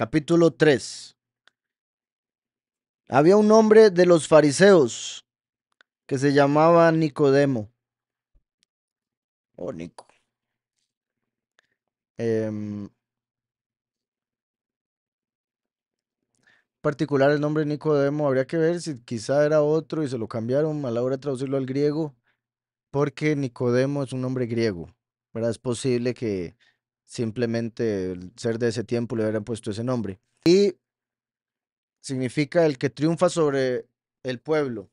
capítulo 3. Había un hombre de los fariseos que se llamaba Nicodemo. O oh, Nico. Em, particular el nombre Nicodemo, habría que ver si quizá era otro y se lo cambiaron a la hora de traducirlo al griego, porque Nicodemo es un nombre griego. Es posible que Simplemente el ser de ese tiempo le hubieran puesto ese nombre. Y significa el que triunfa sobre el pueblo,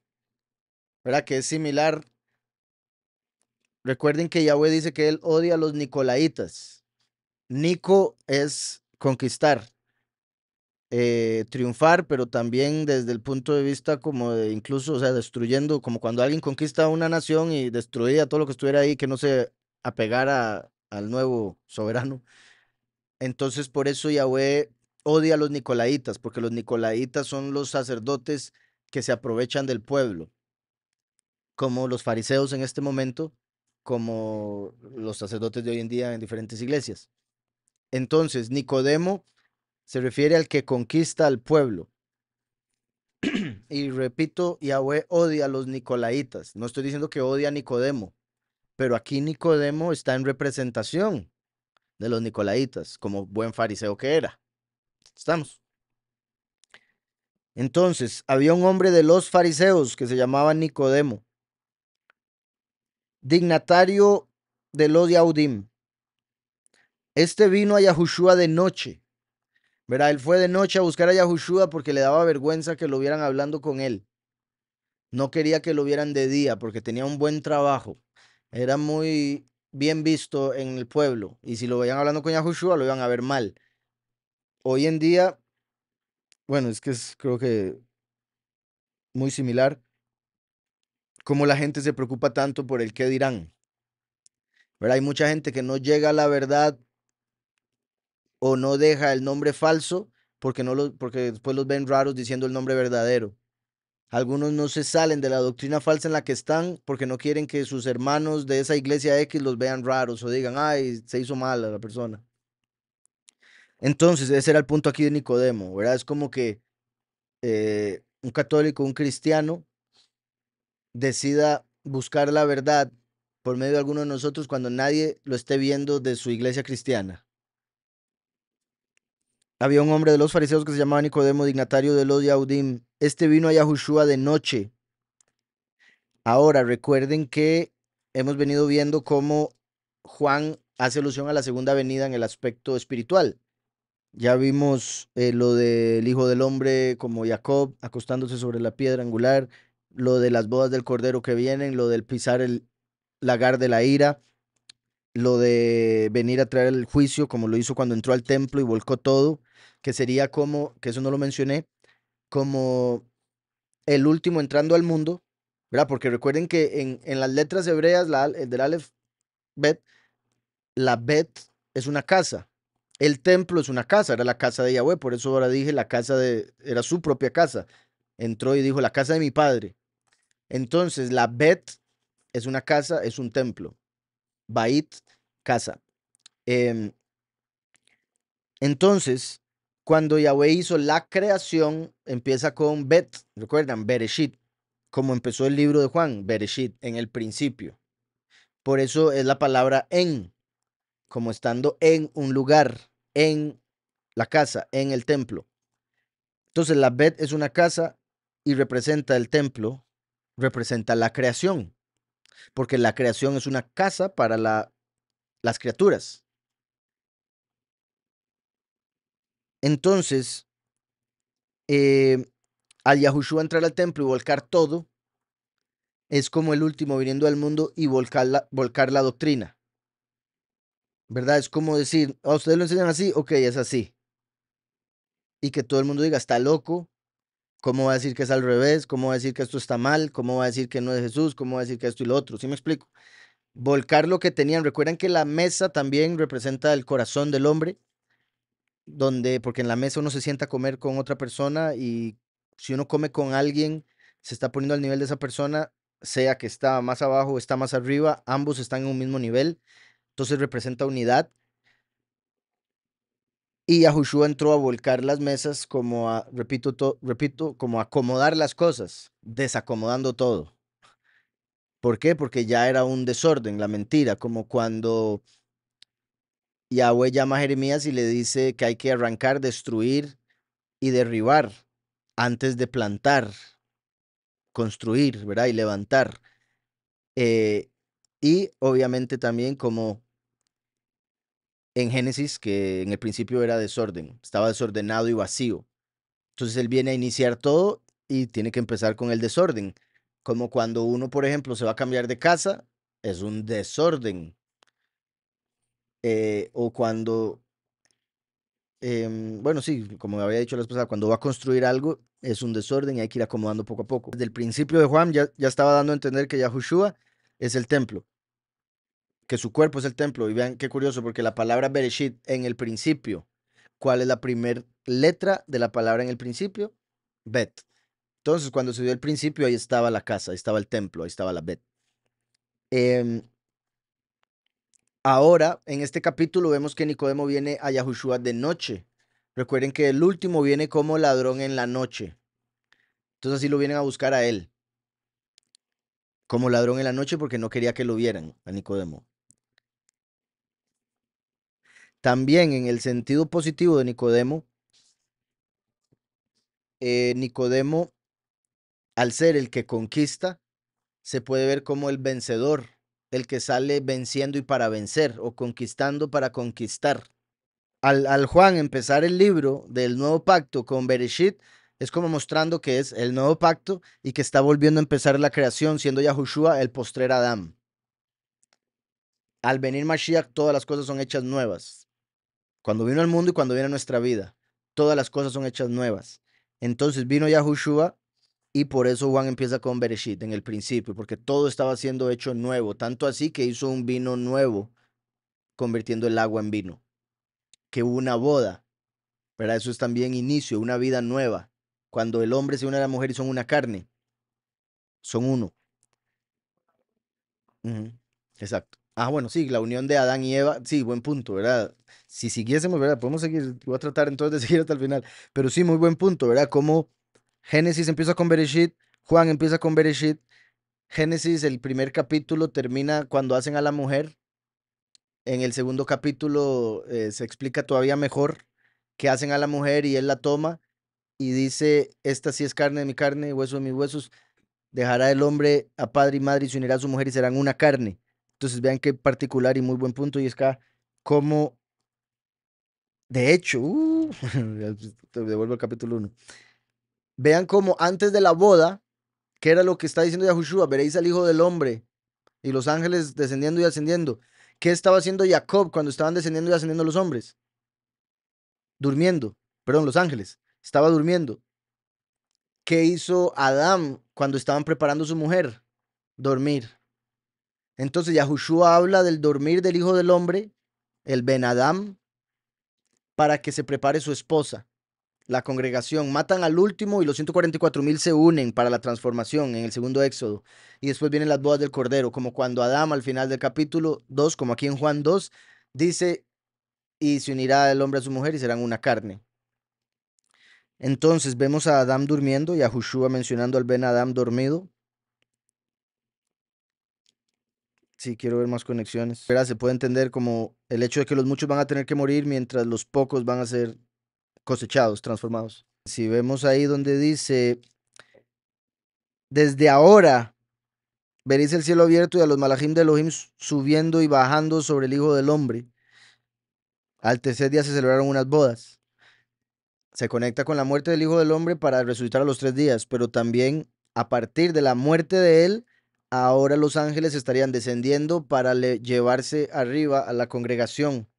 ¿verdad? Que es similar. Recuerden que Yahweh dice que él odia a los nicolaitas. Nico es conquistar, eh, triunfar, pero también desde el punto de vista como de incluso, o sea, destruyendo, como cuando alguien conquista una nación y destruía todo lo que estuviera ahí, que no se apegara al nuevo soberano. Entonces por eso Yahweh odia a los nicolaitas, porque los nicolaitas son los sacerdotes que se aprovechan del pueblo, como los fariseos en este momento, como los sacerdotes de hoy en día en diferentes iglesias. Entonces, Nicodemo se refiere al que conquista al pueblo. y repito, Yahweh odia a los nicolaitas. No estoy diciendo que odia a Nicodemo, pero aquí Nicodemo está en representación de los Nicolaitas, como buen fariseo que era. ¿Estamos? Entonces, había un hombre de los fariseos que se llamaba Nicodemo, dignatario de los Yaudim. Este vino a Yahushua de noche. Verá, él fue de noche a buscar a Yahushua porque le daba vergüenza que lo vieran hablando con él. No quería que lo vieran de día porque tenía un buen trabajo era muy bien visto en el pueblo. Y si lo veían hablando con Yahushua, lo iban a ver mal. Hoy en día, bueno, es que es creo que muy similar. como la gente se preocupa tanto por el qué dirán. Pero Hay mucha gente que no llega a la verdad o no deja el nombre falso porque, no lo, porque después los ven raros diciendo el nombre verdadero. Algunos no se salen de la doctrina falsa en la que están porque no quieren que sus hermanos de esa iglesia X los vean raros o digan, ay, se hizo mal a la persona. Entonces, ese era el punto aquí de Nicodemo, ¿verdad? Es como que eh, un católico, un cristiano, decida buscar la verdad por medio de alguno de nosotros cuando nadie lo esté viendo de su iglesia cristiana. Había un hombre de los fariseos que se llamaba Nicodemo, dignatario de los Yaudim, este vino a Yahushua de noche. Ahora, recuerden que hemos venido viendo cómo Juan hace alusión a la segunda venida en el aspecto espiritual. Ya vimos eh, lo del Hijo del Hombre como Jacob acostándose sobre la piedra angular, lo de las bodas del Cordero que vienen, lo del pisar el lagar de la ira, lo de venir a traer el juicio como lo hizo cuando entró al templo y volcó todo, que sería como, que eso no lo mencioné, como el último entrando al mundo, ¿verdad? Porque recuerden que en, las letras hebreas la, el del Aleph Bet, la Bet es una casa. El templo es una casa, era la casa de Yahweh, por eso ahora dije la casa de, era su propia casa. Entró y dijo, la casa de mi padre. Entonces, la Bet es una casa, es un templo. Bait, casa. Em, entonces, cuando Yahweh hizo la creación, empieza con Bet, recuerdan, Bereshit, como empezó el libro de Juan, Bereshit, en el principio. Por eso es la palabra en, como estando en un lugar, en la casa, en el templo. Entonces la Bet es una casa y representa el templo, representa la creación, porque la creación es una casa para las criaturas. Entonces, eh, al Yahushua entrar al templo y volcar todo, es como el último viniendo al mundo y volcar la, doctrina. ¿Verdad? Es como decir, a ah, ustedes lo enseñan así, ok, es así. Y que todo el mundo diga, está loco, ¿cómo va a decir que es al revés? ¿Cómo va a decir que esto está mal? ¿Cómo va a decir que no es Jesús? ¿Cómo va a decir que esto y lo otro? ¿Sí me explico? Volcar lo que tenían. Recuerden que la mesa también representa el corazón del hombre donde, porque en la mesa uno se sienta a comer con otra persona y si uno come con alguien, se está poniendo al nivel de esa persona, sea que está más abajo o está más arriba, ambos están en un mismo nivel, entonces representa unidad. Y Yahushua entró a volcar las mesas, como a, repito, repito, como acomodar las cosas, desacomodando todo. ¿Por qué? Porque ya era un desorden, la mentira, como cuando Yahweh llama a Jeremías y le dice que hay que arrancar, destruir y derribar antes de plantar, construir, ¿verdad? Y levantar. Eh, y obviamente también como en Génesis, que en el principio era desorden, estaba desordenado y vacío. Entonces él viene a iniciar todo y tiene que empezar con el desorden. Como cuando uno, por ejemplo, se va a cambiar de casa, es un desorden, eh, o cuando, em, bueno, sí, como había dicho la vez cuando va a construir algo es un desorden y hay que ir acomodando poco a poco. Desde el principio de Juan ya, ya estaba dando a entender que Yahushua es el templo, que su cuerpo es el templo. Y vean qué curioso, porque la palabra Bereshit en el principio, ¿cuál es la primera letra de la palabra en el principio? Bet. Entonces, cuando se dio el principio, ahí estaba la casa, ahí estaba el templo, ahí estaba la Bet. Eh, Ahora, en este capítulo vemos que Nicodemo viene a Yahushua de noche. Recuerden que el último viene como ladrón en la noche. Entonces así lo vienen a buscar a él. Como ladrón en la noche porque no quería que lo vieran a Nicodemo. También en el sentido positivo de Nicodemo, eh, Nicodemo, al ser el que conquista, se puede ver como el vencedor el que sale venciendo y para vencer, o conquistando para conquistar. Al, Juan empezar el libro del nuevo pacto con Bereshit, es como mostrando que es el nuevo pacto y que está volviendo a empezar la creación, siendo Yahushua el postrer Adán. Al venir Mashiach, todas las cosas son hechas nuevas. Cuando vino al mundo y cuando viene nuestra vida, todas las cosas son hechas nuevas. Entonces vino Yahushua y por eso Juan empieza con Bereshit en el principio, porque todo estaba siendo hecho nuevo, tanto así que hizo un vino nuevo, convirtiendo el agua en vino. Que hubo una boda, ¿verdad? Eso es también inicio, una vida nueva. Cuando el hombre se une a la mujer y son una carne, son uno. Exacto. Ah, bueno, sí, la unión de Adán y Eva, sí, buen punto, ¿verdad? Si siguiésemos, ¿verdad? Podemos seguir, voy a tratar entonces de seguir hasta el final, pero sí, muy buen punto, ¿verdad? Cómo Génesis empieza con Bereshit, Juan empieza con Bereshit, Génesis, el primer capítulo termina cuando hacen a la mujer. En el segundo capítulo eh, se explica todavía mejor que hacen a la mujer y él la toma y dice, esta sí es carne de mi carne, hueso de mis huesos, dejará el hombre a padre y madre y se unirá a su mujer y serán una carne. Entonces vean qué particular y muy buen punto y es que como, de hecho, uh, pues, te devuelvo el capítulo 1, Vean cómo antes de la boda, que era lo que está diciendo Yahushua, veréis al Hijo del Hombre y los ángeles descendiendo y ascendiendo. ¿Qué estaba haciendo Jacob cuando estaban descendiendo y ascendiendo los hombres? Durmiendo, perdón, los ángeles. Estaba durmiendo. ¿Qué hizo Adán cuando estaban preparando su mujer? Dormir. Entonces Yahushua habla del dormir del Hijo del Hombre, el Ben Adán, para que se prepare su esposa la congregación, matan al último y los 144.000 se unen para la transformación en el segundo éxodo. Y después vienen las bodas del Cordero, como cuando Adán al final del capítulo 2, como aquí en Juan 2, dice, y se unirá el hombre a su mujer y serán una carne. Entonces vemos a Adán durmiendo y a Jushua mencionando al Ben Adán dormido. Sí, quiero ver más conexiones. se puede entender como el hecho de que los muchos van a tener que morir mientras los pocos van a ser cosechados, transformados. Si vemos ahí donde dice, desde ahora veréis el cielo abierto y a los malajim de Elohim subiendo y bajando sobre el Hijo del Hombre. Al tercer día se celebraron unas bodas. Se conecta con la muerte del Hijo del Hombre para resucitar a los tres días, pero también a partir de la muerte de él, ahora los ángeles estarían descendiendo para llevarse arriba a la congregación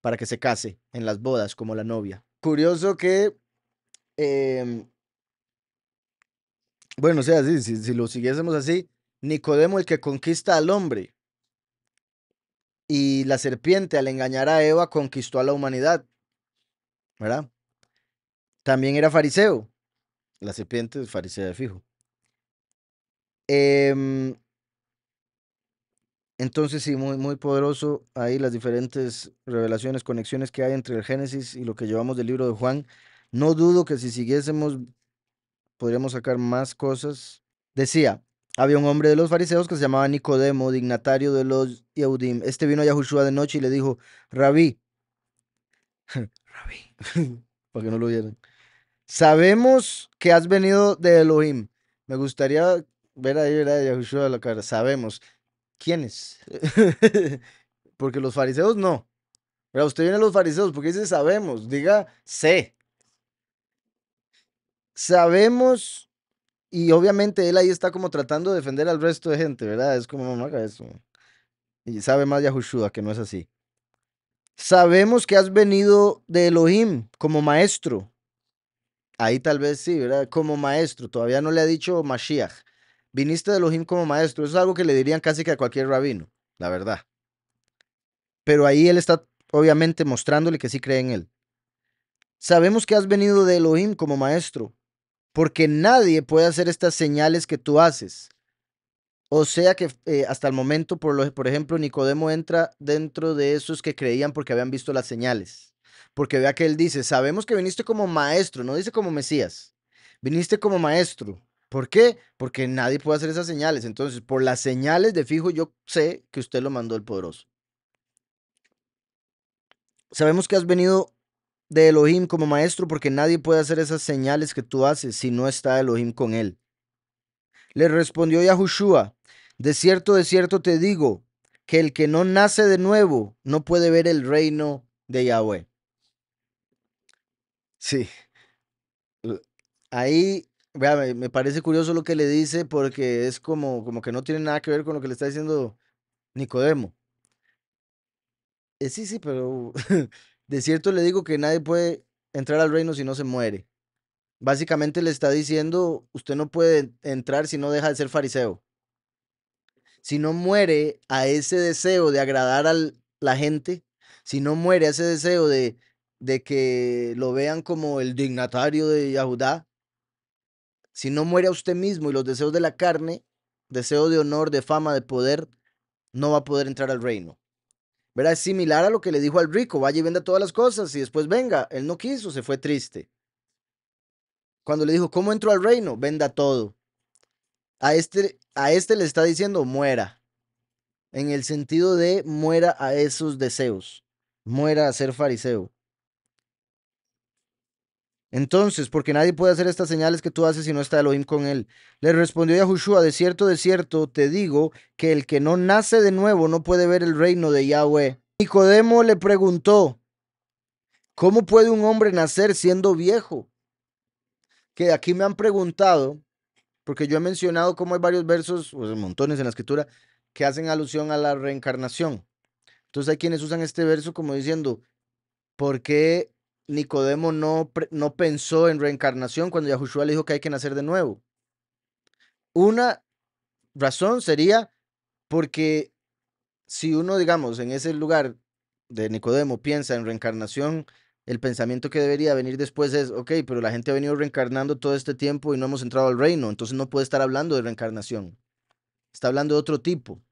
para que se case en las bodas como la novia curioso que. Em, bueno, o sea, si, si, lo siguiésemos así, Nicodemo el que conquista al hombre y la serpiente al engañar a Eva conquistó a la humanidad, ¿verdad? También era fariseo. La serpiente es farisea de fijo. Em, entonces, sí, muy, muy poderoso ahí las diferentes revelaciones, conexiones que hay entre el Génesis y lo que llevamos del libro de Juan. No dudo que si siguiésemos podríamos sacar más cosas. Decía, había un hombre de los fariseos que se llamaba Nicodemo, dignatario de los Yehudim. Este vino a Yahushua de noche y le dijo, Rabí, Rabí, para que no lo vieran. Sabemos que has venido de Elohim. Me gustaría ver ahí, ver a Yahushua la cara. Sabemos. ¿quiénes? porque los fariseos no. Pero usted viene a los fariseos porque dice sabemos, diga sé. Sabemos, y obviamente él ahí está como tratando de defender al resto de gente, ¿verdad? Es como, no haga eso. Y sabe más Yahushua que no es así. Sabemos que has venido de Elohim como maestro. Ahí tal vez sí, ¿verdad? Como maestro. Todavía no le ha dicho Mashiach viniste de Elohim como maestro. Eso es algo que le dirían casi que a cualquier rabino, la verdad. Pero ahí él está obviamente mostrándole que sí cree en él. Sabemos que has venido de Elohim como maestro, porque nadie puede hacer estas señales que tú haces. O sea que eh, hasta el momento, por, por ejemplo, Nicodemo entra dentro de esos que creían porque habían visto las señales. Porque vea que él dice, sabemos que viniste como maestro, no dice como Mesías, viniste como maestro. ¿Por qué? Porque nadie puede hacer esas señales. Entonces, por las señales de fijo, yo sé que usted lo mandó el poderoso. Sabemos que has venido de Elohim como maestro porque nadie puede hacer esas señales que tú haces si no está Elohim con él. Le respondió Yahushua, de cierto, de cierto te digo, que el que no nace de nuevo no puede ver el reino de Yahweh. Sí. Ahí Vea, me, parece curioso lo que le dice porque es como, como que no tiene nada que ver con lo que le está diciendo Nicodemo. Eh, sí, sí, pero de cierto le digo que nadie puede entrar al reino si no se muere. Básicamente le está diciendo, usted no puede entrar si no deja de ser fariseo. Si no muere a ese deseo de agradar a la gente, si no muere a ese deseo de, de que lo vean como el dignatario de Yahudá, si no muere a usted mismo y los deseos de la carne, deseo de honor, de fama, de poder, no va a poder entrar al reino. Verá, es similar a lo que le dijo al rico, vaya y venda todas las cosas y después venga. Él no quiso, se fue triste. Cuando le dijo, ¿cómo entro al reino? Venda todo. A este, a este le está diciendo, muera. En el sentido de muera a esos deseos. Muera a ser fariseo. Entonces, porque nadie puede hacer estas señales que tú haces si no está Elohim con él. Le respondió Yahushua, de cierto, de cierto, te digo que el que no nace de nuevo no puede ver el reino de Yahweh. Nicodemo le preguntó, ¿cómo puede un hombre nacer siendo viejo? Que aquí me han preguntado, porque yo he mencionado cómo hay varios versos, pues, montones en la escritura, que hacen alusión a la reencarnación. Entonces hay quienes usan este verso como diciendo, ¿por qué Nicodemo no, no pensó en reencarnación cuando Yahushua le dijo que hay que nacer de nuevo? Una razón sería porque si uno, digamos, en ese lugar de Nicodemo piensa en reencarnación, el pensamiento que debería venir después es, ok, pero la gente ha venido reencarnando todo este tiempo y no hemos entrado al reino, entonces no puede estar hablando de reencarnación. Está hablando de otro tipo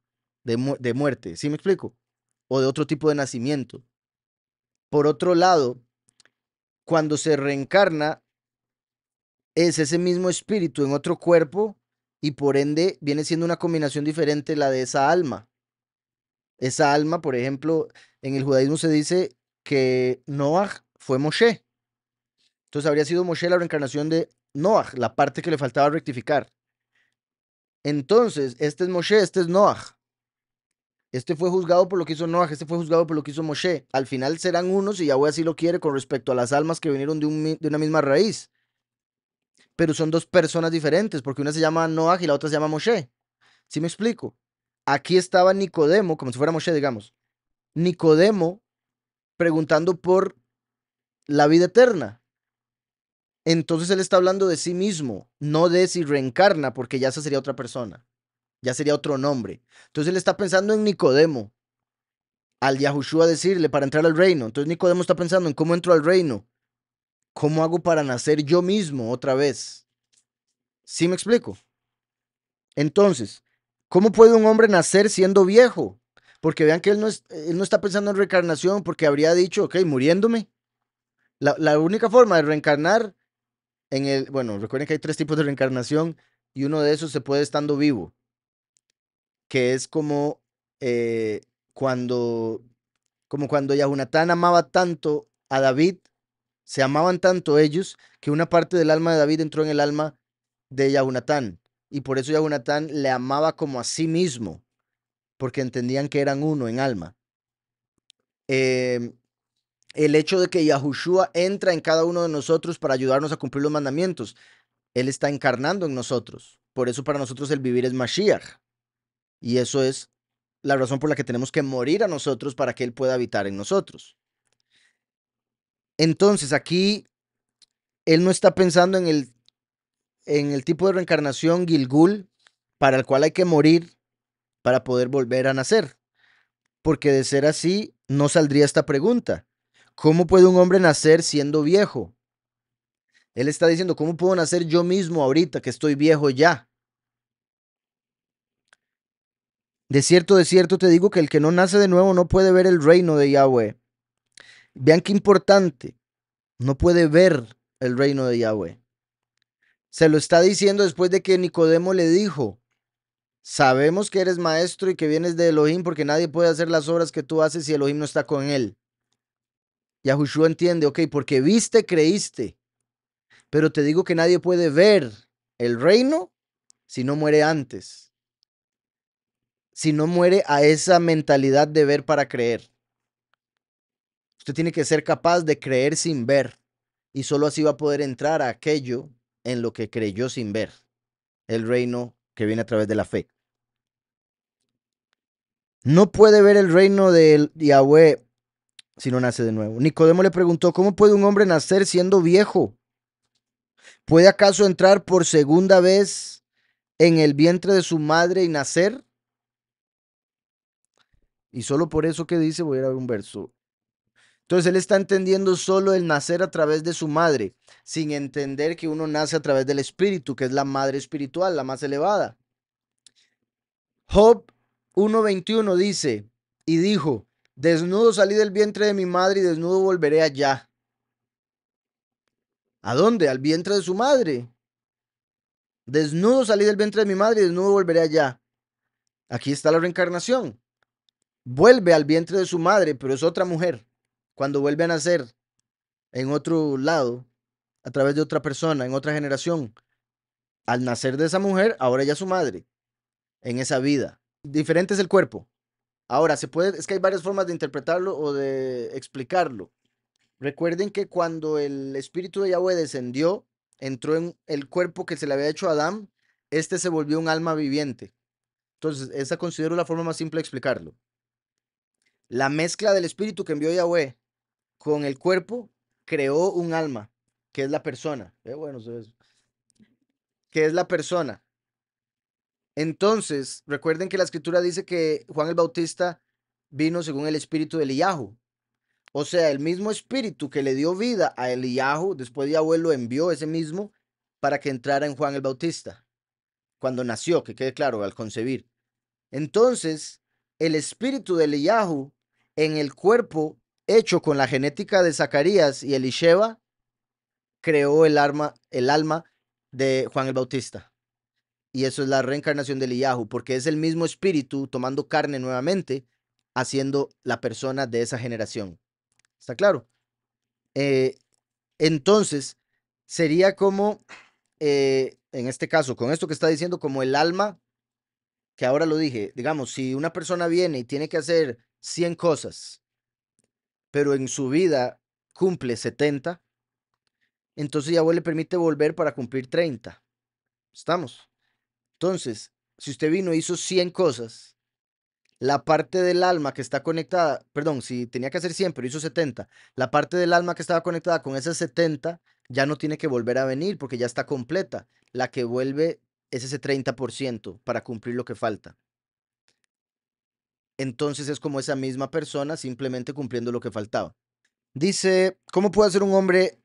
de, de muerte, ¿sí me explico? O de otro tipo de nacimiento. Por otro lado, cuando se reencarna, es ese mismo espíritu en otro cuerpo y por ende viene siendo una combinación diferente la de esa alma. Esa alma, por ejemplo, en el judaísmo se dice que Noach fue Moshe. Entonces habría sido Moshe la reencarnación de Noach, la parte que le faltaba rectificar. Entonces, este es Moshe, este es Noah. Este fue juzgado por lo que hizo Noah, este fue juzgado por lo que hizo Moshe. Al final serán unos, y Yahweh así lo quiere, con respecto a las almas que vinieron de, una misma raíz. Pero son dos personas diferentes, porque una se llama Noah y la otra se llama Moshe. ¿Sí me explico? Aquí estaba Nicodemo, como si fuera Moshe, digamos. Nicodemo preguntando por la vida eterna. Entonces él está hablando de sí mismo, no de si reencarna, porque ya esa sería otra persona ya sería otro nombre. Entonces él está pensando en Nicodemo, al Yahushua decirle para entrar al reino. Entonces Nicodemo está pensando en cómo entro al reino, cómo hago para nacer yo mismo otra vez. ¿Sí me explico? Entonces, ¿cómo puede un hombre nacer siendo viejo? Porque vean que él no, está pensando en reencarnación porque habría dicho, ok, muriéndome. La, la única forma de reencarnar en el, bueno, recuerden que hay tres tipos de reencarnación y uno de esos se puede estando vivo que es como eh, cuando, como cuando Yahunatán amaba tanto a David, se amaban tanto ellos, que una parte del alma de David entró en el alma de Yahunatán. Y por eso Yahunatán le amaba como a sí mismo, porque entendían que eran uno en alma. Em, el hecho de que Yahushua entra en cada uno de nosotros para ayudarnos a cumplir los mandamientos. Él está encarnando en nosotros. Por eso para nosotros el vivir es Mashiach. Y eso es la razón por la que tenemos que morir a nosotros para que Él pueda habitar en nosotros. Entonces aquí Él no está pensando en el, en el tipo de reencarnación Gilgul para el cual hay que morir para poder volver a nacer. Porque de ser así, no saldría esta pregunta. ¿Cómo puede un hombre nacer siendo viejo? Él está diciendo, ¿cómo puedo nacer yo mismo ahorita que estoy viejo ya? De cierto, de cierto te digo que el que no nace de nuevo no puede ver el reino de Yahweh. Vean qué importante. No puede ver el reino de Yahweh. Se lo está diciendo después de que Nicodemo le dijo, sabemos que eres maestro y que vienes de Elohim porque nadie puede hacer las obras que tú haces si Elohim no está con él. Yahushua entiende, ok, porque viste, creíste. Pero te digo que nadie puede ver el reino si no muere antes si no muere a esa mentalidad de ver para creer. Usted tiene que ser capaz de creer sin ver y solo así va a poder entrar a aquello en lo que creyó sin ver, el reino que viene a través de la fe. No puede ver el reino del Yahweh si no nace de nuevo. Nicodemo le preguntó, ¿cómo puede un hombre nacer siendo viejo? ¿Puede acaso entrar por segunda vez en el vientre de su madre y nacer? Y solo por eso que dice, voy a ir a ver un verso. Entonces él está entendiendo solo el nacer a través de su madre, sin entender que uno nace a través del espíritu, que es la madre espiritual, la más elevada. Job 1.21 dice, y dijo, desnudo salí del vientre de mi madre y desnudo volveré allá. ¿A dónde? Al vientre de su madre. Desnudo salí del vientre de mi madre y desnudo volveré allá. Aquí está la reencarnación vuelve al vientre de su madre, pero es otra mujer. Cuando vuelve a nacer en otro lado, a través de otra persona, en otra generación, al nacer de esa mujer, ahora ella es su madre, en esa vida. Diferente es el cuerpo. Ahora, se puede, es que hay varias formas de interpretarlo o de explicarlo. Recuerden que cuando el espíritu de Yahweh descendió, entró en el cuerpo que se le había hecho a Adán, este se volvió un alma viviente. Entonces, esa considero la forma más simple de explicarlo. La mezcla del espíritu que envió Yahweh con el cuerpo creó un alma, que es la persona. Eh, bueno, eso Que es la persona. Entonces, recuerden que la escritura dice que Juan el Bautista vino según el espíritu de Eliyahu. O sea, el mismo espíritu que le dio vida a Eliyahu, después de Yahweh lo envió ese mismo para que entrara en Juan el Bautista, cuando nació, que quede claro, al concebir. Entonces, el espíritu de Eliyahu en el cuerpo hecho con la genética de Zacarías y Elisheva, creó el, el alma de Juan el Bautista. Y eso es la reencarnación del Eliyahu, porque es el mismo espíritu tomando carne nuevamente, haciendo la persona de esa generación. ¿Está claro? Eh, entonces, sería como, eh, en este caso, con esto que está diciendo, como el alma, que ahora lo dije, digamos, si una persona viene y tiene que hacer 100 cosas, pero en su vida cumple 70, entonces Yahweh le permite volver para cumplir 30. ¿Estamos? Entonces, si usted vino y e hizo 100 cosas, la parte del alma que está conectada, perdón, si tenía que hacer 100, pero hizo 70, la parte del alma que estaba conectada con esas 70 ya no tiene que volver a venir porque ya está completa. La que vuelve es ese 30% para cumplir lo que falta entonces es como esa misma persona simplemente cumpliendo lo que faltaba. Dice, ¿cómo puede ser un hombre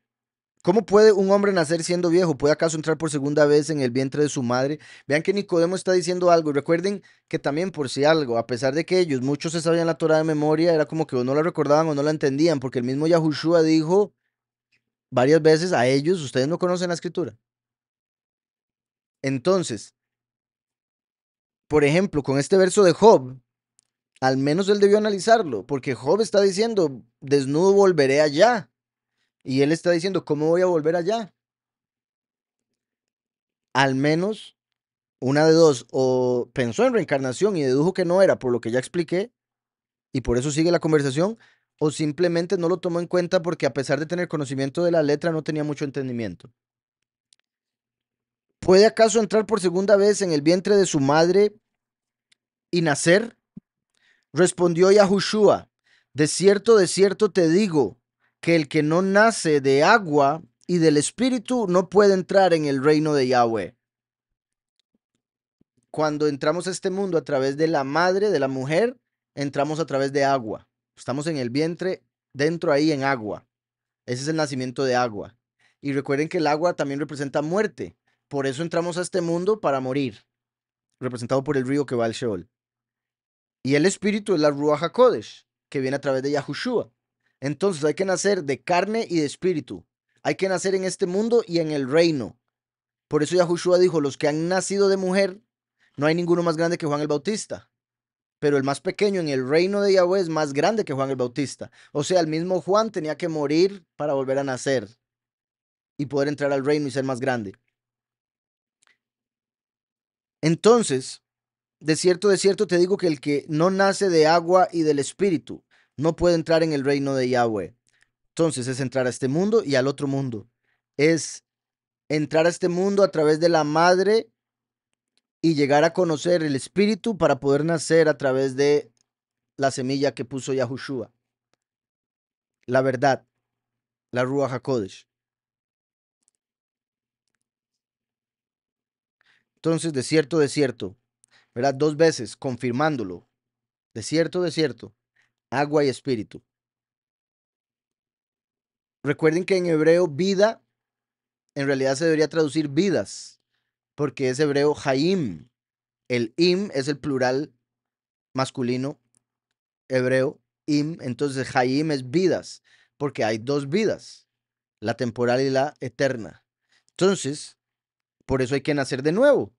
¿Cómo puede un hombre nacer siendo viejo? ¿Puede acaso entrar por segunda vez en el vientre de su madre? Vean que Nicodemo está diciendo algo. Y recuerden que también, por si algo, a pesar de que ellos muchos se sabían la Torah de memoria, era como que o no la recordaban o no la entendían, porque el mismo Yahushua dijo varias veces a ellos: Ustedes no conocen la escritura. Entonces, por ejemplo, con este verso de Job, al menos él debió analizarlo, porque Job está diciendo, desnudo volveré allá. Y él está diciendo, ¿cómo voy a volver allá? Al menos una de dos, o pensó en reencarnación y dedujo que no era, por lo que ya expliqué, y por eso sigue la conversación, o simplemente no lo tomó en cuenta porque a pesar de tener conocimiento de la letra no tenía mucho entendimiento. ¿Puede acaso entrar por segunda vez en el vientre de su madre y nacer? Respondió Yahushua, de cierto, de cierto te digo, que el que no nace de agua y del espíritu no puede entrar en el reino de Yahweh. Cuando entramos a este mundo a través de la madre, de la mujer, entramos a través de agua. Estamos en el vientre, dentro ahí en agua. Ese es el nacimiento de agua. Y recuerden que el agua también representa muerte. Por eso entramos a este mundo para morir, representado por el río que va al Sheol. Y el espíritu es la Ruach HaKodesh, que viene a través de Yahushua. Entonces hay que nacer de carne y de espíritu. Hay que nacer en este mundo y en el reino. Por eso Yahushua dijo, los que han nacido de mujer, no hay ninguno más grande que Juan el Bautista. Pero el más pequeño en el reino de Yahweh es más grande que Juan el Bautista. O sea, el mismo Juan tenía que morir para volver a nacer y poder entrar al reino y ser más grande. Entonces, de cierto, de cierto te digo que el que no nace de agua y del espíritu no puede entrar en el reino de Yahweh. Entonces es entrar a este mundo y al otro mundo. Es entrar a este mundo a través de la madre y llegar a conocer el espíritu para poder nacer a través de la semilla que puso Yahushua. La verdad, la rúa HaKodesh. Entonces, de cierto, de cierto, ¿verdad? Dos veces, confirmándolo. De cierto, de cierto. agua y espíritu. Recuerden que en hebreo vida, en realidad se debería traducir vidas, porque es hebreo Jaim. El im es el plural masculino hebreo, im. Entonces Jaim es vidas, porque hay dos vidas, la temporal y la eterna. Entonces, por eso hay que nacer de nuevo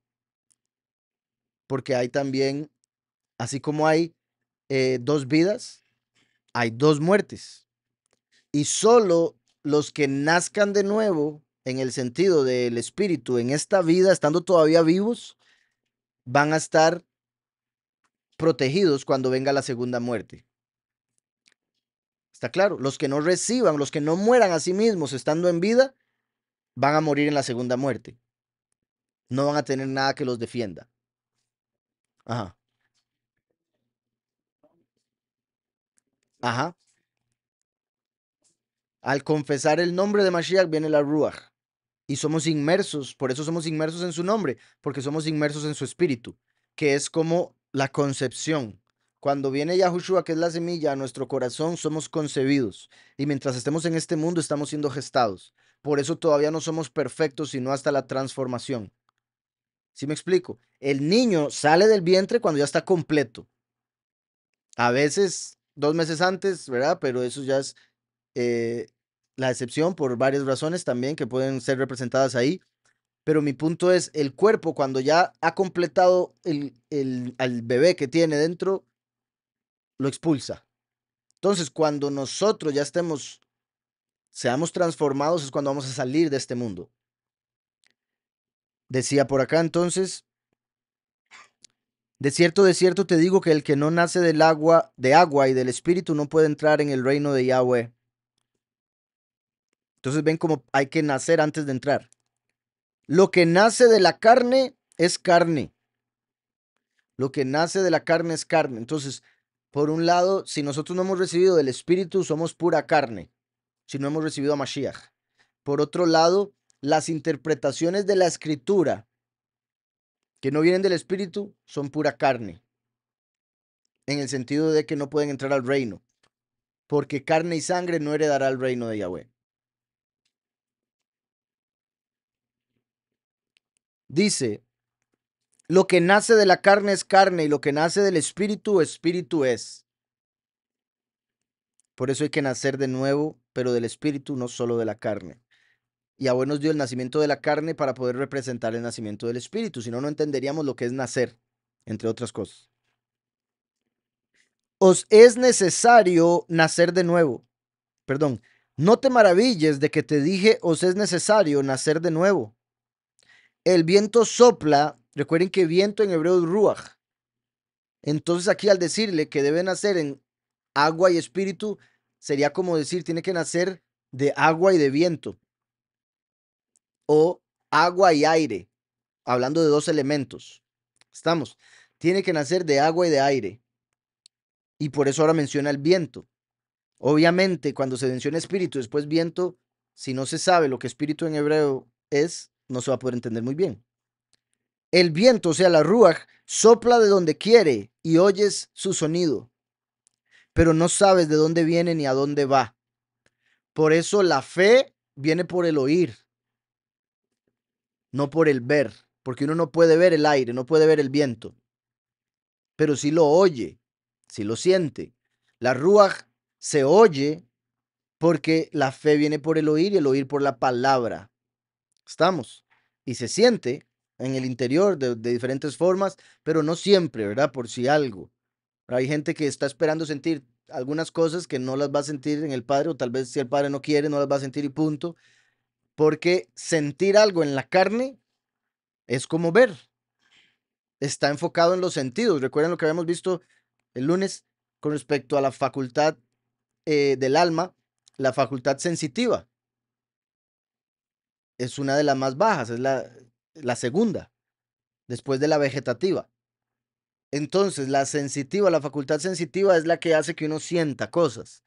porque hay también, así como hay eh, dos vidas, hay dos muertes. Y solo los que nazcan de nuevo, en el sentido del espíritu, en esta vida, estando todavía vivos, van a estar protegidos cuando venga la segunda muerte. ¿Está claro? Los que no reciban, los que no mueran a sí mismos estando en vida, van a morir en la segunda muerte. No van a tener nada que los defienda. Ajá. Ajá. Al confesar el nombre de Mashiach viene la Ruach. Y somos inmersos, por eso somos inmersos en su nombre, porque somos inmersos en su espíritu, que es como la concepción. Cuando viene Yahushua, que es la semilla, a nuestro corazón somos concebidos. Y mientras estemos en este mundo, estamos siendo gestados. Por eso todavía no somos perfectos, sino hasta la transformación si me explico? El niño sale del vientre cuando ya está completo. A veces dos meses antes, ¿verdad? Pero eso ya es eh, la excepción por varias razones también que pueden ser representadas ahí. Pero mi punto es, el cuerpo cuando ya ha completado el, el, al bebé que tiene dentro, lo expulsa. Entonces, cuando nosotros ya estemos, seamos transformados, es cuando vamos a salir de este mundo. Decía por acá entonces, de cierto, de cierto te digo que el que no nace del agua, de agua y del espíritu no puede entrar en el reino de Yahweh. Entonces ven cómo hay que nacer antes de entrar. Lo que nace de la carne es carne. Lo que nace de la carne es carne. Entonces, por un lado, si nosotros no hemos recibido del espíritu, somos pura carne. Si no hemos recibido a Mashiach. Por otro lado, las interpretaciones de la escritura que no vienen del Espíritu son pura carne, en el sentido de que no pueden entrar al reino, porque carne y sangre no heredará el reino de Yahweh. Dice, lo que nace de la carne es carne y lo que nace del Espíritu, Espíritu es. Por eso hay que nacer de nuevo, pero del Espíritu, no solo de la carne y a nos dio el nacimiento de la carne para poder representar el nacimiento del espíritu, si no, no entenderíamos lo que es nacer, entre otras cosas. Os es necesario nacer de nuevo. Perdón, no te maravilles de que te dije, os es necesario nacer de nuevo. El viento sopla, recuerden que viento en hebreo es ruach. Entonces aquí al decirle que debe nacer en agua y espíritu, sería como decir, tiene que nacer de agua y de viento o agua y aire, hablando de dos elementos. Estamos. Tiene que nacer de agua y de aire. Y por eso ahora menciona el viento. Obviamente, cuando se menciona espíritu, después viento, si no se sabe lo que espíritu en hebreo es, no se va a poder entender muy bien. El viento, o sea, la ruach, sopla de donde quiere y oyes su sonido, pero no sabes de dónde viene ni a dónde va. Por eso la fe viene por el oír no por el ver, porque uno no puede ver el aire, no puede ver el viento, pero sí lo oye, sí lo siente. La ruach se oye porque la fe viene por el oír y el oír por la palabra. Estamos. Y se siente en el interior de, diferentes formas, pero no siempre, ¿verdad? Por si algo. Hay gente que está esperando sentir algunas cosas que no las va a sentir en el Padre, o tal vez si el Padre no quiere, no las va a sentir y punto. Porque sentir algo en la carne es como ver. Está enfocado en los sentidos. Recuerden lo que habíamos visto el lunes con respecto a la facultad eh, del alma, la facultad sensitiva. Es una de las más bajas, es la, la segunda, después de la vegetativa. Entonces, la sensitiva, la facultad sensitiva es la que hace que uno sienta cosas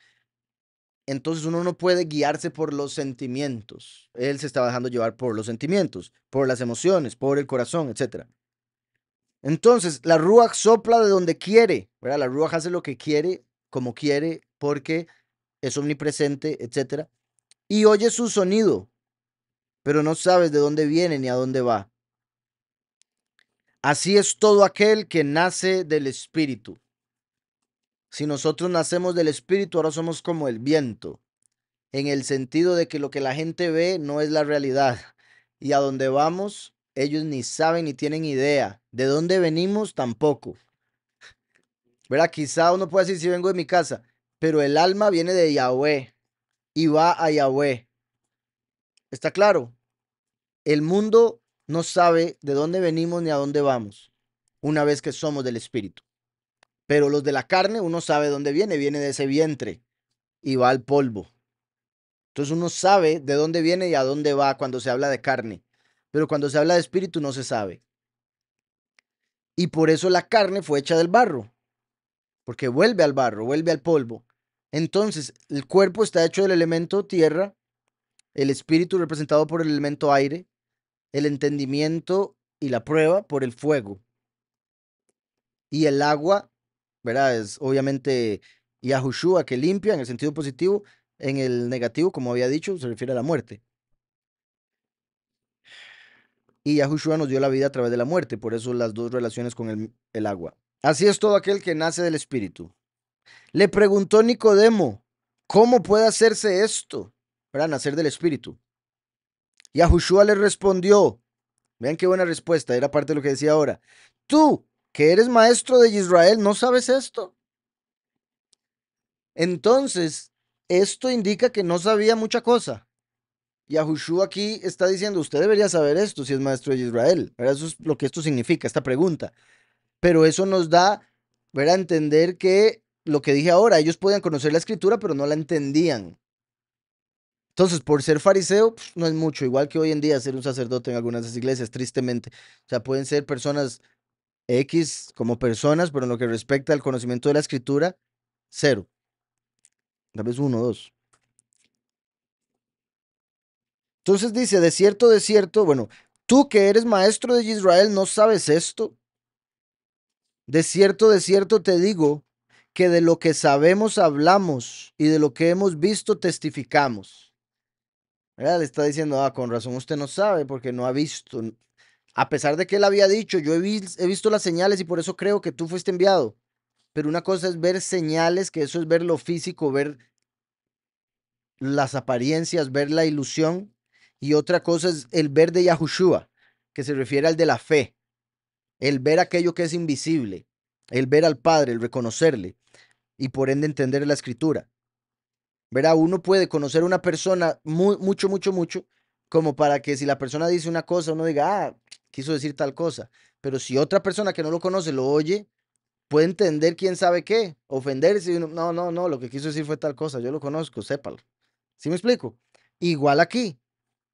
entonces uno no puede guiarse por los sentimientos. Él se estaba dejando llevar por los sentimientos, por las emociones, por el corazón, etc. Entonces, la Ruach sopla de donde quiere, La Ruach hace lo que quiere, como quiere, porque es omnipresente, etc. Y oye su sonido, pero no sabes de dónde viene ni a dónde va. Así es todo aquel que nace del Espíritu. Si nosotros nacemos del Espíritu, ahora somos como el viento, en el sentido de que lo que la gente ve no es la realidad. Y a dónde vamos, ellos ni saben ni tienen idea. De dónde venimos tampoco. ¿Verdad? Quizá uno puede decir si vengo de mi casa, pero el alma viene de Yahweh y va a Yahweh. ¿Está claro? El mundo no sabe de dónde venimos ni a dónde vamos una vez que somos del Espíritu. Pero los de la carne, uno sabe dónde viene, viene de ese vientre y va al polvo. Entonces uno sabe de dónde viene y a dónde va cuando se habla de carne. Pero cuando se habla de espíritu no se sabe. Y por eso la carne fue hecha del barro. Porque vuelve al barro, vuelve al polvo. Entonces, el cuerpo está hecho del elemento tierra, el espíritu representado por el elemento aire, el entendimiento y la prueba por el fuego, y el agua ¿verdad? Es obviamente Yahushua que limpia en el sentido positivo, en el negativo, como había dicho, se refiere a la muerte. Y Yahushua nos dio la vida a través de la muerte, por eso las dos relaciones con el, agua. Así es todo aquel que nace del Espíritu. Le preguntó Nicodemo, ¿cómo puede hacerse esto? Para nacer del Espíritu. Yahushua le respondió, vean qué buena respuesta, era parte de lo que decía ahora. Tú que eres maestro de Israel, ¿no sabes esto? Entonces, esto indica que no sabía mucha cosa. Y Yahushua aquí está diciendo, usted debería saber esto si es maestro de Israel. Eso es lo que esto significa, esta pregunta. Pero eso nos da, a Entender que lo que dije ahora, ellos podían conocer la escritura, pero no la entendían. Entonces, por ser fariseo, no es mucho, igual que hoy en día ser un sacerdote en algunas de las iglesias, tristemente. O sea, pueden ser personas X como personas, pero en lo que respecta al conocimiento de la escritura, cero. Tal vez uno dos. Entonces dice, de cierto, de cierto, bueno, tú que eres maestro de Israel no sabes esto. De cierto, de cierto te digo que de lo que sabemos hablamos y de lo que hemos visto testificamos. Le está diciendo, ah, con razón usted no sabe porque no ha visto, a pesar de que él había dicho, yo he, visto las señales y por eso creo que tú fuiste enviado. Pero una cosa es ver señales, que eso es ver lo físico, ver las apariencias, ver la ilusión. Y otra cosa es el ver de Yahushua, que se refiere al de la fe, el ver aquello que es invisible, el ver al Padre, el reconocerle y por ende entender la escritura. Verá, uno puede conocer a una persona mucho, mucho, mucho, como para que si la persona dice una cosa, uno diga, ah, quiso decir tal cosa. Pero si otra persona que no lo conoce lo oye, puede entender quién sabe qué, ofenderse. no, no, no, lo que quiso decir fue tal cosa, yo lo conozco, sépalo. ¿Sí me explico? Igual aquí.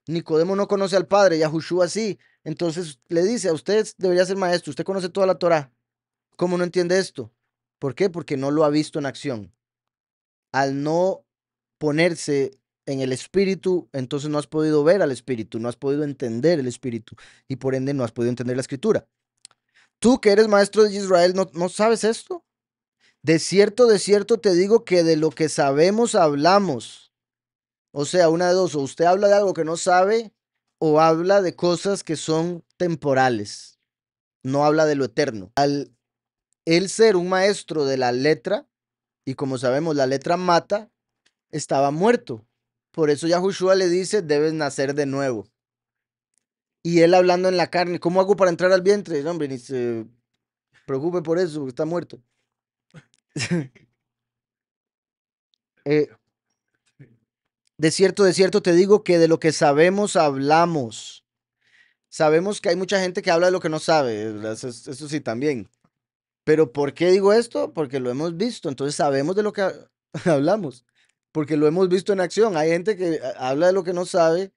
Nicodemo no conoce al Padre, Yahushua sí. Entonces le dice, a usted debería ser maestro, usted conoce toda la Torah. ¿Cómo no entiende esto? ¿Por qué? Porque no lo ha visto en acción. Al no ponerse en el espíritu, entonces no has podido ver al espíritu, no has podido entender el espíritu y por ende no has podido entender la escritura. Tú que eres maestro de Israel, ¿no, sabes esto? De cierto, de cierto te digo que de lo que sabemos hablamos. O sea, una de dos, o usted habla de algo que no sabe o habla de cosas que son temporales. No habla de lo eterno. Al él ser un maestro de la letra, y como sabemos la letra mata, estaba muerto. Por eso Yahushua le dice, debes nacer de nuevo. Y él hablando en la carne, ¿cómo hago para entrar al vientre? No, hombre, ni se preocupe por eso, está muerto. Eh, de cierto, de cierto te digo que de lo que sabemos hablamos. Sabemos que hay mucha gente que habla de lo que no sabe, eso sí también. Pero ¿por qué digo esto? Porque lo hemos visto, entonces sabemos de lo que hablamos porque lo hemos visto en acción. Hay gente que ah, habla de lo que no sabe,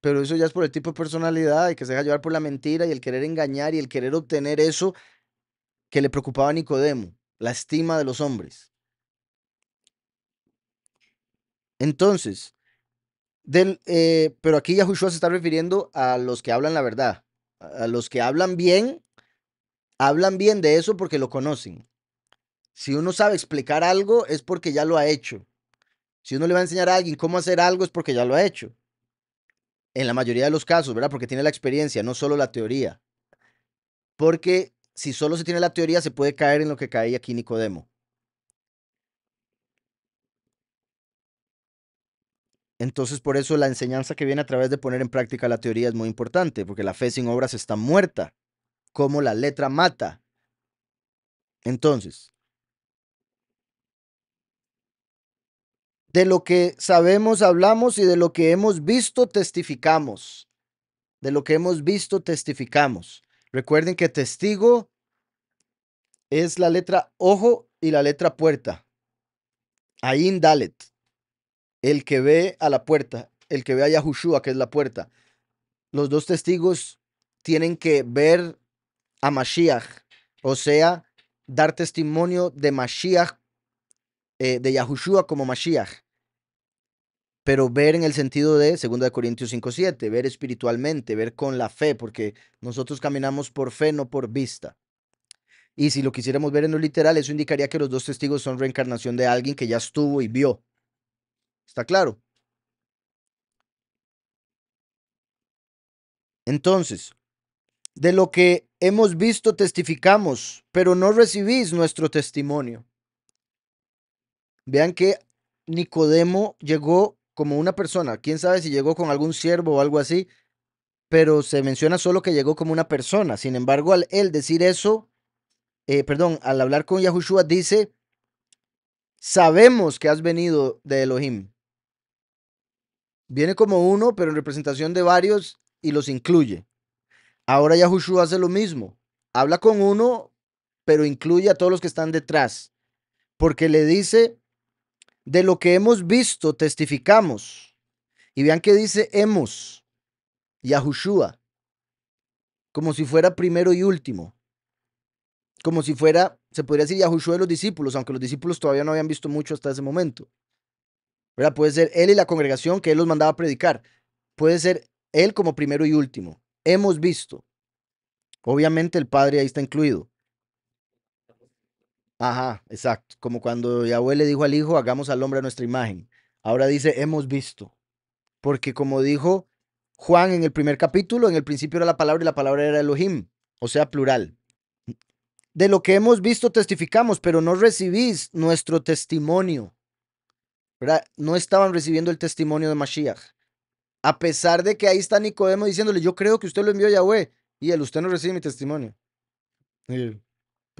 pero eso ya es por el tipo de personalidad y que se deja llevar por la mentira y el querer engañar y el querer obtener eso que le preocupaba a Nicodemo, la estima de los hombres. Entonces, eh, pero aquí Yahushua se está refiriendo a los que hablan la verdad, a los que hablan bien, hablan bien de eso porque lo conocen. Si uno sabe explicar algo es porque ya lo ha hecho. Si uno le va a enseñar a alguien cómo hacer algo es porque ya lo ha hecho. En la mayoría de los casos, ¿verdad? Porque tiene la experiencia, no solo la teoría. Porque si solo se tiene la teoría, se puede caer en lo que cae aquí Nicodemo. Entonces, por eso la enseñanza que viene a través de poner en práctica la teoría es muy importante, porque la fe sin obras está muerta, como la letra mata. Entonces, De lo que sabemos hablamos y de lo que hemos visto testificamos. De lo que hemos visto testificamos. Recuerden que testigo es la letra ojo y la letra puerta. Ain Dalet. El que ve a la puerta, el que ve a Yahushua, que es la puerta. Los dos testigos tienen que ver a Mashiach, o sea, dar testimonio de Mashiach eh, de Yahushua como Mashiach, pero ver en el sentido de 2 Corintios 5.7, ver espiritualmente, ver con la fe, porque nosotros caminamos por fe, no por vista. Y si lo quisiéramos ver en lo literal, eso indicaría que los dos testigos son reencarnación de alguien que ya estuvo y vio. ¿Está claro? Entonces, de lo que hemos visto testificamos, pero no recibís nuestro testimonio. Vean que Nicodemo llegó como una persona, quién sabe si llegó con algún siervo o algo así, pero se menciona solo que llegó como una persona. Sin embargo, al él decir eso, eh, perdón, al hablar con Yahushua dice, sabemos que has venido de Elohim. Viene como uno, pero en representación de varios y los incluye. Ahora Yahushua hace lo mismo. Habla con uno, pero incluye a todos los que están detrás. Porque le dice, de lo que hemos visto testificamos. Y vean que dice hemos, Yahushua, como si fuera primero y último. Como si fuera, se podría decir Yahushua de los discípulos, aunque los discípulos todavía no habían visto mucho hasta ese momento. Puede ser él y la congregación que él los mandaba a predicar. Puede ser él como primero y último. Hemos visto. Obviamente el Padre ahí está incluido. Ajá, exacto. Como cuando Yahweh le dijo al hijo, hagamos al hombre a nuestra imagen. Ahora dice, hemos visto. Porque como dijo Juan en el primer capítulo, en el principio era la palabra y la palabra era Elohim, o sea, plural. De lo que hemos visto testificamos, pero no recibís nuestro testimonio. ¿Verdad? No estaban recibiendo el testimonio de Mashiach. A pesar de que ahí está Nicodemo diciéndole, yo creo que usted lo envió a Yahweh, y él, usted no recibe mi testimonio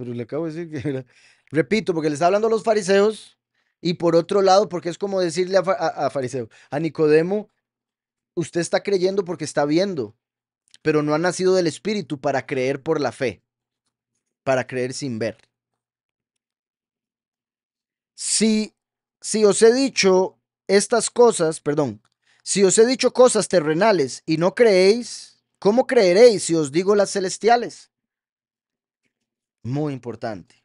pero pues, le acabo de decir que... Repito, porque le está hablando a los fariseos y por otro lado, porque es como decirle a, a fariseo, a Nicodemo, usted está creyendo porque está viendo, pero no ha nacido del Espíritu para creer por la fe, para creer sin ver. Si, si os he dicho estas cosas, perdón, si os he dicho cosas terrenales y no creéis, ¿cómo creeréis si os digo las celestiales? Muy importante.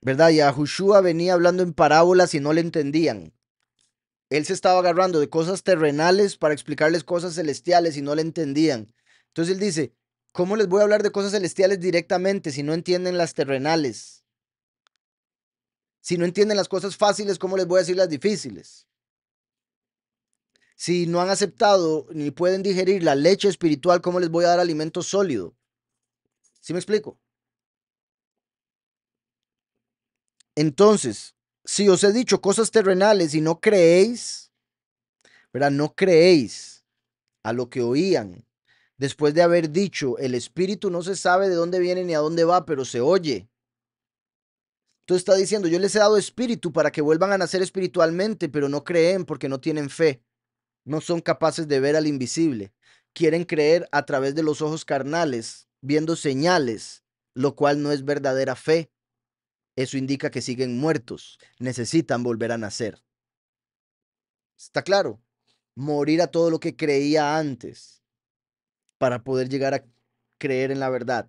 ¿Verdad? Y a Joshua venía hablando en parábolas y no le entendían. Él se estaba agarrando de cosas terrenales para explicarles cosas celestiales y no le entendían. Entonces él dice, ¿cómo les voy a hablar de cosas celestiales directamente si no entienden las terrenales? Si no entienden las cosas fáciles, ¿cómo les voy a decir las difíciles? Si no han aceptado ni pueden digerir la leche espiritual, ¿cómo les voy a dar alimento sólido? ¿Sí me explico? Entonces, si os he dicho cosas terrenales y no creéis, ¿verdad? No creéis a lo que oían. Después de haber dicho, el espíritu no se sabe de dónde viene ni a dónde va, pero se oye. Tú estás diciendo, yo les he dado espíritu para que vuelvan a nacer espiritualmente, pero no creen porque no tienen fe. No son capaces de ver al invisible. Quieren creer a través de los ojos carnales, viendo señales, lo cual no es verdadera fe. Eso indica que siguen muertos, necesitan volver a nacer. Está claro, morir a todo lo que creía antes para poder llegar a creer en la verdad.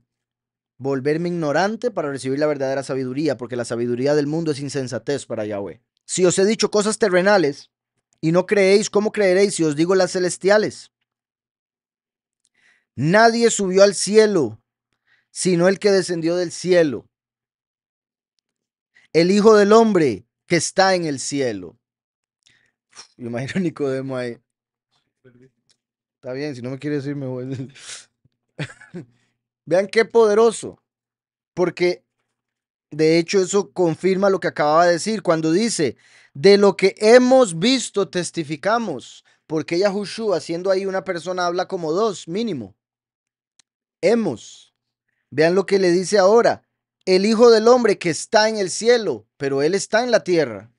Volverme ignorante para recibir la verdadera sabiduría, porque la sabiduría del mundo es insensatez para Yahweh. Si os he dicho cosas terrenales y no creéis, ¿cómo creeréis si os digo las celestiales? Nadie subió al cielo, sino el que descendió del cielo, el Hijo del Hombre que está en el cielo. yo imagino a Nicodemo ahí. Está bien, si no me quiere decir, me voy. Vean qué poderoso, porque de hecho eso confirma lo que acababa de decir cuando dice, de lo que hemos visto testificamos, porque Yahushua, siendo ahí una persona, habla como dos mínimo hemos. Vean lo que le dice ahora, el Hijo del Hombre que está en el cielo, pero Él está en la tierra.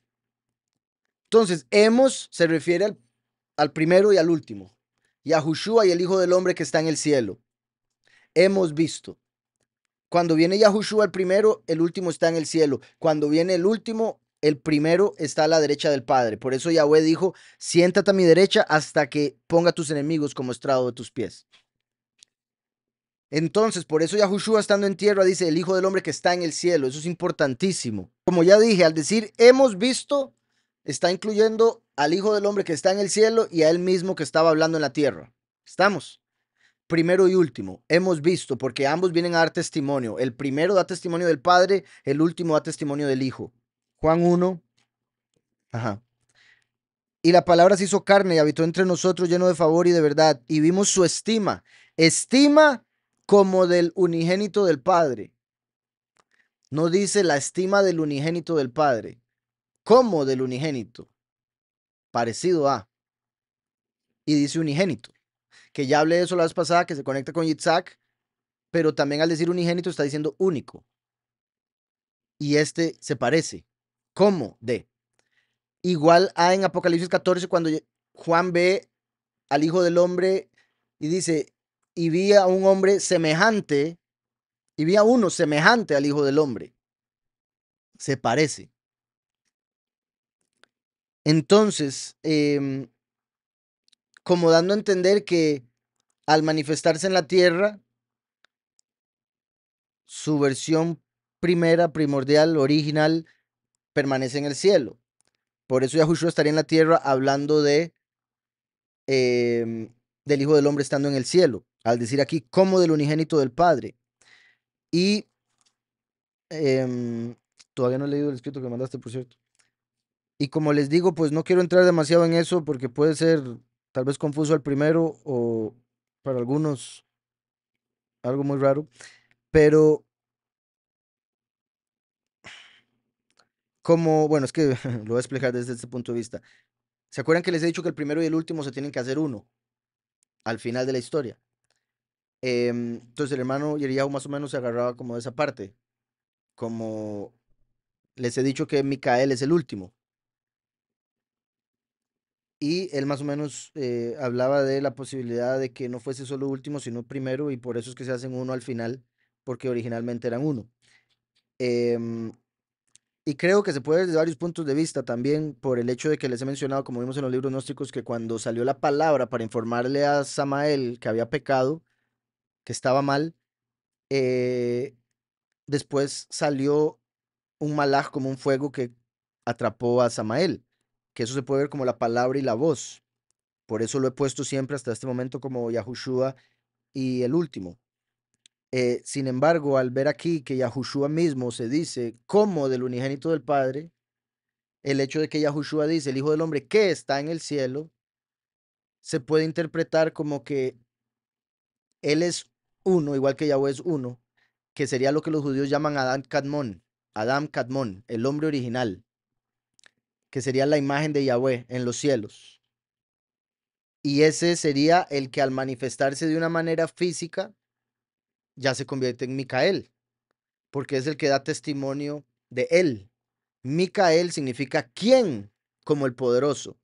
Entonces, hemos se refiere al, primero y al último, Yahushua y el Hijo del Hombre que está en el cielo. Hemos visto. Cuando viene Yahushua el primero, el último está en el cielo. Cuando viene el último, el primero está a la derecha del Padre. Por eso Yahweh dijo, siéntate a mi derecha hasta que ponga tus enemigos como estrado de tus pies. Entonces, por eso Yahushua estando en tierra dice, el Hijo del Hombre que está en el cielo. Eso es importantísimo. Como ya dije, al decir hemos visto, está incluyendo al Hijo del Hombre que está en el cielo y a él mismo que estaba hablando en la tierra. ¿Estamos? Primero y último, hemos visto, porque ambos vienen a dar testimonio. El primero da testimonio del Padre, el último da testimonio del Hijo. Juan 1. Ajá. Y la palabra se hizo carne y habitó entre nosotros lleno de favor y de verdad. Y vimos su estima. Estima como del unigénito del Padre. No dice la estima del unigénito del Padre, como del unigénito, parecido a. Y dice unigénito, que ya hablé de eso la vez pasada, que se conecta con Yitzhak, pero también al decir unigénito está diciendo único. Y este se parece, como de. Igual a en Apocalipsis 14, cuando Juan ve al Hijo del Hombre y dice, y vi a un hombre semejante, y vi a uno semejante al Hijo del Hombre. Se parece. Entonces, em, como dando a entender que al manifestarse en la tierra, su versión primera, primordial, original, permanece en el cielo. Por eso Yahushua estaría en la tierra hablando de em, del Hijo del Hombre estando en el cielo al decir aquí como del unigénito del Padre. Y em, todavía no he leído el escrito que mandaste, por cierto. Y como les digo, pues no quiero entrar demasiado en eso porque puede ser tal vez confuso al primero o para algunos algo muy raro. Pero como, bueno, es que lo voy a explicar desde este punto de vista. ¿Se acuerdan que les he dicho que el primero y el último se tienen que hacer uno al final de la historia? Em, entonces el hermano Yeriahu más o menos se agarraba como de esa parte. Como les he dicho que Micael es el último. Y él más o menos eh, hablaba de la posibilidad de que no fuese solo último, sino primero, y por eso es que se hacen uno al final, porque originalmente eran uno. Em, y creo que se puede ver desde varios puntos de vista también por el hecho de que les he mencionado, como vimos en los libros gnósticos, que cuando salió la palabra para informarle a Samael que había pecado, que estaba mal. Eh, después salió un malaj como un fuego que atrapó a Samael, que eso se puede ver como la palabra y la voz. Por eso lo he puesto siempre hasta este momento como Yahushua y el último. Eh, sin embargo, al ver aquí que Yahushua mismo se dice como del unigénito del Padre, el hecho de que Yahushua dice el Hijo del Hombre que está en el cielo, se puede interpretar como que Él es uno, igual que Yahweh es uno, que sería lo que los judíos llaman Adam Kadmon, Adam Kadmon, el hombre original, que sería la imagen de Yahweh en los cielos. Y ese sería el que al manifestarse de una manera física ya se convierte en Micael, porque es el que da testimonio de él. Micael significa quién como el poderoso.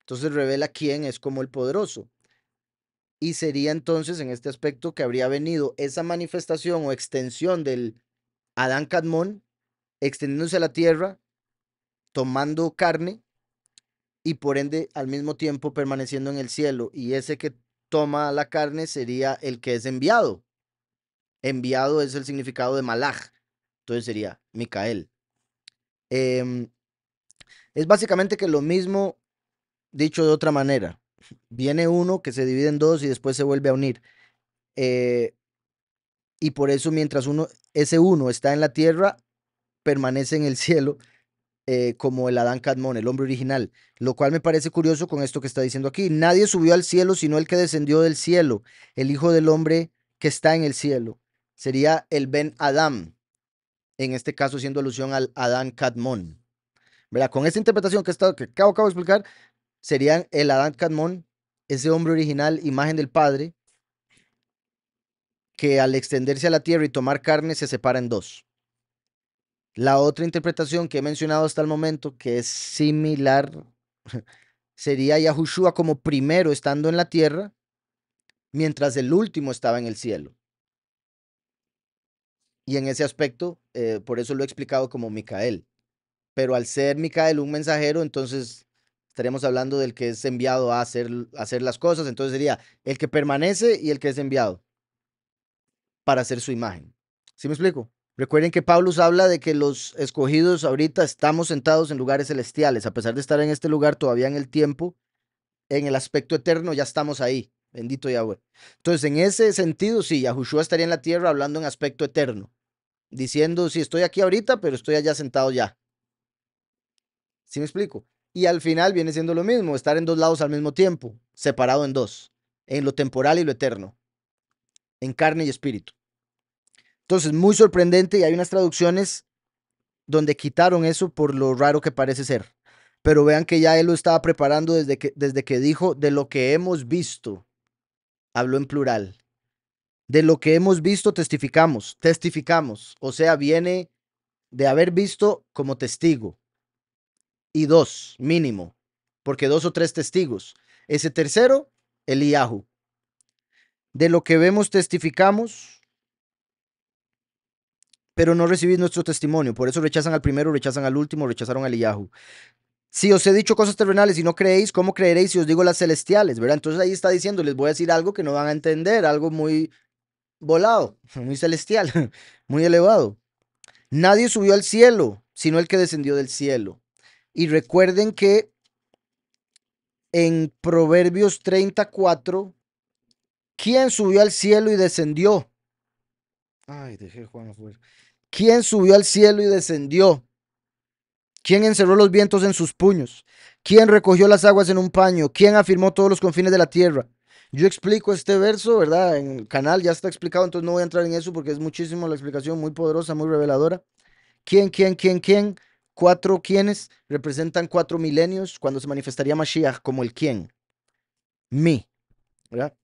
Entonces revela quién es como el poderoso y sería entonces en este aspecto que habría venido esa manifestación o extensión del Adán Cadmón extendiéndose a la tierra, tomando carne y por ende al mismo tiempo permaneciendo en el cielo. Y ese que toma la carne sería el que es enviado. Enviado es el significado de Malach, entonces sería Micael. Em, es básicamente que lo mismo dicho de otra manera viene uno que se divide en dos y después se vuelve a unir. Eh, y por eso mientras uno, ese uno está en la tierra, permanece en el cielo eh, como el Adán Cadmón, el hombre original. Lo cual me parece curioso con esto que está diciendo aquí. Nadie subió al cielo sino el que descendió del cielo, el Hijo del Hombre que está en el cielo. Sería el Ben Adam, en este caso siendo alusión al Adán Cadmón. Con esta interpretación que, que acabo de explicar, Sería el Adán Cadmón, ese hombre original, imagen del Padre, que al extenderse a la tierra y tomar carne se separa en dos. La otra interpretación que he mencionado hasta el momento, que es similar, sería Yahushua como primero estando en la tierra, mientras el último estaba en el cielo. Y en ese aspecto, eh, por eso lo he explicado como Micael. Pero al ser Micael un mensajero, entonces estaremos hablando del que es enviado a hacer, hacer las cosas. Entonces sería el que permanece y el que es enviado para hacer su imagen. ¿Sí me explico? Recuerden que Paulus habla de que los escogidos ahorita estamos sentados en lugares celestiales. A pesar de estar en este lugar todavía en el tiempo, en el aspecto eterno ya estamos ahí. Bendito Yahweh. Entonces, en ese sentido, sí, Yahushua estaría en la tierra hablando en aspecto eterno. Diciendo, sí, estoy aquí ahorita, pero estoy allá sentado ya. ¿Sí me explico? Y al final viene siendo lo mismo, estar en dos lados al mismo tiempo, separado en dos, en lo temporal y lo eterno, en carne y espíritu. Entonces, muy sorprendente y hay unas traducciones donde quitaron eso por lo raro que parece ser. Pero vean que ya él lo estaba preparando desde que, desde que dijo de lo que hemos visto. Habló en plural. De lo que hemos visto testificamos, testificamos. O sea, viene de haber visto como testigo y dos mínimo, porque dos o tres testigos. Ese tercero, Eliahu. De lo que vemos testificamos, pero no recibís nuestro testimonio. Por eso rechazan al primero, rechazan al último, rechazaron al Eliyahu. Si os he dicho cosas terrenales y no creéis, ¿cómo creeréis si os digo las celestiales? ¿verdad? Entonces ahí está diciendo, les voy a decir algo que no van a entender, algo muy volado, muy celestial, muy elevado. Nadie subió al cielo, sino el que descendió del cielo, y recuerden que en Proverbios 34, ¿quién subió al cielo y descendió? Ay, dejé Juan afuera. ¿Quién subió al cielo y descendió? ¿Quién encerró los vientos en sus puños? ¿Quién recogió las aguas en un paño? ¿Quién afirmó todos los confines de la tierra? Yo explico este verso, ¿verdad? En el canal ya está explicado, entonces no voy a entrar en eso porque es muchísimo la explicación, muy poderosa, muy reveladora. ¿Quién, quién, quién, quién? cuatro quienes representan cuatro milenios cuando se manifestaría Mashiach como el quién. Mi. ¿verdad?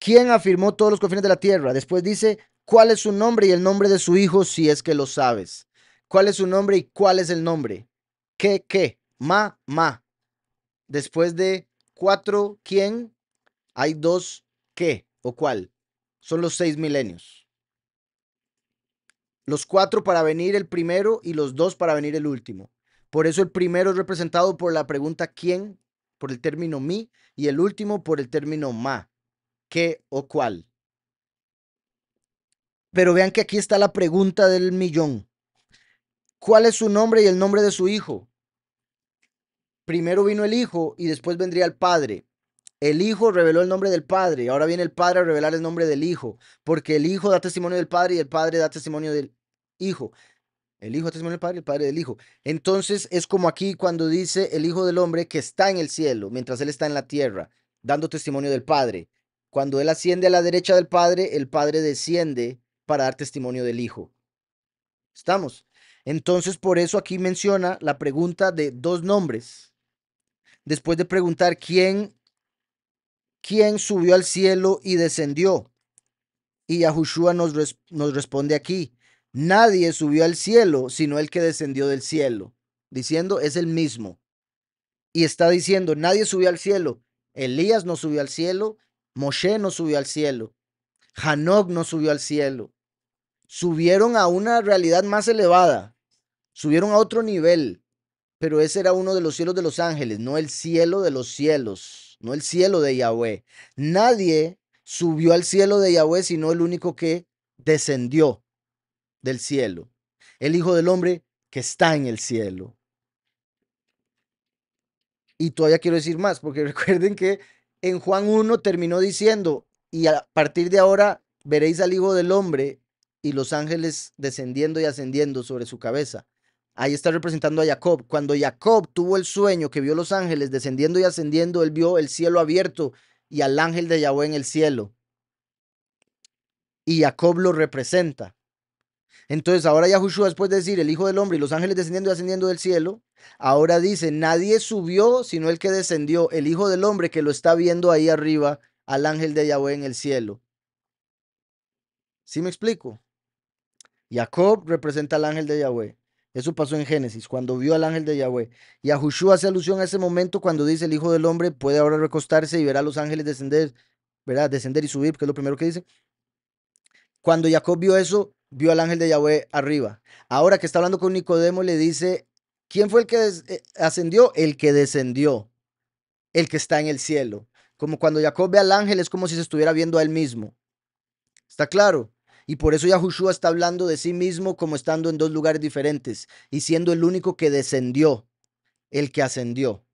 ¿Quién afirmó todos los confines de la tierra? Después dice, ¿cuál es su nombre y el nombre de su hijo si es que lo sabes? ¿Cuál es su nombre y cuál es el nombre? ¿Qué, qué? Ma, ma. Después de cuatro, ¿quién? Hay dos, ¿qué? ¿O cuál? Son los seis milenios. Los cuatro para venir el primero y los dos para venir el último. Por eso el primero es representado por la pregunta quién, por el término mi, y el último por el término ma, qué o cuál. Pero vean que aquí está la pregunta del millón. ¿Cuál es su nombre y el nombre de su hijo? Primero vino el hijo y después vendría el padre. El Hijo reveló el nombre del Padre, ahora viene el Padre a revelar el nombre del Hijo, porque el Hijo da testimonio del Padre y el Padre da testimonio del Hijo. El Hijo da testimonio del Padre y el Padre del Hijo. Entonces es como aquí cuando dice el Hijo del Hombre que está en el cielo, mientras Él está en la tierra, dando testimonio del Padre. Cuando Él asciende a la derecha del Padre, el Padre desciende para dar testimonio del Hijo. ¿Estamos? Entonces por eso aquí menciona la pregunta de dos nombres. Después de preguntar quién ¿Quién subió al cielo y descendió. Y Yahushua nos, nos responde aquí, nadie subió al cielo sino el que descendió del cielo, diciendo, es el mismo. Y está diciendo, nadie subió al cielo. Elías no subió al cielo, Moshe no subió al cielo, Hanok no subió al cielo. Subieron a una realidad más elevada, subieron a otro nivel, pero ese era uno de los cielos de los ángeles, no el cielo de los cielos no el cielo de Yahweh. Nadie subió al cielo de Yahweh sino el único que descendió del cielo, el Hijo del Hombre que está en el cielo. Y todavía quiero decir más, porque recuerden que en Juan 1 terminó diciendo, y a partir de ahora veréis al Hijo del Hombre y los ángeles descendiendo y ascendiendo sobre su cabeza. Ahí está representando a Jacob. Cuando Jacob tuvo el sueño que vio los ángeles descendiendo y ascendiendo, él vio el cielo abierto y al ángel de Yahweh en el cielo. Y Jacob lo representa. Entonces ahora Yahushua, después de decir el Hijo del Hombre y los ángeles descendiendo y ascendiendo del cielo, ahora dice, nadie subió sino el que descendió, el Hijo del Hombre que lo está viendo ahí arriba al ángel de Yahweh en el cielo. ¿Sí me explico? Jacob representa al ángel de Yahweh. Eso pasó en Génesis, cuando vio al ángel de Yahweh. Y a Jushua hace alusión a ese momento cuando dice, el Hijo del Hombre puede ahora recostarse y verá a los ángeles descender, ¿verdad? Descender y subir, que es lo primero que dice. Cuando Jacob vio eso, vio al ángel de Yahweh arriba. Ahora que está hablando con Nicodemo, le dice, ¿quién fue el que eh, ascendió? El que descendió, el que está en el cielo. Como cuando Jacob ve al ángel, es como si se estuviera viendo a él mismo. ¿Está claro? Y por eso Yahushua está hablando de sí mismo como estando en dos lugares diferentes y siendo el único que descendió, el que ascendió.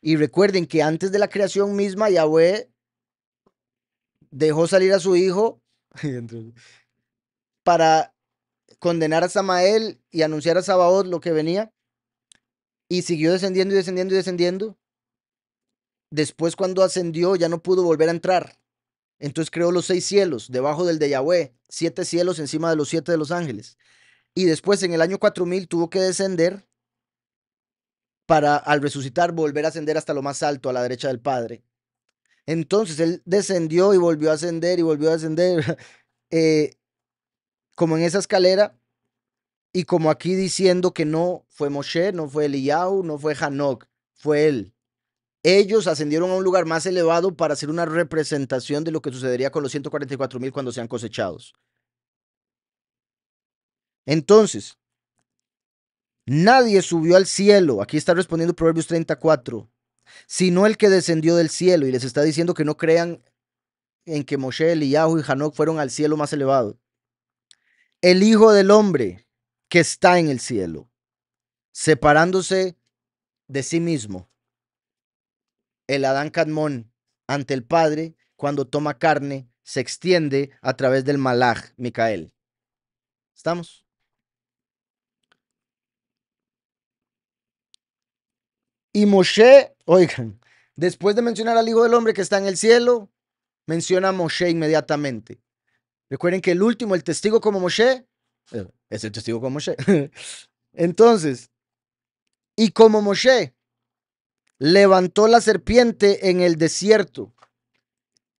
Y recuerden que antes de la creación misma, Yahweh dejó salir a su hijo para condenar a Samael y anunciar a Sabaoth lo que venía. Y siguió descendiendo y descendiendo y descendiendo. Después cuando ascendió ya no pudo volver a entrar. Entonces creó los seis cielos debajo del de Yahweh, siete cielos encima de los siete de los ángeles. Y después en el año 4000 tuvo que descender para al resucitar volver a ascender hasta lo más alto, a la derecha del Padre. Entonces él descendió y volvió a ascender y volvió a ascender eh, como en esa escalera y como aquí diciendo que no fue Moshe, no fue Eliyahu, no fue Hanok, fue él. Ellos ascendieron a un lugar más elevado para hacer una representación de lo que sucedería con los 144 mil cuando sean cosechados. Entonces, nadie subió al cielo. Aquí está respondiendo Proverbios 34. Sino el que descendió del cielo. Y les está diciendo que no crean en que Moshe, Eliyahu y Hanok fueron al cielo más elevado. El Hijo del Hombre que está en el cielo, separándose de sí mismo el Adán Cadmón ante el Padre cuando toma carne se extiende a través del Malach Micael. ¿Estamos? Y Moshe, oigan, después de mencionar al Hijo del Hombre que está en el cielo, menciona a Moshe inmediatamente. Recuerden que el último, el testigo como Moshe, eh, es el testigo como Moshe. Entonces, y como Moshe, levantó la serpiente en el desierto.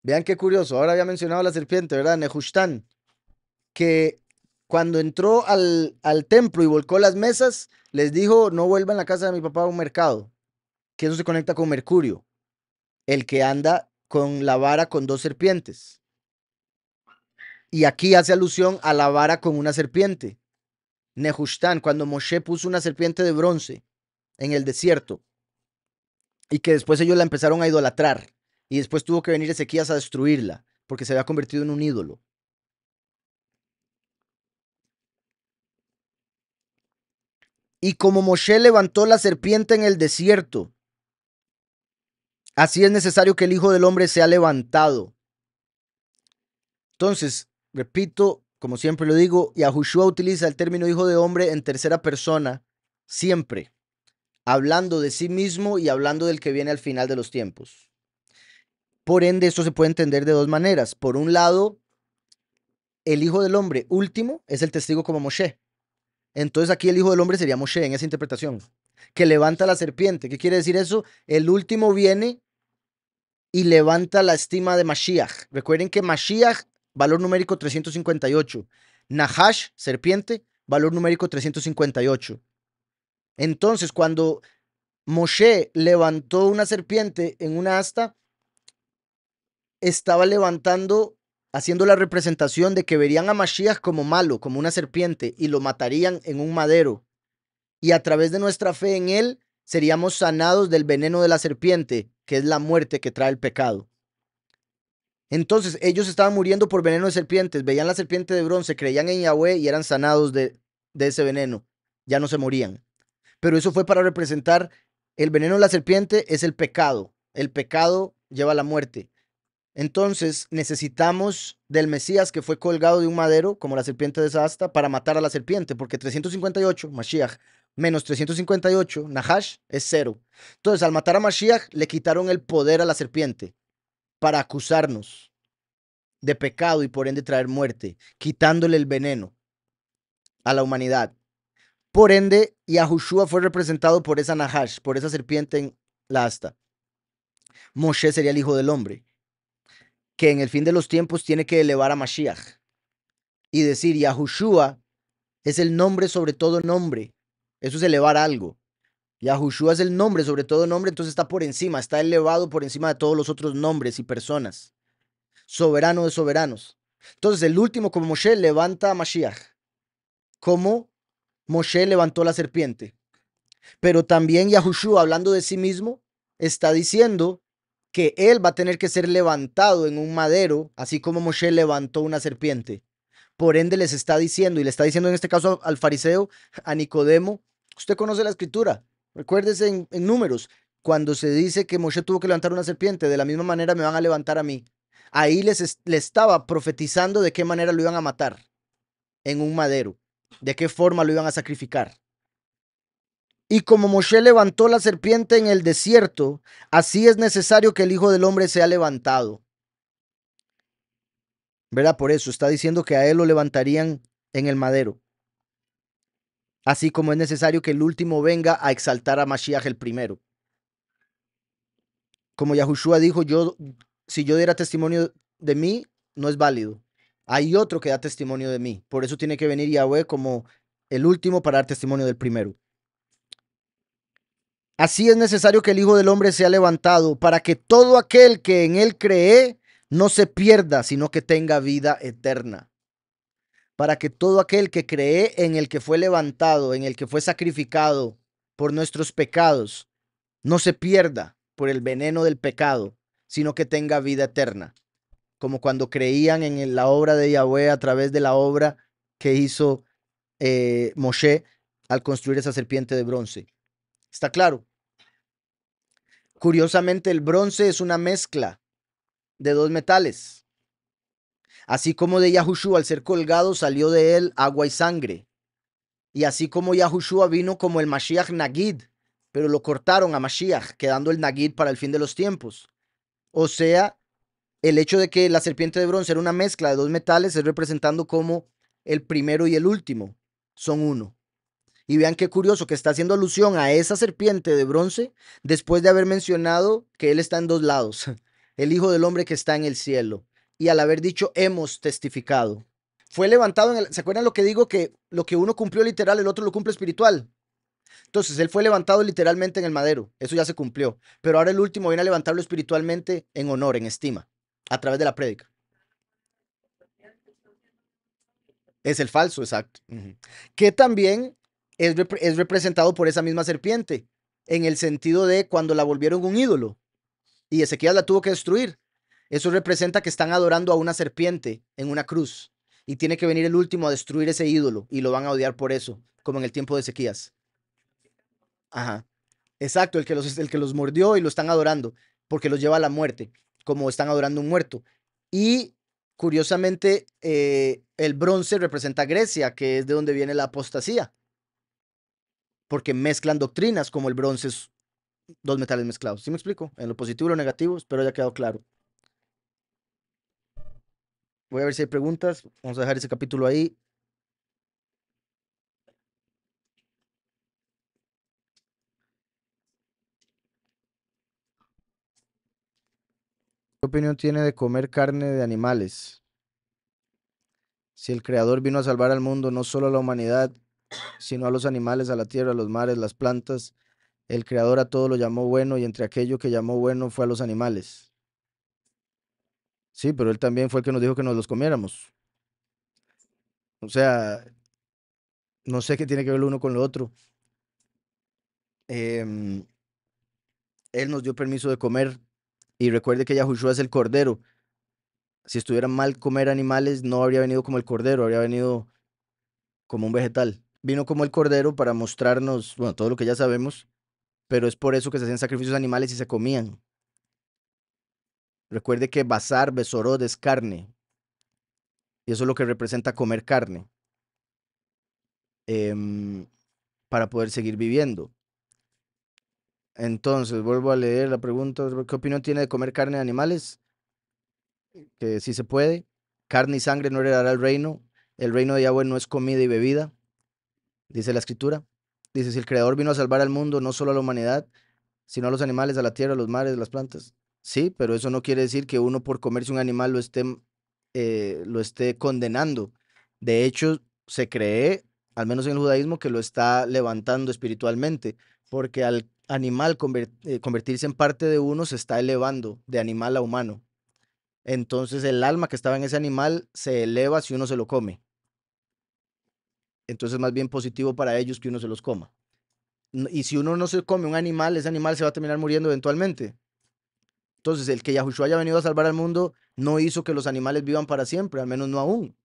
Vean qué curioso, ahora había mencionado la serpiente, ¿verdad? nejustán que cuando entró al, templo y volcó las mesas, les dijo, no vuelvan a la casa de mi papá a un mercado, que eso se conecta con Mercurio, el que anda con la vara con dos serpientes. Y aquí hace alusión a la vara con una serpiente. nejustán cuando Moshe puso una serpiente de bronce en el desierto, y que después ellos la empezaron a idolatrar y después tuvo que venir Ezequías a destruirla porque se había convertido en un ídolo. Y como Moshe levantó la serpiente en el desierto, así es necesario que el Hijo del Hombre sea levantado. Entonces, repito, como siempre lo digo, Yahushua utiliza el término Hijo de Hombre en tercera persona, siempre hablando de sí mismo y hablando del que viene al final de los tiempos. Por ende, esto se puede entender de dos maneras. Por un lado, el Hijo del Hombre último es el testigo como Moshe. Entonces aquí el Hijo del Hombre sería Moshe en esa interpretación, que levanta la serpiente. ¿Qué quiere decir eso? El último viene y levanta la estima de Mashiach. Recuerden que Mashiach, valor numérico 358. Nahash, serpiente, valor numérico 358. Entonces, cuando Moshe levantó una serpiente en una asta, estaba levantando, haciendo la representación de que verían a Mashiach como malo, como una serpiente, y lo matarían en un madero. Y a través de nuestra fe en él, seríamos sanados del veneno de la serpiente, que es la muerte que trae el pecado. Entonces ellos estaban muriendo por veneno de serpientes, veían la serpiente de bronce, creían en Yahweh y eran sanados de, de ese veneno, ya no se morían pero eso fue para representar el veneno de la serpiente es el pecado. El pecado lleva a la muerte. Entonces necesitamos del Mesías que fue colgado de un madero, como la serpiente de Sasta, para matar a la serpiente, porque 358, Mashiach, menos 358, Nahash, es cero. Entonces al matar a Mashiach le quitaron el poder a la serpiente para acusarnos de pecado y por ende traer muerte, quitándole el veneno a la humanidad. Por ende, Yahushua fue representado por esa Nahash, por esa serpiente en la asta. Moshe sería el hijo del hombre, que en el fin de los tiempos tiene que elevar a Mashiach y decir Yahushua es el nombre sobre todo nombre. Eso es elevar algo. Yahushua es el nombre sobre todo nombre, entonces está por encima, está elevado por encima de todos los otros nombres y personas. Soberano de soberanos. Entonces el último como Moshe levanta a Mashiach ¿Cómo? Moshe levantó la serpiente. Pero también Yahushua, hablando de sí mismo, está diciendo que él va a tener que ser levantado en un madero, así como Moshe levantó una serpiente. Por ende les está diciendo, y le está diciendo en este caso al fariseo, a Nicodemo, usted conoce la escritura, recuérdese en, números, cuando se dice que Moshe tuvo que levantar una serpiente, de la misma manera me van a levantar a mí. Ahí les, les estaba profetizando de qué manera lo iban a matar, en un madero de qué forma lo iban a sacrificar. Y como Moshe levantó la serpiente en el desierto, así es necesario que el Hijo del Hombre sea levantado. ¿Verdad? Por eso está diciendo que a él lo levantarían en el madero. Así como es necesario que el último venga a exaltar a Mashiach el primero. Como Yahushua dijo, yo, si yo diera testimonio de mí, no es válido hay otro que da testimonio de mí. Por eso tiene que venir Yahweh como el último para dar testimonio del primero. Así es necesario que el Hijo del Hombre sea levantado para que todo aquel que en él cree no se pierda, sino que tenga vida eterna. Para que todo aquel que cree en el que fue levantado, en el que fue sacrificado por nuestros pecados, no se pierda por el veneno del pecado, sino que tenga vida eterna como cuando creían en la obra de Yahweh a través de la obra que hizo eh, Moshe al construir esa serpiente de bronce. ¿Está claro? Curiosamente, el bronce es una mezcla de dos metales. Así como de Yahushua al ser colgado salió de él agua y sangre. Y así como Yahushua vino como el Mashiach Nagid, pero lo cortaron a Mashiach, quedando el Nagid para el fin de los tiempos. O sea, el hecho de que la serpiente de bronce era una mezcla de dos metales es representando como el primero y el último son uno. Y vean qué curioso que está haciendo alusión a esa serpiente de bronce después de haber mencionado que él está en dos lados, el Hijo del Hombre que está en el cielo, y al haber dicho hemos testificado. Fue levantado en el, ¿se acuerdan lo que digo que lo que uno cumplió literal, el otro lo cumple espiritual? Entonces, él fue levantado literalmente en el madero, eso ya se cumplió, pero ahora el último viene a levantarlo espiritualmente en honor, en estima a través de la prédica. Es el falso, exacto. Que también es, representado por esa misma serpiente, en el sentido de cuando la volvieron un ídolo y Ezequiel la tuvo que destruir. Eso representa que están adorando a una serpiente en una cruz y tiene que venir el último a destruir ese ídolo y lo van a odiar por eso, como en el tiempo de Ezequías. Ajá. Exacto, el que los, el que los mordió y lo están adorando porque los lleva a la muerte como están adorando un muerto. Y curiosamente, eh, el bronce representa a Grecia, que es de donde viene la apostasía, porque mezclan doctrinas como el bronce es dos metales mezclados. ¿Sí me explico? En lo positivo y lo negativo, espero haya quedado claro. Voy a ver si hay preguntas. Vamos a dejar ese capítulo ahí. opinión tiene de comer carne de animales? Si el Creador vino a salvar al mundo, no solo a la humanidad, sino a los animales, a la tierra, a los mares, las plantas, el Creador a todo lo llamó bueno y entre aquello que llamó bueno fue a los animales. Sí, pero Él también fue el que nos dijo que nos los comiéramos. O sea, no sé qué tiene que ver uno con lo otro. Em, él nos dio permiso de comer y recuerde que Yahushua es el cordero. Si estuviera mal comer animales, no habría venido como el cordero, habría venido como un vegetal. Vino como el cordero para mostrarnos, bueno, todo lo que ya sabemos, pero es por eso que se hacían sacrificios animales y se comían. Recuerde que bazar, besorod es carne. Y eso es lo que representa comer carne. Em, para poder seguir viviendo. Entonces, vuelvo a leer la pregunta, ¿qué opinión tiene de comer carne de animales? Que si se puede. Carne y sangre no heredará el reino. El reino de Yahweh no es comida y bebida, dice la escritura. Dice, si el Creador vino a salvar al mundo, no solo a la humanidad, sino a los animales, a la tierra, a los mares, a las plantas. Sí, pero eso no quiere decir que uno por comerse un animal lo esté, eh, lo esté condenando. De hecho, se cree, al menos en el judaísmo, que lo está levantando espiritualmente, porque al animal eh, convertirse en parte de uno se está elevando de animal a humano. Entonces el alma que estaba en ese animal se eleva si uno se lo come. Entonces es más bien positivo para ellos que uno se los coma. Y si uno no se come un animal, ese animal se va a terminar muriendo eventualmente. Entonces el que Yahushua haya venido a salvar al mundo no hizo que los animales vivan para siempre, al menos no aún.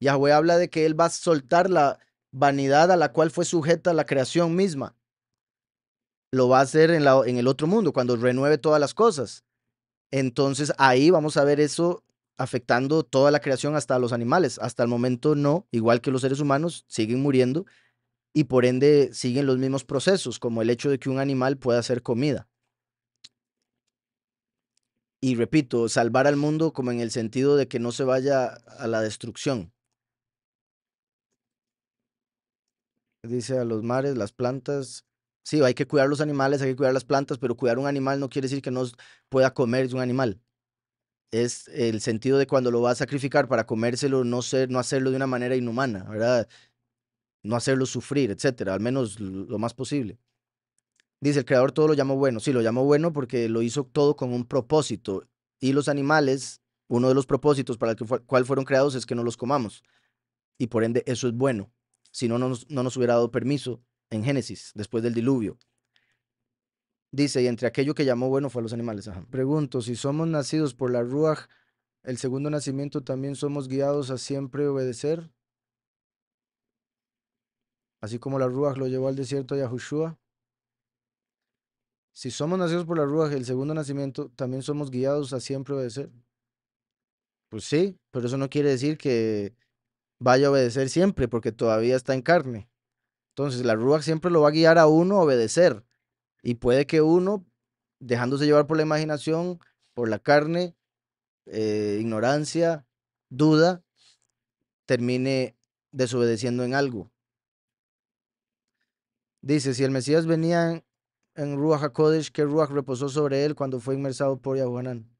Yahweh habla de que él va a soltar la vanidad a la cual fue sujeta la creación misma lo va a hacer en, la, en el otro mundo, cuando renueve todas las cosas. Entonces ahí vamos a ver eso afectando toda la creación hasta los animales. Hasta el momento no, igual que los seres humanos, siguen muriendo y por ende siguen los mismos procesos, como el hecho de que un animal pueda hacer comida. Y repito, salvar al mundo como en el sentido de que no se vaya a la destrucción. Dice a los mares, las plantas, Sí, hay que cuidar los animales, hay que cuidar las plantas, pero cuidar un animal no quiere decir que no pueda comer un animal. Es el sentido de cuando lo va a sacrificar para comérselo, no, ser, no hacerlo de una manera inhumana, ¿verdad? No hacerlo sufrir, etcétera, al menos lo más posible. Dice, el creador todo lo llamó bueno. Sí, lo llamó bueno porque lo hizo todo con un propósito. Y los animales, uno de los propósitos para el cual fueron creados es que no los comamos. Y por ende, eso es bueno. Si no, no nos hubiera dado permiso en Génesis, después del diluvio. Dice, y entre aquello que llamó bueno fue a los animales. Pregunto, si somos nacidos por la Ruach, el segundo nacimiento también somos guiados a siempre obedecer. Así como la Ruach lo llevó al desierto de Yahushua. Si somos nacidos por la Ruach, el segundo nacimiento también somos guiados a siempre obedecer. Pues sí, pero eso no quiere decir que vaya a obedecer siempre, porque todavía está en carne. Entonces, la Ruach siempre lo va a guiar a uno a obedecer. Y puede que uno, dejándose llevar por la imaginación, por la carne, eh, ignorancia, duda, termine desobedeciendo en algo. Dice, si el Mesías venía en, en Ruach HaKodesh, ¿qué Ruach reposó sobre él cuando fue inmersado por Yahuanán?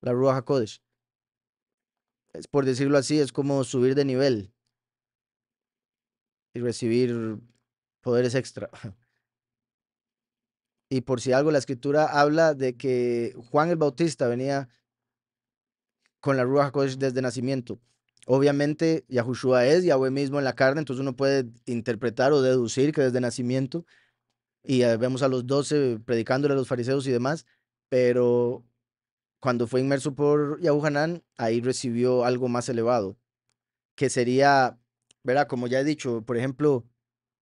La Ruach HaKodesh. Es, por decirlo así, es como subir de nivel y recibir poderes extra. Y por si algo, la escritura habla de que Juan el Bautista venía con la Ruach Kodesh desde nacimiento. Obviamente, Yahushua es Yahweh mismo en la carne, entonces uno puede interpretar o deducir que desde nacimiento, y eh, vemos a los doce predicándole a los fariseos y demás, pero cuando fue inmerso por Yahuhanan, ahí recibió algo más elevado, que sería Verá, Como ya he dicho, por ejemplo,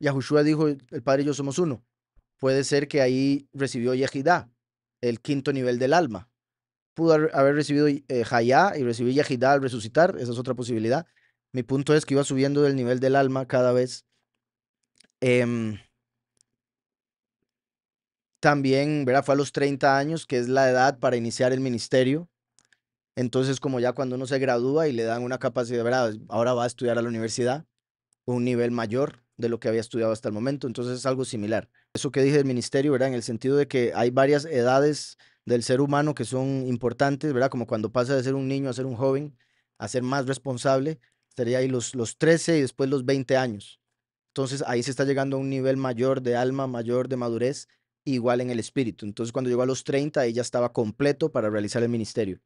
Yahushua dijo, el Padre y yo somos uno. Puede ser que ahí recibió Yehidá, el quinto nivel del alma. Pudo haber recibido eh, Hayá y recibió Yehidá al resucitar, esa es otra posibilidad. Mi punto es que iba subiendo del nivel del alma cada vez. Em, también, verá, Fue a los 30 años, que es la edad para iniciar el ministerio. Entonces, como ya cuando uno se gradúa y le dan una capacidad, verá, Ahora va a estudiar a la universidad un nivel mayor de lo que había estudiado hasta el momento. Entonces es algo similar. Eso que dije del ministerio, ¿verdad? En el sentido de que hay varias edades del ser humano que son importantes, ¿verdad? Como cuando pasa de ser un niño a ser un joven, a ser más responsable, estaría ahí los, los 13 y después los 20 años. Entonces ahí se está llegando a un nivel mayor de alma, mayor de madurez, igual en el espíritu. Entonces cuando llegó a los 30, ya estaba completo para realizar el ministerio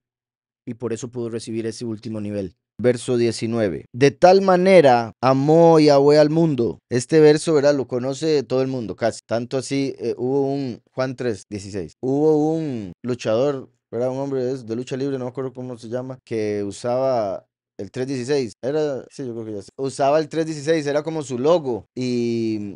y por eso pudo recibir ese último nivel verso 19. De tal manera amó Yahweh al mundo. Este verso, ¿verdad? Lo conoce todo el mundo, casi. Tanto así, eh, hubo un, Juan 3, 16, hubo un luchador ¿verdad? Un hombre de, lucha libre, no me cómo se llama, que usaba el 316. Era, sí, yo creo que Usaba el 316, era como su logo. Y,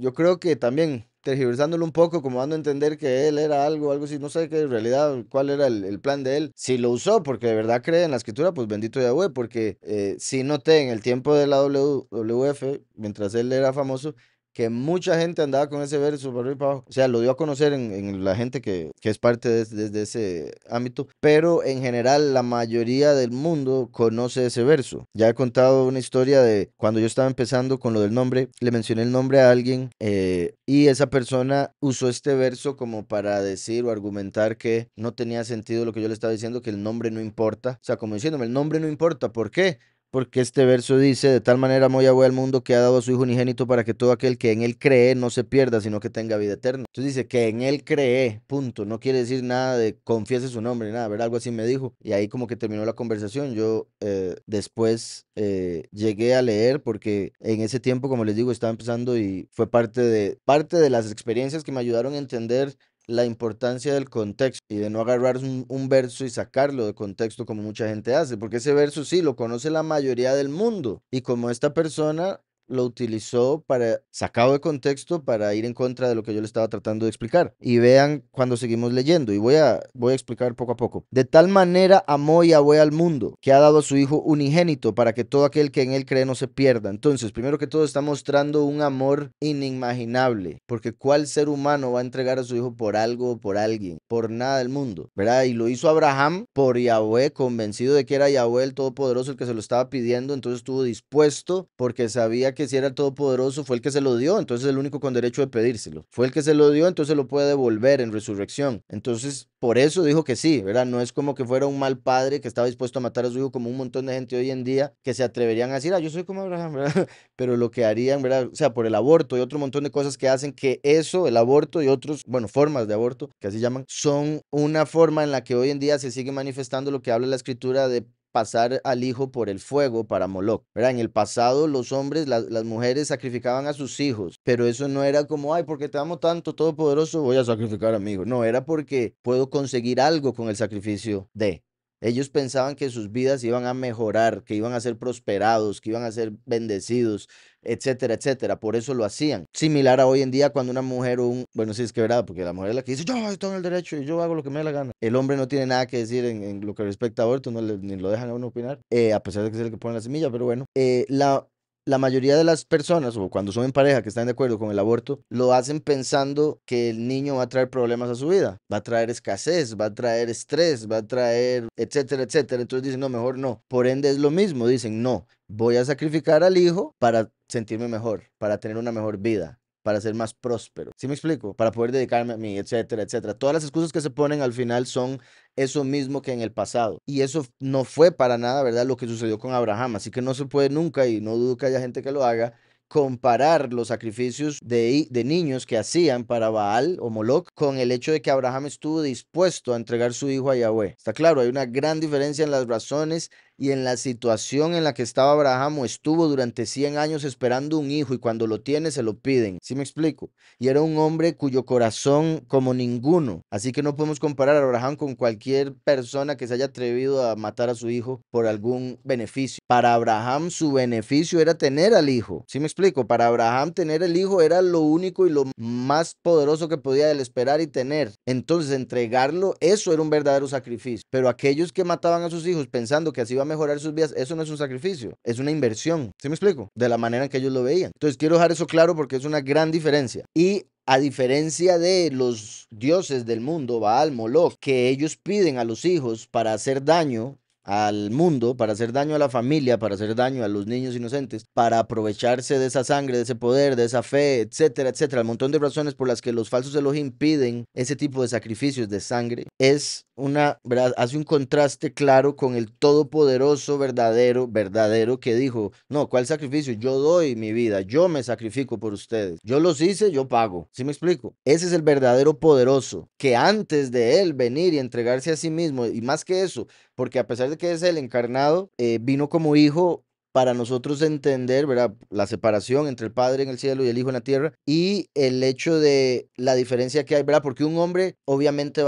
yo creo que también tergiversándolo un poco, como dando a entender que él era algo, algo así, no sé qué en realidad, cuál era el, plan de él. Si lo usó porque de verdad cree en la escritura, pues bendito Yahweh, porque eh, si noté en el tiempo de la WWF, mientras él era famoso, que mucha gente andaba con ese verso O sea, lo dio a conocer en, la gente que, es parte de, ese ámbito. Pero en general, la mayoría del mundo conoce ese verso. Ya he contado una historia de cuando yo estaba empezando con lo del nombre, le mencioné el nombre a alguien eh, y esa persona usó este verso como para decir o argumentar que no tenía sentido lo que yo le estaba diciendo, que el nombre no importa. O sea, como diciéndome, el nombre no importa. ¿Por qué? porque este verso dice, de tal manera Moya voy al mundo que ha dado a su Hijo unigénito para que todo aquel que en él cree no se pierda, sino que tenga vida eterna. Entonces dice que en él cree, punto. No quiere decir nada de confiese su nombre, nada, ver Algo así me dijo. Y ahí como que terminó la conversación. Yo eh, después eh, llegué a leer porque en ese tiempo, como les digo, estaba empezando y fue parte de, parte de las experiencias que me ayudaron a entender la importancia del contexto y de no agarrar un, verso y sacarlo de contexto como mucha gente hace, porque ese verso sí lo conoce la mayoría del mundo y como esta persona lo utilizó para, sacado de contexto, para ir en contra de lo que yo le estaba tratando de explicar. Y vean cuando seguimos leyendo, y voy a, voy a explicar poco a poco. De tal manera amó Yahweh al mundo, que ha dado a su Hijo unigénito, para que todo aquel que en él cree no se pierda. Entonces, primero que todo, está mostrando un amor inimaginable, porque ¿cuál ser humano va a entregar a su Hijo por algo o por alguien? Por nada del mundo, ¿verdad? Y lo hizo Abraham por Yahweh, convencido de que era Yahweh el Todopoderoso el que se lo estaba pidiendo, entonces estuvo dispuesto porque sabía que si era el Todopoderoso fue el que se lo dio, entonces el único con derecho de pedírselo. Fue el que se lo dio, entonces lo puede devolver en resurrección. Entonces, por eso dijo que sí, ¿verdad? No es como que fuera un mal padre que estaba dispuesto a matar a su hijo, como un montón de gente hoy en día que se atreverían a decir, ah, yo soy como Abraham, ¿verdad? Pero lo que harían, ¿verdad? O sea, por el aborto y otro montón de cosas que hacen que eso, el aborto y otros, bueno, formas de aborto, que así llaman, son una forma en la que hoy en día se sigue manifestando lo que habla la escritura de pasar al hijo por el fuego para Moloch. ¿verdad? En el pasado los hombres, las mujeres sacrificaban a sus hijos, pero eso no era como, ay, porque te amo tanto, todopoderoso, voy a sacrificar a mi hijo. No, era porque puedo conseguir algo con el sacrificio de. Ellos pensaban que sus vidas iban a mejorar, que iban a ser prosperados, que iban a ser bendecidos, etcétera, etcétera. Por eso lo hacían. Similar a hoy en día cuando una mujer un... Bueno, sí, es que verdad, porque la mujer es la que dice, yo estoy en el derecho y yo hago lo que me dé la gana. El hombre no tiene nada que decir en, lo que respecta a aborto, no ni lo dejan a uno opinar, eh, a pesar de que es el que pone la semilla, pero bueno. Eh, la la mayoría de las personas, o cuando son en pareja que están de acuerdo con el aborto, lo hacen pensando que el niño va a traer problemas a su vida, va a traer escasez, va a traer estrés, va a traer, etcétera, etcétera. Entonces dicen, no, mejor no. Por ende es lo mismo, dicen, no, voy a sacrificar al hijo para sentirme mejor, para tener una mejor vida para ser más próspero. ¿Sí me explico? Para poder dedicarme a mí, etcétera, etcétera. Todas las excusas que se ponen al final son eso mismo que en el pasado. Y eso no fue para nada, ¿verdad? Lo que sucedió con Abraham. Así que no se puede nunca, y no dudo que haya gente que lo haga, comparar los sacrificios de, de, niños que hacían para Baal o Moloch con el hecho de que Abraham estuvo dispuesto a entregar su hijo a Yahweh. Está claro, hay una gran diferencia en las razones y en la situación en la que estaba Abraham estuvo durante 100 años esperando un hijo y cuando lo tiene se lo piden. si me explico? Y era un hombre cuyo corazón como ninguno. Así que no podemos comparar a Abraham con cualquier persona que se haya atrevido a matar a su hijo por algún beneficio. Para Abraham su beneficio era tener al hijo. si me explico? Para Abraham tener el hijo era lo único y lo más poderoso que podía él esperar y tener. Entonces entregarlo, eso era un verdadero sacrificio. Pero aquellos que mataban a sus hijos pensando que así iban mejorar sus vidas, eso no es un sacrificio, es una inversión. ¿se me explico? De la manera en que ellos lo veían. Entonces quiero dejar eso claro porque es una gran diferencia. Y a diferencia de los dioses del mundo, Baal, Moloch, que ellos piden a los hijos para hacer daño al mundo, para hacer daño a la familia, para hacer daño a los niños inocentes, para aprovecharse de esa sangre, de ese poder, de esa fe, etcétera, etcétera. El montón de razones por las que los falsos los impiden ese tipo de sacrificios de sangre es una, hace un contraste claro con el todopoderoso verdadero, verdadero que dijo, no, ¿cuál sacrificio? Yo doy mi vida, yo me sacrifico por ustedes, yo los hice, yo pago. ¿Sí me explico? Ese es el verdadero poderoso que antes de él venir y entregarse a sí mismo, y más que eso, porque a pesar de que es el encarnado, eh, vino como hijo para nosotros entender, ¿verdad? La separación entre el Padre en el cielo y el Hijo en la tierra y el hecho de la diferencia que hay, ¿verdad? Porque un hombre obviamente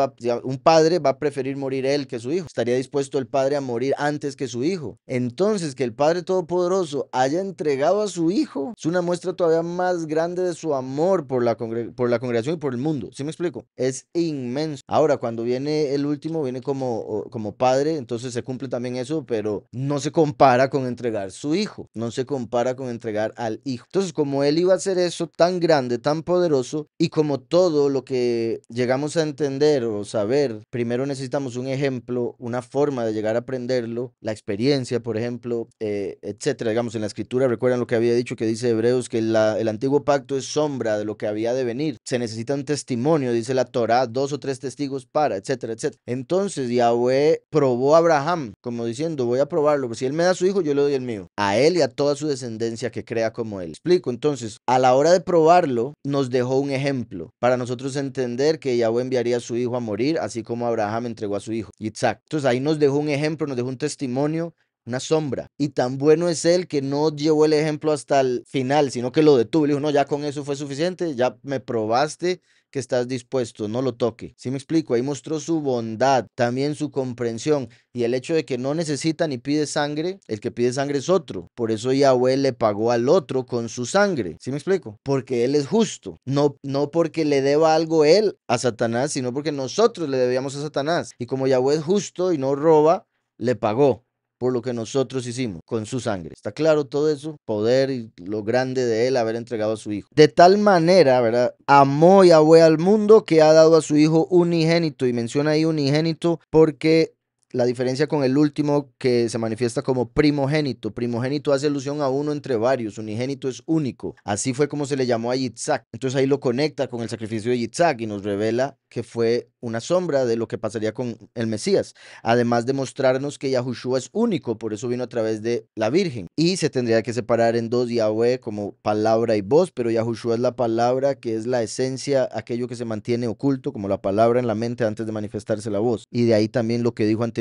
un padre va a preferir morir él que su hijo. Estaría dispuesto el padre a morir antes que su hijo. Entonces, que el Padre Todopoderoso haya entregado a su hijo es una muestra todavía más grande de su amor por la, por la congregación y por el mundo. ¿Sí me explico? Es inmenso. Ahora, cuando viene el último, viene como, como padre, entonces se cumple también eso, pero no se compara con entregarse su hijo. No se compara con entregar al hijo. Entonces, como él iba a hacer eso tan grande, tan poderoso, y como todo lo que llegamos a entender o saber, primero necesitamos un ejemplo, una forma de llegar a aprenderlo, la experiencia, por ejemplo, eh, etcétera. Digamos, en la escritura, recuerdan lo que había dicho que dice Hebreos, que el antiguo pacto es sombra de lo que había de venir. Se necesita un testimonio, dice la Torah, dos o tres testigos para, etcétera, etcétera. Entonces, Yahweh probó a Abraham, como diciendo, voy a probarlo, si él me da su hijo, yo le doy el mío a él y a toda su descendencia que crea como él. Explico, entonces, a la hora de probarlo, nos dejó un ejemplo para nosotros entender que Yahweh enviaría a su hijo a morir, así como Abraham entregó a su hijo, Isaac. Entonces ahí nos dejó un ejemplo, nos dejó un testimonio una sombra. Y tan bueno es él que no llevó el ejemplo hasta el final, sino que lo detuvo. Le dijo, no, ya con eso fue suficiente, ya me probaste que estás dispuesto, no lo toque. ¿Sí me explico, ahí mostró su bondad, también su comprensión y el hecho de que no necesita ni pide sangre, el que pide sangre es otro. Por eso Yahweh le pagó al otro con su sangre. ¿Sí me explico? Porque él es justo, no, no porque le deba algo él a Satanás, sino porque nosotros le debíamos a Satanás. Y como Yahweh es justo y no roba, le pagó por lo que nosotros hicimos con su sangre. Está claro todo eso, poder y lo grande de él haber entregado a su hijo. De tal manera, ¿verdad? Amó Yahweh al mundo que ha dado a su hijo unigénito. Y menciona ahí unigénito porque la diferencia con el último que se manifiesta como primogénito. Primogénito hace alusión a uno entre varios, unigénito es único. Así fue como se le llamó a Yitzhak. Entonces ahí lo conecta con el sacrificio de Yitzhak y nos revela que fue una sombra de lo que pasaría con el Mesías. Además de mostrarnos que Yahushua es único, por eso vino a través de la Virgen. Y se tendría que separar en dos Yahweh como palabra y voz, pero Yahushua es la palabra que es la esencia, aquello que se mantiene oculto, como la palabra en la mente antes de manifestarse la voz. Y de ahí también lo que dijo antes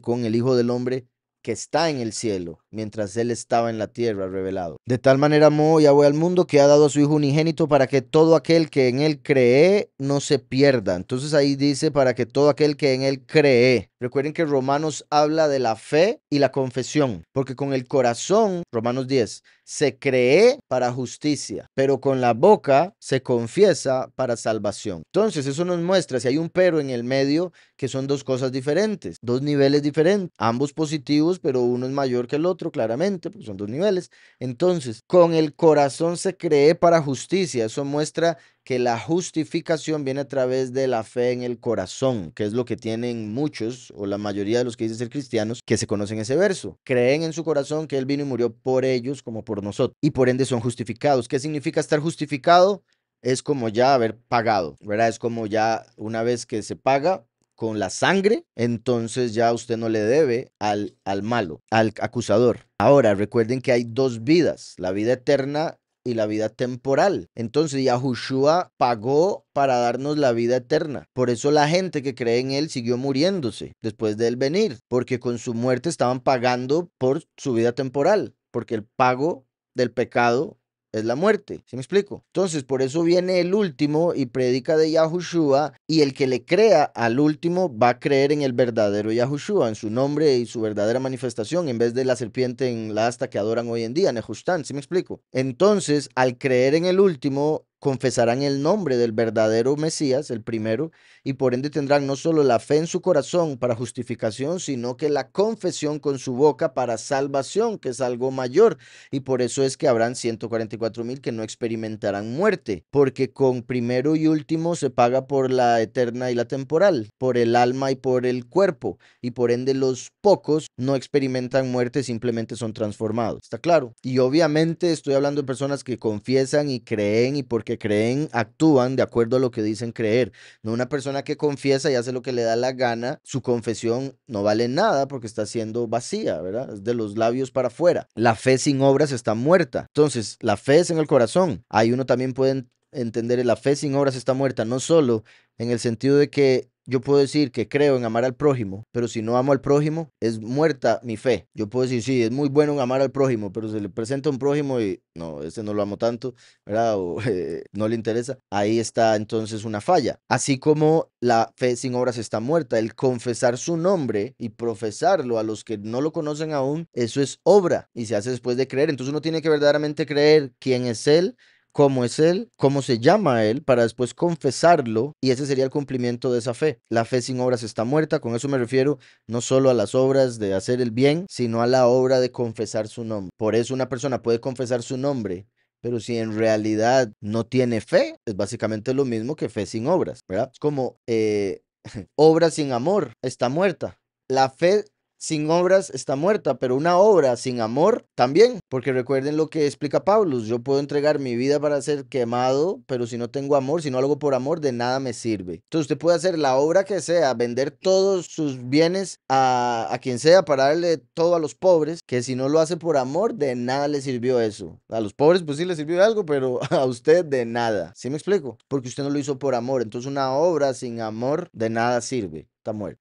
con el Hijo del Hombre que está en el cielo, mientras él estaba en la tierra revelado. De tal manera amó Yahweh al mundo que ha dado a su Hijo unigénito para que todo aquel que en él cree no se pierda. Entonces ahí dice para que todo aquel que en él cree. Recuerden que Romanos habla de la fe y la confesión, porque con el corazón, Romanos 10, se cree para justicia, pero con la boca se confiesa para salvación. Entonces, eso nos muestra si hay un pero en el medio, que son dos cosas diferentes, dos niveles diferentes, ambos positivos, pero uno es mayor que el otro, claramente, porque son dos niveles. Entonces, con el corazón se cree para justicia, eso muestra que la justificación viene a través de la fe en el corazón, que es lo que tienen muchos o la mayoría de los que dicen ser cristianos que se conocen ese verso. Creen en su corazón que Él vino y murió por ellos como por nosotros y por ende son justificados. ¿Qué significa estar justificado? Es como ya haber pagado, ¿verdad? Es como ya una vez que se paga, con la sangre, entonces ya usted no le debe al, al malo, al acusador. Ahora, recuerden que hay dos vidas, la vida eterna y la vida temporal. Entonces Yahushua pagó para darnos la vida eterna. Por eso la gente que cree en él siguió muriéndose después de él venir, porque con su muerte estaban pagando por su vida temporal, porque el pago del pecado es la muerte. ¿Sí me explico? Entonces, por eso viene el último y predica de Yahushua, y el que le crea al último va a creer en el verdadero Yahushua, en su nombre y su verdadera manifestación, en vez de la serpiente en la asta que adoran hoy en día, Nehushtán, ¿Sí me explico? Entonces, al creer en el último, confesarán el nombre del verdadero Mesías, el primero, y por ende tendrán no solo la fe en su corazón para justificación, sino que la confesión con su boca para salvación, que es algo mayor. Y por eso es que habrán 144 mil que no experimentarán muerte, porque con primero y último se paga por la eterna y la temporal, por el alma y por el cuerpo, y por ende los pocos no experimentan muerte, simplemente son transformados. ¿Está claro? Y obviamente estoy hablando de personas que confiesan y creen y porque creen actúan de acuerdo a lo que dicen creer. No una persona que confiesa y hace lo que le da la gana, su confesión no vale nada porque está siendo vacía, ¿verdad? Es de los labios para afuera. La fe sin obras está muerta. Entonces, la fe es en el corazón. Ahí uno también puede entender la fe sin obras está muerta, no solo en el sentido de que yo puedo decir que creo en amar al prójimo, pero si no amo al prójimo, es muerta mi fe. Yo puedo decir, sí, es muy bueno amar al prójimo, pero se le presenta un prójimo y no, este no lo amo tanto, ¿verdad? O eh, no le interesa. Ahí está entonces una falla. Así como la fe sin obras está muerta, el confesar su nombre y profesarlo a los que no lo conocen aún, eso es obra y se hace después de creer. Entonces uno tiene que verdaderamente creer quién es Él, cómo es Él, cómo se llama Él, para después confesarlo y ese sería el cumplimiento de esa fe. La fe sin obras está muerta, con eso me refiero no solo a las obras de hacer el bien, sino a la obra de confesar su nombre. Por eso una persona puede confesar su nombre, pero si en realidad no tiene fe, es básicamente lo mismo que fe sin obras, ¿verdad? Es como eh, obra sin amor está muerta. La fe sin obras está muerta, pero una obra sin amor también, porque recuerden lo que explica Pablo, yo puedo entregar mi vida para ser quemado, pero si no tengo amor, si no hago por amor, de nada me sirve. Entonces usted puede hacer la obra que sea, vender todos sus bienes a, a quien sea para darle todo a los pobres, que si no lo hace por amor, de nada le sirvió eso. A los pobres pues sí le sirvió algo, pero a usted de nada. ¿Sí me explico? Porque usted no lo hizo por amor, entonces una obra sin amor de nada sirve.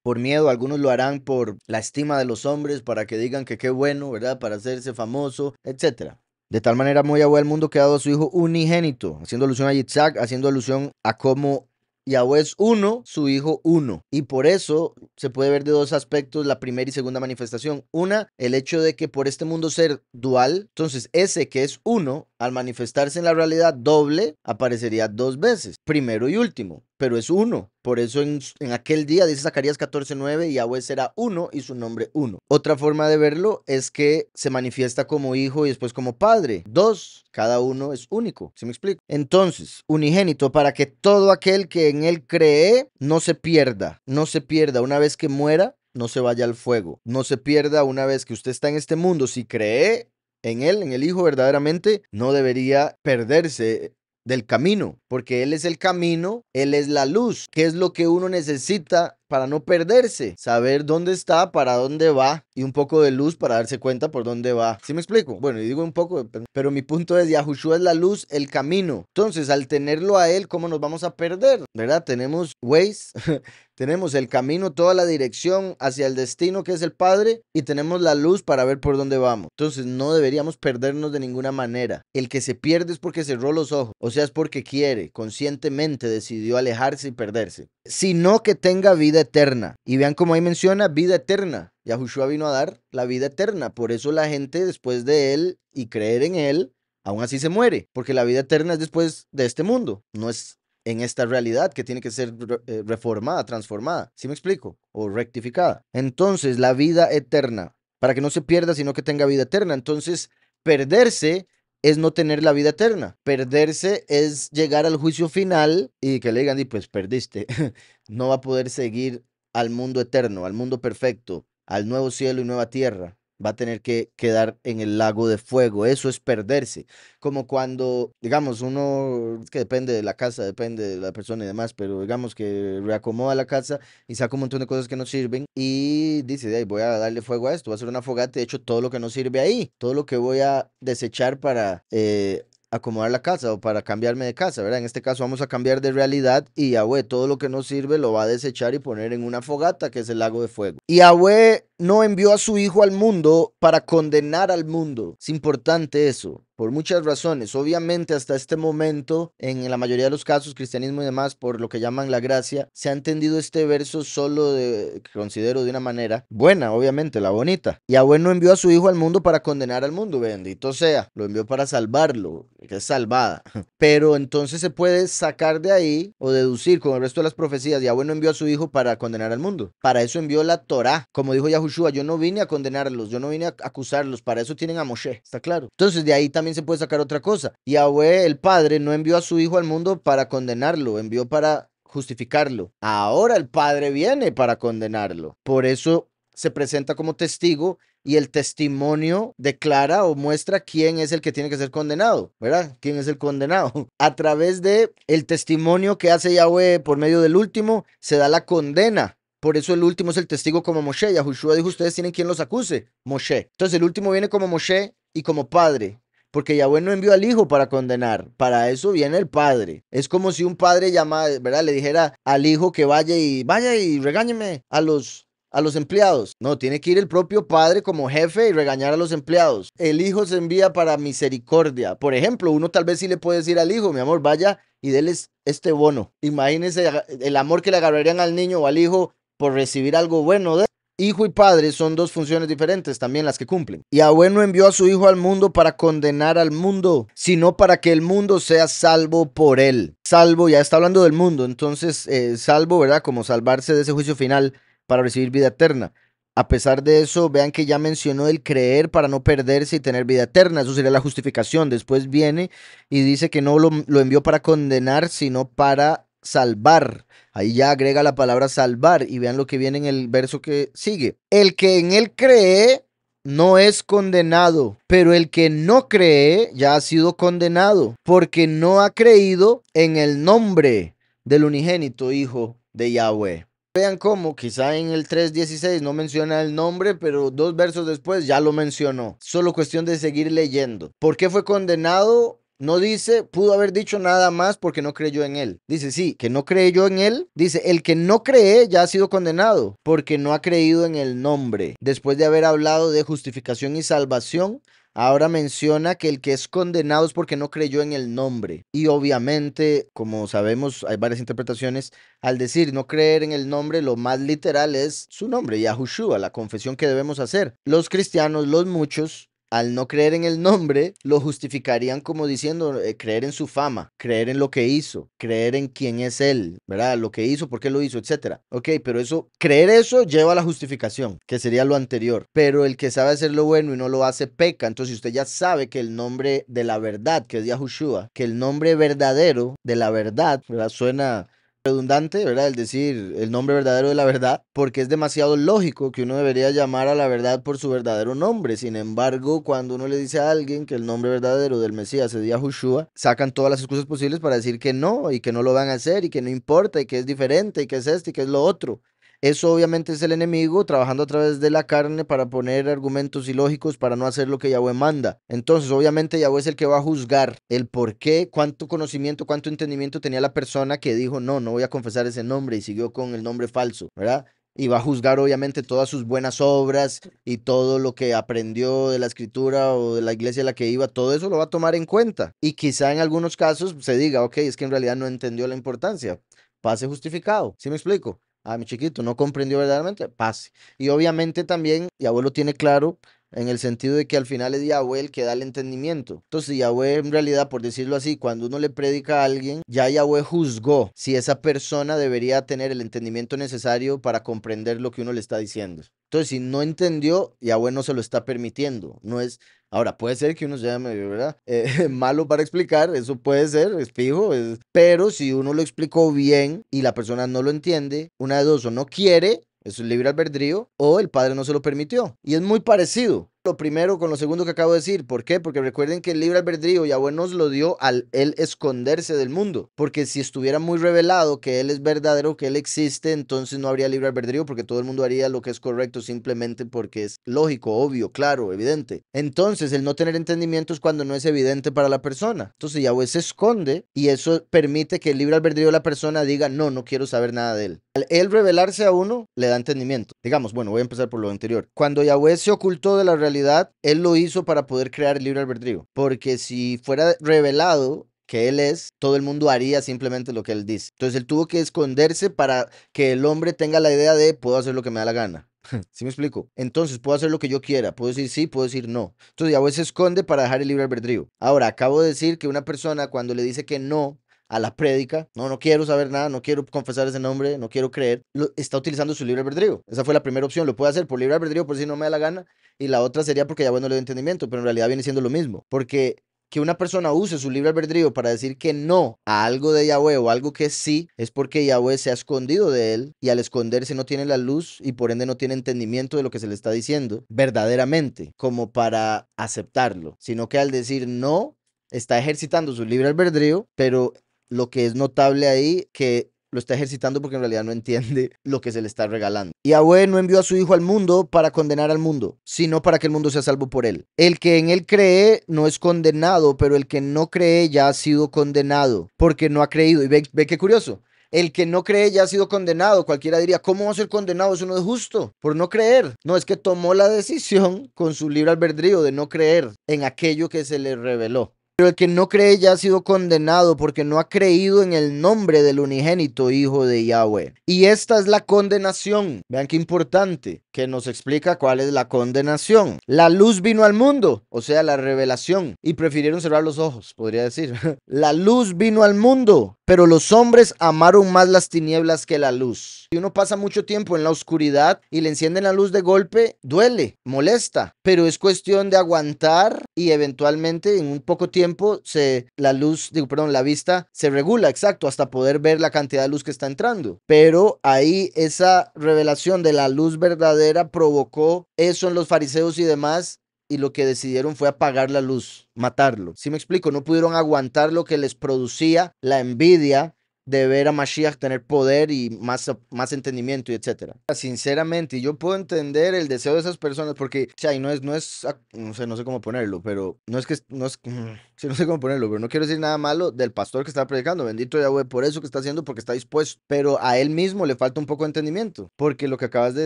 Por miedo, algunos lo harán por la estima de los hombres, para que digan que qué bueno, ¿verdad? Para hacerse famoso, etcétera, De tal manera, muy Yahweh el mundo que ha dado a su hijo unigénito, haciendo alusión a Yitzhak, haciendo alusión a cómo Yahweh es uno, su hijo uno. Y por eso se puede ver de dos aspectos la primera y segunda manifestación. Una, el hecho de que por este mundo ser dual, entonces ese que es uno al manifestarse en la realidad doble, aparecería dos veces, primero y último, pero es uno. Por eso en, aquel día, dice Zacarías 14:9, Yahweh será uno y su nombre uno. Otra forma de verlo es que se manifiesta como hijo y después como padre. Dos, cada uno es único. ¿se me explica? Entonces, unigénito, para que todo aquel que en él cree no se pierda, no se pierda. Una vez que muera, no se vaya al fuego, no se pierda una vez que usted está en este mundo. Si cree, en Él, en el Hijo verdaderamente, no debería perderse del camino, porque Él es el camino, Él es la luz, que es lo que uno necesita para no perderse, saber dónde está, para dónde va y un poco de luz para darse cuenta por dónde va. ¿Sí me explico? Bueno, y digo un poco, pero mi punto es, Yahushua es la luz, el camino. Entonces, al tenerlo a él, ¿cómo nos vamos a perder? ¿Verdad? Tenemos ways, tenemos el camino, toda la dirección hacia el destino que es el Padre y tenemos la luz para ver por dónde vamos. Entonces, no deberíamos perdernos de ninguna manera. El que se pierde es porque cerró los ojos, o sea, es porque quiere, conscientemente decidió alejarse y perderse, sino que tenga vida eterna. Y vean como ahí menciona vida eterna. Yahushua vino a dar la vida eterna. Por eso la gente después de él y creer en él, aún así se muere. Porque la vida eterna es después de este mundo. No es en esta realidad que tiene que ser eh, reformada, transformada. ¿Sí me explico? O rectificada. Entonces, la vida eterna. Para que no se pierda, sino que tenga vida eterna. Entonces, perderse es no tener la vida eterna. Perderse es llegar al juicio final y que le digan, y pues perdiste. no va a poder seguir al mundo eterno, al mundo perfecto, al nuevo cielo y nueva tierra va a tener que quedar en el lago de fuego. Eso es perderse. Como cuando, digamos, uno, que depende de la casa, depende de la persona y demás, pero digamos que reacomoda la casa y saca un montón de cosas que no sirven y dice, de voy a darle fuego a esto, voy a hacer una fogata, de hecho, todo lo que no sirve ahí, todo lo que voy a desechar para eh, acomodar la casa o para cambiarme de casa, ¿verdad? En este caso vamos a cambiar de realidad y Yahweh todo lo que nos sirve lo va a desechar y poner en una fogata que es el lago de fuego. Y Yahweh no envió a su hijo al mundo para condenar al mundo. Es importante eso por muchas razones. Obviamente hasta este momento, en la mayoría de los casos, cristianismo y demás, por lo que llaman la gracia, se ha entendido este verso solo de, considero de una manera buena, obviamente, la bonita. Y no envió a su hijo al mundo para condenar al mundo, bendito sea, lo envió para salvarlo, que es salvada. Pero entonces se puede sacar de ahí o deducir con el resto de las profecías, Yahweh no envió a su hijo para condenar al mundo, para eso envió la Torah. Como dijo Yahushua, yo no vine a condenarlos, yo no vine a acusarlos, para eso tienen a Moshe, está claro. Entonces de ahí también también se puede sacar otra cosa. Yahweh, el Padre, no envió a su Hijo al mundo para condenarlo, envió para justificarlo. Ahora el Padre viene para condenarlo. Por eso se presenta como testigo y el testimonio declara o muestra quién es el que tiene que ser condenado, ¿verdad? ¿Quién es el condenado? A través de el testimonio que hace Yahweh por medio del último se da la condena. Por eso el último es el testigo como Moshe. Yahushua dijo, ustedes tienen quien los acuse, Moshe. Entonces el último viene como Moshe y como padre porque Yahweh no envió al Hijo para condenar, para eso viene el Padre. Es como si un padre llama, ¿verdad? Le dijera al Hijo que vaya y vaya y regáñeme a los a los empleados. No, tiene que ir el propio padre como jefe y regañar a los empleados. El hijo se envía para misericordia. Por ejemplo, uno tal vez sí le puede decir al hijo, mi amor, vaya y déles este bono. Imagínense el amor que le agarrarían al niño o al hijo por recibir algo bueno de hijo y padre son dos funciones diferentes también las que cumplen. Yahweh no envió a su hijo al mundo para condenar al mundo, sino para que el mundo sea salvo por él. Salvo, ya está hablando del mundo, entonces eh, salvo, ¿verdad? Como salvarse de ese juicio final para recibir vida eterna. A pesar de eso, vean que ya mencionó el creer para no perderse y tener vida eterna. Eso sería la justificación. Después viene y dice que no lo envió para condenar, sino para salvar. Ahí ya agrega la palabra salvar y vean lo que viene en el verso que sigue. El que en él cree no es condenado, pero el que no cree ya ha sido condenado, porque no ha creído en el nombre del unigénito Hijo de Yahweh. Vean cómo, quizá en el 3.16 no menciona el nombre, pero dos versos después ya lo mencionó. Solo cuestión de seguir leyendo. ¿Por qué fue condenado? No dice, pudo haber dicho nada más porque no creyó en él. Dice, sí, que no creyó en él. Dice, el que no cree ya ha sido condenado porque no ha creído en el nombre. Después de haber hablado de justificación y salvación, Ahora menciona que el que es condenado es porque no creyó en el nombre. Y obviamente, como sabemos, hay varias interpretaciones. Al decir no creer en el nombre, lo más literal es su nombre, Yahushua, la confesión que debemos hacer. Los cristianos, los muchos, al no creer en el nombre, lo justificarían como diciendo eh, creer en su fama, creer en lo que hizo, creer en quién es él, ¿verdad? Lo que hizo, por qué lo hizo, etc. Ok, pero eso, creer eso lleva a la justificación, que sería lo anterior. Pero el que sabe hacer lo bueno y no lo hace, peca. Entonces, usted ya sabe que el nombre de la verdad, que es Yahushua, que el nombre verdadero de la verdad, ¿verdad? Suena redundante, ¿verdad? El decir el nombre verdadero de la verdad, porque es demasiado lógico que uno debería llamar a la verdad por su verdadero nombre. Sin embargo, cuando uno le dice a alguien que el nombre verdadero del Mesías es Joshua, sacan todas las excusas posibles para decir que no y que no lo van a hacer y que no importa y que es diferente y que es esto y que es lo otro. Eso obviamente es el enemigo trabajando a través de la carne para poner argumentos ilógicos para no hacer lo que Yahweh manda. Entonces, obviamente Yahweh es el que va a juzgar el por qué, cuánto conocimiento, cuánto entendimiento tenía la persona que dijo, no, no voy a confesar ese nombre y siguió con el nombre falso, ¿verdad? y va a juzgar obviamente todas sus buenas obras y todo lo que aprendió de la escritura o de la iglesia a la que iba, todo eso lo va a tomar en cuenta. Y quizá en algunos casos se diga, ok, es que en realidad no entendió la importancia. Pase justificado, ¿sí me explico? Ah, mi chiquito, no comprendió verdaderamente, pase. Y obviamente también Yahweh lo tiene claro en el sentido de que al final es Yahweh el que da el entendimiento. Entonces Yahweh en realidad, por decirlo así, cuando uno le predica a alguien, ya Yahweh juzgó si esa persona debería tener el entendimiento necesario para comprender lo que uno le está diciendo. Entonces, si no entendió, ya bueno, se lo está permitiendo. No es, ahora puede ser que uno sea medio, ¿verdad? Eh, malo para explicar, eso puede ser, es fijo, pero si uno lo explicó bien y la persona no lo entiende, una de dos, o no quiere, eso es libre albedrío, o el padre no se lo permitió. Y es muy parecido lo primero con lo segundo que acabo de decir. ¿Por qué? Porque recuerden que el libre albedrío Yahweh nos lo dio al él esconderse del mundo. Porque si estuviera muy revelado que él es verdadero, que él existe, entonces no habría libre albedrío porque todo el mundo haría lo que es correcto simplemente porque es lógico, obvio, claro, evidente. Entonces el no tener entendimiento es cuando no es evidente para la persona. Entonces Yahweh se esconde y eso permite que el libre albedrío de la persona diga, no, no quiero saber nada de él. Al él revelarse a uno, le da entendimiento. Digamos, bueno, voy a empezar por lo anterior. Cuando Yahweh se ocultó de la realidad, realidad él lo hizo para poder crear el libre albedrío, porque si fuera revelado que él es, todo el mundo haría simplemente lo que él dice. Entonces él tuvo que esconderse para que el hombre tenga la idea de puedo hacer lo que me da la gana. ¿Sí me explico? Entonces puedo hacer lo que yo quiera, puedo decir sí, puedo decir no. Entonces Yahweh pues, se esconde para dejar el libre albedrío. Ahora, acabo de decir que una persona cuando le dice que no, a la prédica, no, no quiero saber nada, no quiero confesar ese nombre, no quiero creer, está utilizando su libre albedrío. Esa fue la primera opción, lo puede hacer por libre albedrío, por si no me da la gana, y la otra sería porque ya bueno le doy entendimiento, pero en realidad viene siendo lo mismo, porque que una persona use su libre albedrío para decir que no a algo de Yahweh o algo que sí, es porque Yahweh se ha escondido de él y al esconderse no tiene la luz y por ende no tiene entendimiento de lo que se le está diciendo verdaderamente, como para aceptarlo, sino que al decir no, está ejercitando su libre albedrío, pero lo que es notable ahí, que lo está ejercitando porque en realidad no entiende lo que se le está regalando. Y Abue no envió a su hijo al mundo para condenar al mundo, sino para que el mundo sea salvo por él. El que en él cree no es condenado, pero el que no cree ya ha sido condenado porque no ha creído. Y ve, que qué curioso. El que no cree ya ha sido condenado. Cualquiera diría, ¿cómo va a ser condenado? Eso no es justo por no creer. No, es que tomó la decisión con su libre albedrío de no creer en aquello que se le reveló. Pero el que no cree ya ha sido condenado porque no ha creído en el nombre del unigénito Hijo de Yahweh. Y esta es la condenación. Vean qué importante que nos explica cuál es la condenación. La luz vino al mundo, o sea, la revelación. Y prefirieron cerrar los ojos, podría decir. la luz vino al mundo pero los hombres amaron más las tinieblas que la luz. Si uno pasa mucho tiempo en la oscuridad y le encienden la luz de golpe, duele, molesta, pero es cuestión de aguantar y eventualmente en un poco tiempo se la luz, digo, perdón, la vista se regula, exacto, hasta poder ver la cantidad de luz que está entrando. Pero ahí esa revelación de la luz verdadera provocó eso en los fariseos y demás y lo que decidieron fue apagar la luz, matarlo. Si ¿Sí me explico, no pudieron aguantar lo que les producía la envidia de ver a Mashiach tener poder y más, más entendimiento y etcétera. Sinceramente, yo puedo entender el deseo de esas personas porque, o sea, y no es, no es, ah, no sé, no sé cómo ponerlo, pero no es que, no es, mm, si no sé cómo ponerlo, pero no quiero decir nada malo del pastor que está predicando, bendito Yahweh por eso que está haciendo, porque está dispuesto, pero a él mismo le falta un poco de entendimiento, porque lo que acabas de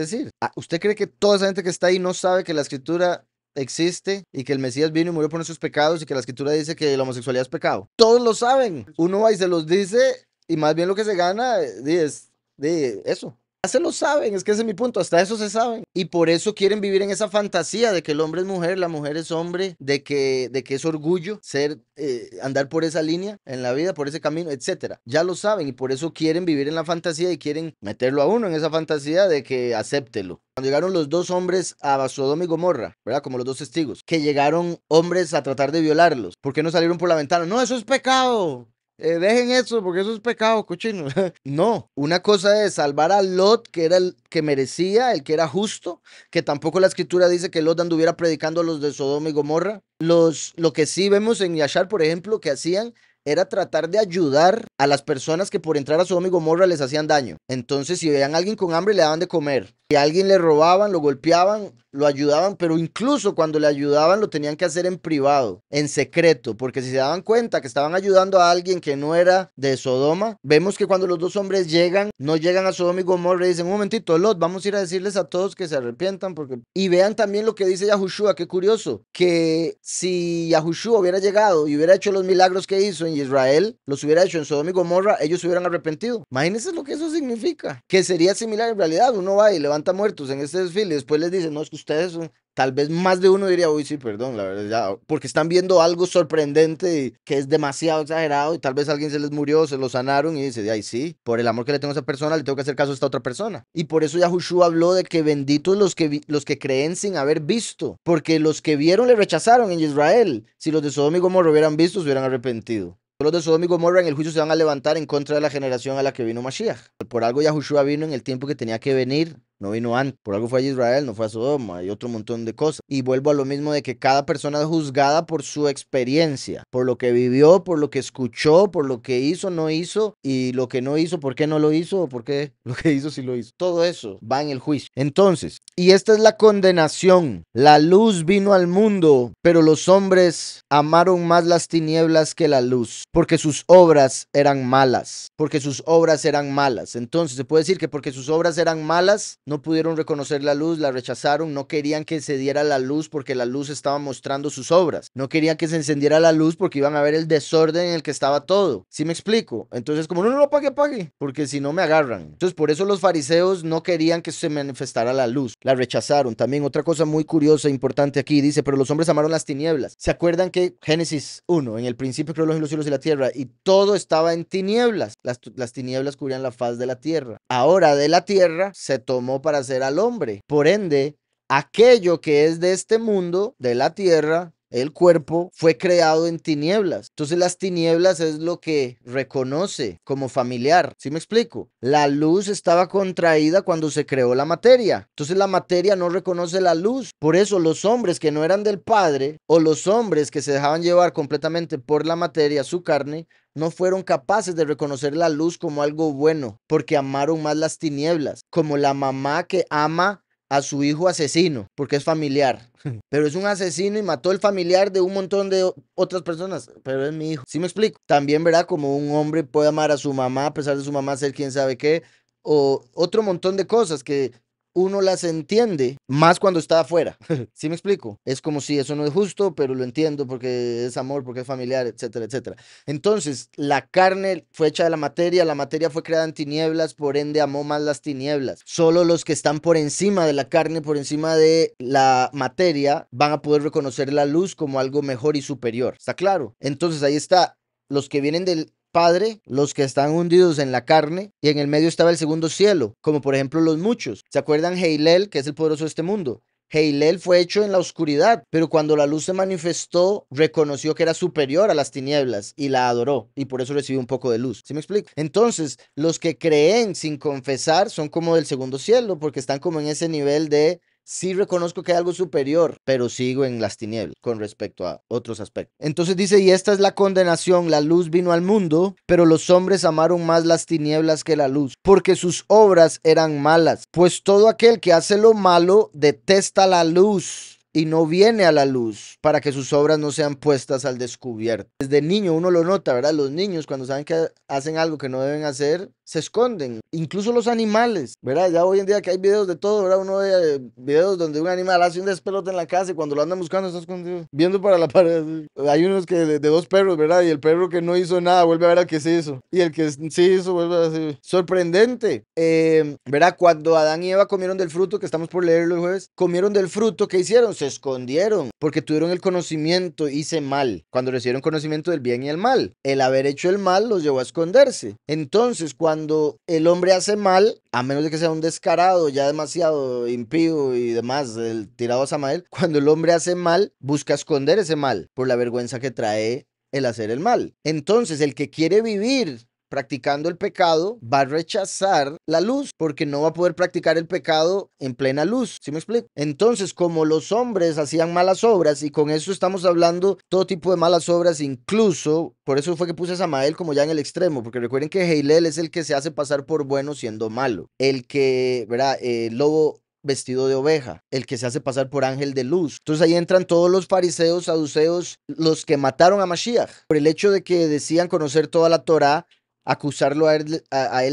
decir, ah, ¿usted cree que toda esa gente que está ahí no sabe que la escritura existe y que el Mesías vino y murió por nuestros pecados y que la escritura dice que la homosexualidad es pecado. Todos lo saben. Uno va y se los dice y más bien lo que se gana eh, es, eso, se lo saben, es que ese es mi punto, hasta eso se saben. Y por eso quieren vivir en esa fantasía de que el hombre es mujer, la mujer es hombre, de que, de que es orgullo ser, eh, andar por esa línea en la vida, por ese camino, etcétera. Ya lo saben y por eso quieren vivir en la fantasía y quieren meterlo a uno en esa fantasía de que acéptelo. Cuando llegaron los dos hombres a Sodoma y Gomorra, ¿verdad? Como los dos testigos, que llegaron hombres a tratar de violarlos. ¿Por qué no salieron por la ventana? No, eso es pecado. Eh, dejen eso porque eso es pecado, cochino. no, una cosa es salvar a Lot, que era el que merecía, el que era justo, que tampoco la escritura dice que Lot anduviera predicando a los de Sodoma y Gomorra. Los, lo que sí vemos en Yashar, por ejemplo, que hacían era tratar de ayudar a las personas que por entrar a Sodoma y Gomorra les hacían daño. Entonces, si veían a alguien con hambre, le daban de comer y alguien le robaban, lo golpeaban, lo ayudaban, pero incluso cuando le ayudaban lo tenían que hacer en privado, en secreto, porque si se daban cuenta que estaban ayudando a alguien que no era de Sodoma, vemos que cuando los dos hombres llegan, no llegan a Sodoma y Gomorra y dicen, un momentito, Lot, vamos a ir a decirles a todos que se arrepientan, porque... Y vean también lo que dice Yahushua, qué curioso, que si Yahushua hubiera llegado y hubiera hecho los milagros que hizo en Israel, los hubiera hecho en Sodoma y Gomorra, ellos se hubieran arrepentido. Imagínense lo que eso significa, que sería similar en realidad, uno va y le va muertos en este desfile y después les dicen, no, es que ustedes son, tal vez más de uno diría, uy, sí, perdón, la verdad, porque están viendo algo sorprendente que es demasiado exagerado y tal vez alguien se les murió, se lo sanaron y dice, ay, sí, por el amor que le tengo a esa persona, le tengo que hacer caso a esta otra persona. Y por eso Yahushua habló de que benditos los que, los que creen sin haber visto, porque los que vieron le rechazaron en Israel. Si los de Sodoma y Gomorra hubieran visto, se hubieran arrepentido. Los de Sodom y Gomorra en el juicio se van a levantar en contra de la generación a la que vino Mashiach. Por algo Yahushua vino en el tiempo que tenía que venir no vino antes, por algo fue a Israel, no fue a Sodoma y otro montón de cosas. Y vuelvo a lo mismo de que cada persona es juzgada por su experiencia, por lo que vivió, por lo que escuchó, por lo que hizo, no hizo, y lo que no hizo, por qué no lo hizo, o por qué lo que hizo, si sí lo hizo. Todo eso va en el juicio. Entonces, y esta es la condenación. La luz vino al mundo, pero los hombres amaron más las tinieblas que la luz, porque sus obras eran malas, porque sus obras eran malas. Entonces, se puede decir que porque sus obras eran malas, no pudieron reconocer la luz, la rechazaron, no querían que se diera la luz porque la luz estaba mostrando sus obras, no querían que se encendiera la luz porque iban a ver el desorden en el que estaba todo. si me explico? Entonces como no, no, lo pague, pague, porque si no me agarran. Entonces por eso los fariseos no querían que se manifestara la luz, la rechazaron. También otra cosa muy curiosa e importante aquí dice, pero los hombres amaron las tinieblas. ¿Se acuerdan que Génesis 1, en el principio creó los cielos y la tierra y todo estaba en tinieblas? Las, las tinieblas cubrían la faz de la tierra. Ahora de la tierra se tomó para ser al hombre. Por ende, aquello que es de este mundo, de la tierra, el cuerpo fue creado en tinieblas. Entonces las tinieblas es lo que reconoce como familiar. ¿Sí me explico? La luz estaba contraída cuando se creó la materia. Entonces la materia no reconoce la luz. Por eso los hombres que no eran del Padre o los hombres que se dejaban llevar completamente por la materia, su carne, no fueron capaces de reconocer la luz como algo bueno, porque amaron más las tinieblas, como la mamá que ama a su hijo asesino, porque es familiar. Pero es un asesino y mató el familiar de un montón de otras personas, pero es mi hijo. ¿Sí me explico? También verá como un hombre puede amar a su mamá a pesar de su mamá ser quien sabe qué, o otro montón de cosas que uno las entiende más cuando está afuera. ¿Sí me explico? Es como si eso no es justo, pero lo entiendo porque es amor, porque es familiar, etcétera, etcétera. Entonces, la carne fue hecha de la materia, la materia fue creada en tinieblas, por ende amó más las tinieblas. Solo los que están por encima de la carne, por encima de la materia, van a poder reconocer la luz como algo mejor y superior. ¿Está claro? Entonces, ahí está. Los que vienen del Padre, los que están hundidos en la carne, y en el medio estaba el segundo cielo, como por ejemplo los muchos. ¿Se acuerdan Heilel, que es el poderoso de este mundo? Heilel fue hecho en la oscuridad, pero cuando la luz se manifestó, reconoció que era superior a las tinieblas y la adoró, y por eso recibió un poco de luz. ¿Sí me explico? Entonces, los que creen sin confesar son como del segundo cielo, porque están como en ese nivel de sí reconozco que hay algo superior, pero sigo en las tinieblas con respecto a otros aspectos. Entonces dice, y esta es la condenación, la luz vino al mundo, pero los hombres amaron más las tinieblas que la luz, porque sus obras eran malas, pues todo aquel que hace lo malo detesta la luz y no viene a la luz para que sus obras no sean puestas al descubierto. Desde niño uno lo nota, ¿verdad? Los niños cuando saben que hacen algo que no deben hacer, se esconden. Incluso los animales, ¿verdad? Ya hoy en día que hay videos de todo, ¿verdad? Uno ve eh, videos donde un animal hace un despelote en la casa y cuando lo andan buscando está escondido, viendo para la pared. Hay unos que de, dos perros, ¿verdad? Y el perro que no hizo nada vuelve a ver a que se hizo. Y el que sí hizo vuelve a decir. Sorprendente. Eh, ¿Verdad? Cuando Adán y Eva comieron del fruto, que estamos por leerlo el jueves, comieron del fruto, ¿qué hicieron? Se escondieron porque tuvieron el conocimiento, hice mal. Cuando recibieron conocimiento del bien y el mal, el haber hecho el mal los llevó a esconderse. Entonces, cuando cuando el hombre hace mal, a menos de que sea un descarado, ya demasiado impío y demás, el tirado a Samael, cuando el hombre hace mal, busca esconder ese mal por la vergüenza que trae el hacer el mal. Entonces, el que quiere vivir practicando el pecado, va a rechazar la luz porque no va a poder practicar el pecado en plena luz. ¿Sí me explico? Entonces, como los hombres hacían malas obras, y con eso estamos hablando todo tipo de malas obras, incluso, por eso fue que puse a Samael como ya en el extremo, porque recuerden que Heilel es el que se hace pasar por bueno siendo malo, el que, ¿verdad? lobo vestido de oveja, el que se hace pasar por ángel de luz. Entonces ahí entran todos los fariseos, saduceos, los que mataron a Mashiach, por el hecho de que decían conocer toda la Torá, acusarlo a él,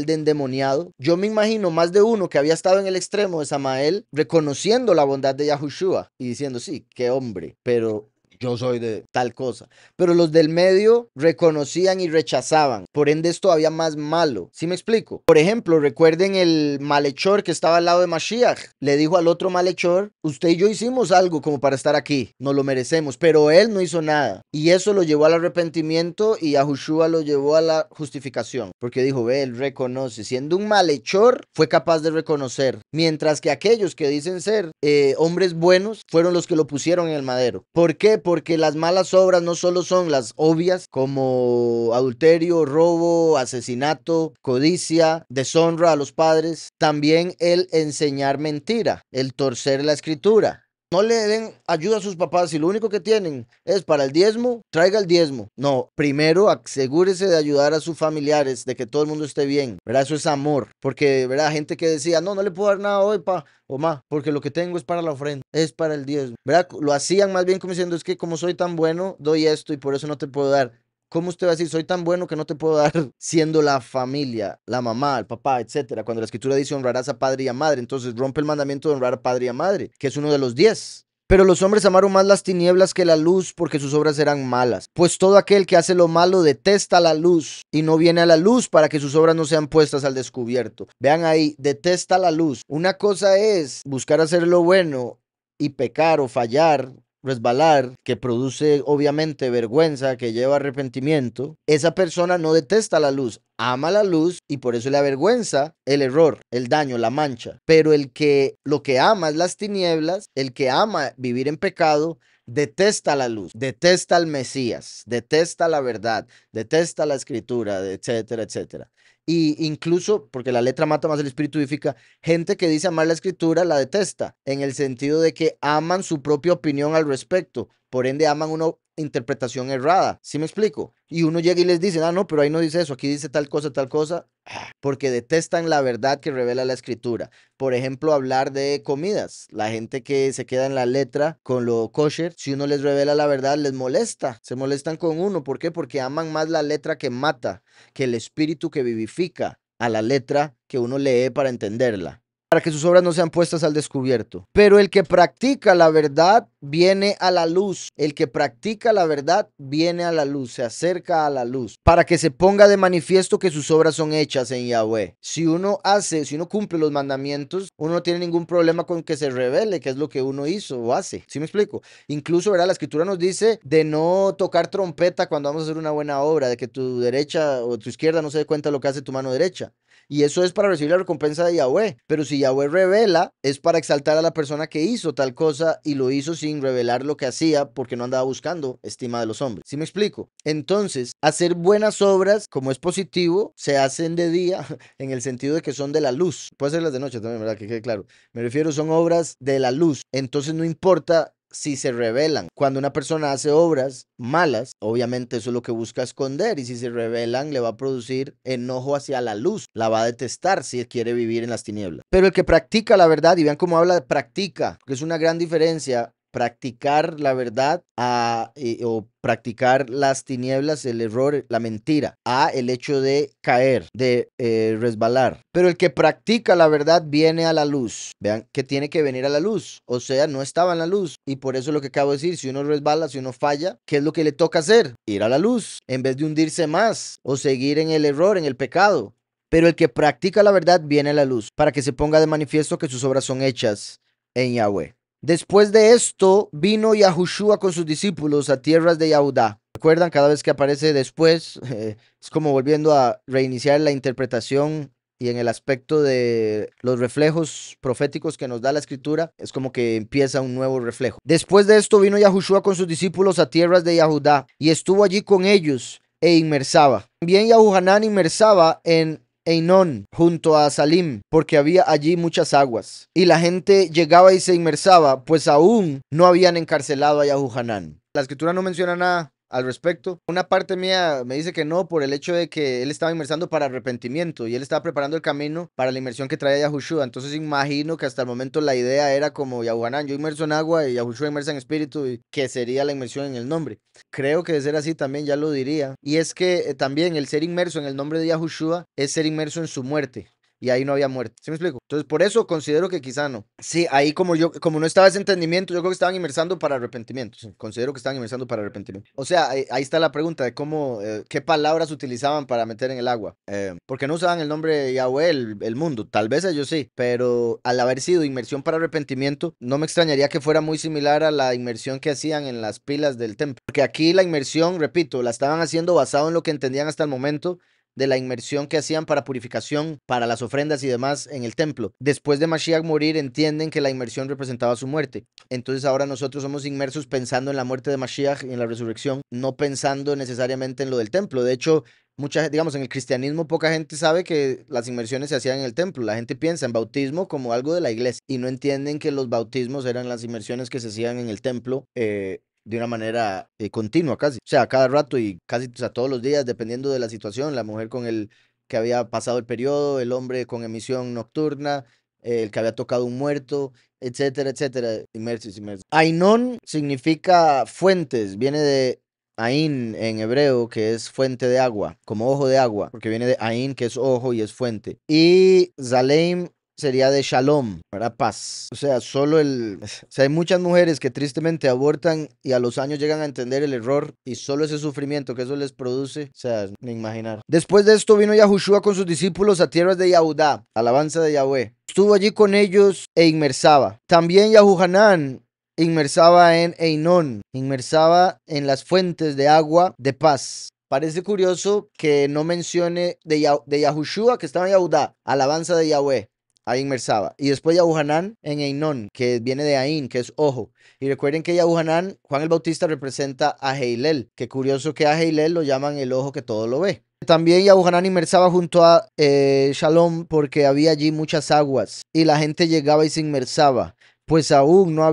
de endemoniado. Yo me imagino más de uno que había estado en el extremo de Samael reconociendo la bondad de Yahushua y diciendo, sí, qué hombre, pero yo soy de tal cosa. Pero los del medio reconocían y rechazaban. Por ende es todavía más malo. ¿si me explico? Por ejemplo, recuerden el malhechor que estaba al lado de Mashiach. Le dijo al otro malhechor, usted y yo hicimos algo como para estar aquí. Nos lo merecemos. Pero él no hizo nada. Y eso lo llevó al arrepentimiento y a Joshua lo llevó a la justificación. Porque dijo, ve, él reconoce. Siendo un malhechor, fue capaz de reconocer. Mientras que aquellos que dicen ser eh, hombres buenos fueron los que lo pusieron en el madero. ¿Por qué? porque las malas obras no solo son las obvias, como adulterio, robo, asesinato, codicia, deshonra a los padres, también el enseñar mentira, el torcer la escritura, no le den ayuda a sus papás si lo único que tienen es para el diezmo, traiga el diezmo. No, primero asegúrese de ayudar a sus familiares, de que todo el mundo esté bien. ¿Verdad? Eso es amor. Porque, ¿verdad? Gente que decía, no, no le puedo dar nada hoy, pa o más, porque lo que tengo es para la ofrenda, es para el diezmo. ¿Verdad? Lo hacían más bien como diciendo, es que como soy tan bueno, doy esto y por eso no te puedo dar. ¿Cómo usted va a decir, soy tan bueno que no te puedo dar siendo la familia, la mamá, el papá, etcétera? Cuando la escritura dice honrarás a padre y a madre, entonces rompe el mandamiento de honrar a padre y a madre, que es uno de los diez. Pero los hombres amaron más las tinieblas que la luz porque sus obras eran malas. Pues todo aquel que hace lo malo detesta la luz y no viene a la luz para que sus obras no sean puestas al descubierto. Vean ahí, detesta la luz. Una cosa es buscar hacer lo bueno y pecar o fallar resbalar, que produce obviamente vergüenza, que lleva arrepentimiento, esa persona no detesta la luz, ama la luz y por eso le avergüenza el error, el daño, la mancha. Pero el que lo que ama es las tinieblas, el que ama vivir en pecado, detesta la luz, detesta al Mesías, detesta la verdad, detesta la escritura, etcétera, etcétera. Y incluso, porque la letra mata más el espíritu edifica, gente que dice amar la escritura la detesta, en el sentido de que aman su propia opinión al respecto, por ende aman uno interpretación errada. si me explico? Y uno llega y les dice, ah, no, pero ahí no dice eso, aquí dice tal cosa, tal cosa, ah, porque detestan la verdad que revela la escritura. Por ejemplo, hablar de comidas. La gente que se queda en la letra con lo kosher, si uno les revela la verdad, les molesta. Se molestan con uno. ¿Por qué? Porque aman más la letra que mata, que el espíritu que vivifica a la letra que uno lee para entenderla para que sus obras no sean puestas al descubierto. Pero el que practica la verdad viene a la luz. El que practica la verdad viene a la luz, se acerca a la luz, para que se ponga de manifiesto que sus obras son hechas en Yahweh. Si uno hace, si uno cumple los mandamientos, uno no tiene ningún problema con que se revele, qué es lo que uno hizo o hace. ¿Sí me explico? Incluso, ¿verdad? La escritura nos dice de no tocar trompeta cuando vamos a hacer una buena obra, de que tu derecha o tu izquierda no se dé cuenta de lo que hace tu mano derecha y eso es para recibir la recompensa de Yahweh. Pero si Yahweh revela, es para exaltar a la persona que hizo tal cosa y lo hizo sin revelar lo que hacía porque no andaba buscando estima de los hombres. ¿Sí me explico? Entonces, hacer buenas obras, como es positivo, se hacen de día en el sentido de que son de la luz. Puede ser las de noche también, ¿verdad? Que quede claro. Me refiero, son obras de la luz. Entonces, no importa si se revelan. Cuando una persona hace obras malas, obviamente eso es lo que busca esconder y si se revelan le va a producir enojo hacia la luz, la va a detestar si quiere vivir en las tinieblas. Pero el que practica la verdad, y vean cómo habla de practica, que es una gran diferencia practicar la verdad ah, eh, o practicar las tinieblas, el error, la mentira, a el hecho de caer, de eh, resbalar. Pero el que practica la verdad viene a la luz. Vean que tiene que venir a la luz. O sea, no estaba en la luz. Y por eso lo que acabo de decir, si uno resbala, si uno falla, ¿qué es lo que le toca hacer? Ir a la luz, en vez de hundirse más o seguir en el error, en el pecado. Pero el que practica la verdad viene a la luz, para que se ponga de manifiesto que sus obras son hechas en Yahweh. Después de esto, vino Yahushua con sus discípulos a tierras de Yahudá. Recuerdan, cada vez que aparece después, eh, es como volviendo a reiniciar la interpretación y en el aspecto de los reflejos proféticos que nos da la escritura, es como que empieza un nuevo reflejo. Después de esto vino Yahushua con sus discípulos a tierras de Yahudá y estuvo allí con ellos e inmersaba. También Yahuhanán inmersaba en Einón, junto a Salim, porque había allí muchas aguas. Y la gente llegaba y se inmersaba, pues aún no habían encarcelado a Yahuhanán. La escritura no menciona nada al respecto. Una parte mía me dice que no por el hecho de que él estaba inmersando para arrepentimiento y él estaba preparando el camino para la inmersión que traía Yahushua. Entonces imagino que hasta el momento la idea era como Yahuanán, yo inmerso en agua y Yahushua inmersa en espíritu y que sería la inmersión en el nombre. Creo que de ser así también ya lo diría. Y es que eh, también el ser inmerso en el nombre de Yahushua es ser inmerso en su muerte y ahí no había muerte, ¿Sí me explico? Entonces, por eso considero que quizá no. Sí, ahí como yo, como no estaba ese entendimiento, yo creo que estaban inmersando para arrepentimiento. considero que estaban inmersando para arrepentimiento. O sea, ahí, está la pregunta de cómo, eh, qué palabras utilizaban para meter en el agua. Eh, porque no usaban el nombre Yahweh, el, el, mundo. Tal vez ellos sí, pero al haber sido inmersión para arrepentimiento, no me extrañaría que fuera muy similar a la inmersión que hacían en las pilas del templo. Porque aquí la inmersión, repito, la estaban haciendo basado en lo que entendían hasta el momento de la inmersión que hacían para purificación, para las ofrendas y demás en el templo. Después de Mashiach morir, entienden que la inmersión representaba su muerte. Entonces ahora nosotros somos inmersos pensando en la muerte de Mashiach y en la resurrección, no pensando necesariamente en lo del templo. De hecho, mucha digamos, en el cristianismo poca gente sabe que las inmersiones se hacían en el templo. La gente piensa en bautismo como algo de la iglesia y no entienden que los bautismos eran las inmersiones que se hacían en el templo eh, de una manera eh, continua casi. O sea, cada rato y casi todos los días, dependiendo de la situación, la mujer con el que había pasado el periodo, el hombre con emisión nocturna, el que había tocado un muerto, etcétera, etcétera. Inmersis, inmersis. Ainón significa fuentes, viene de Ain en hebreo, que es fuente de agua, como ojo de agua, porque viene de Ain, que es ojo y es fuente. Y Zaleim sería de shalom, para paz. O sea, solo el... O sea, hay muchas mujeres que tristemente abortan y a los años llegan a entender el error y solo ese sufrimiento que eso les produce, o sea, ni imaginar. Después de esto vino Yahushua con sus discípulos a tierras de Yahudá, alabanza de Yahweh. Estuvo allí con ellos e inmersaba. También Yahuhanán inmersaba en Einón, inmersaba en las fuentes de agua de paz. Parece curioso que no mencione de, Yahushua que estaba en Yahudá, alabanza de Yahweh ahí inmersaba. Y después Yahuhanán en Einón, que viene de Ain, que es ojo. Y recuerden que Yahuhanán, Juan el Bautista representa a Heilel. que curioso que a Heilel lo llaman el ojo que todo lo ve. También Yahuhanán inmersaba junto a eh, Shalom porque había allí muchas aguas y la gente llegaba y se inmersaba, pues aún no,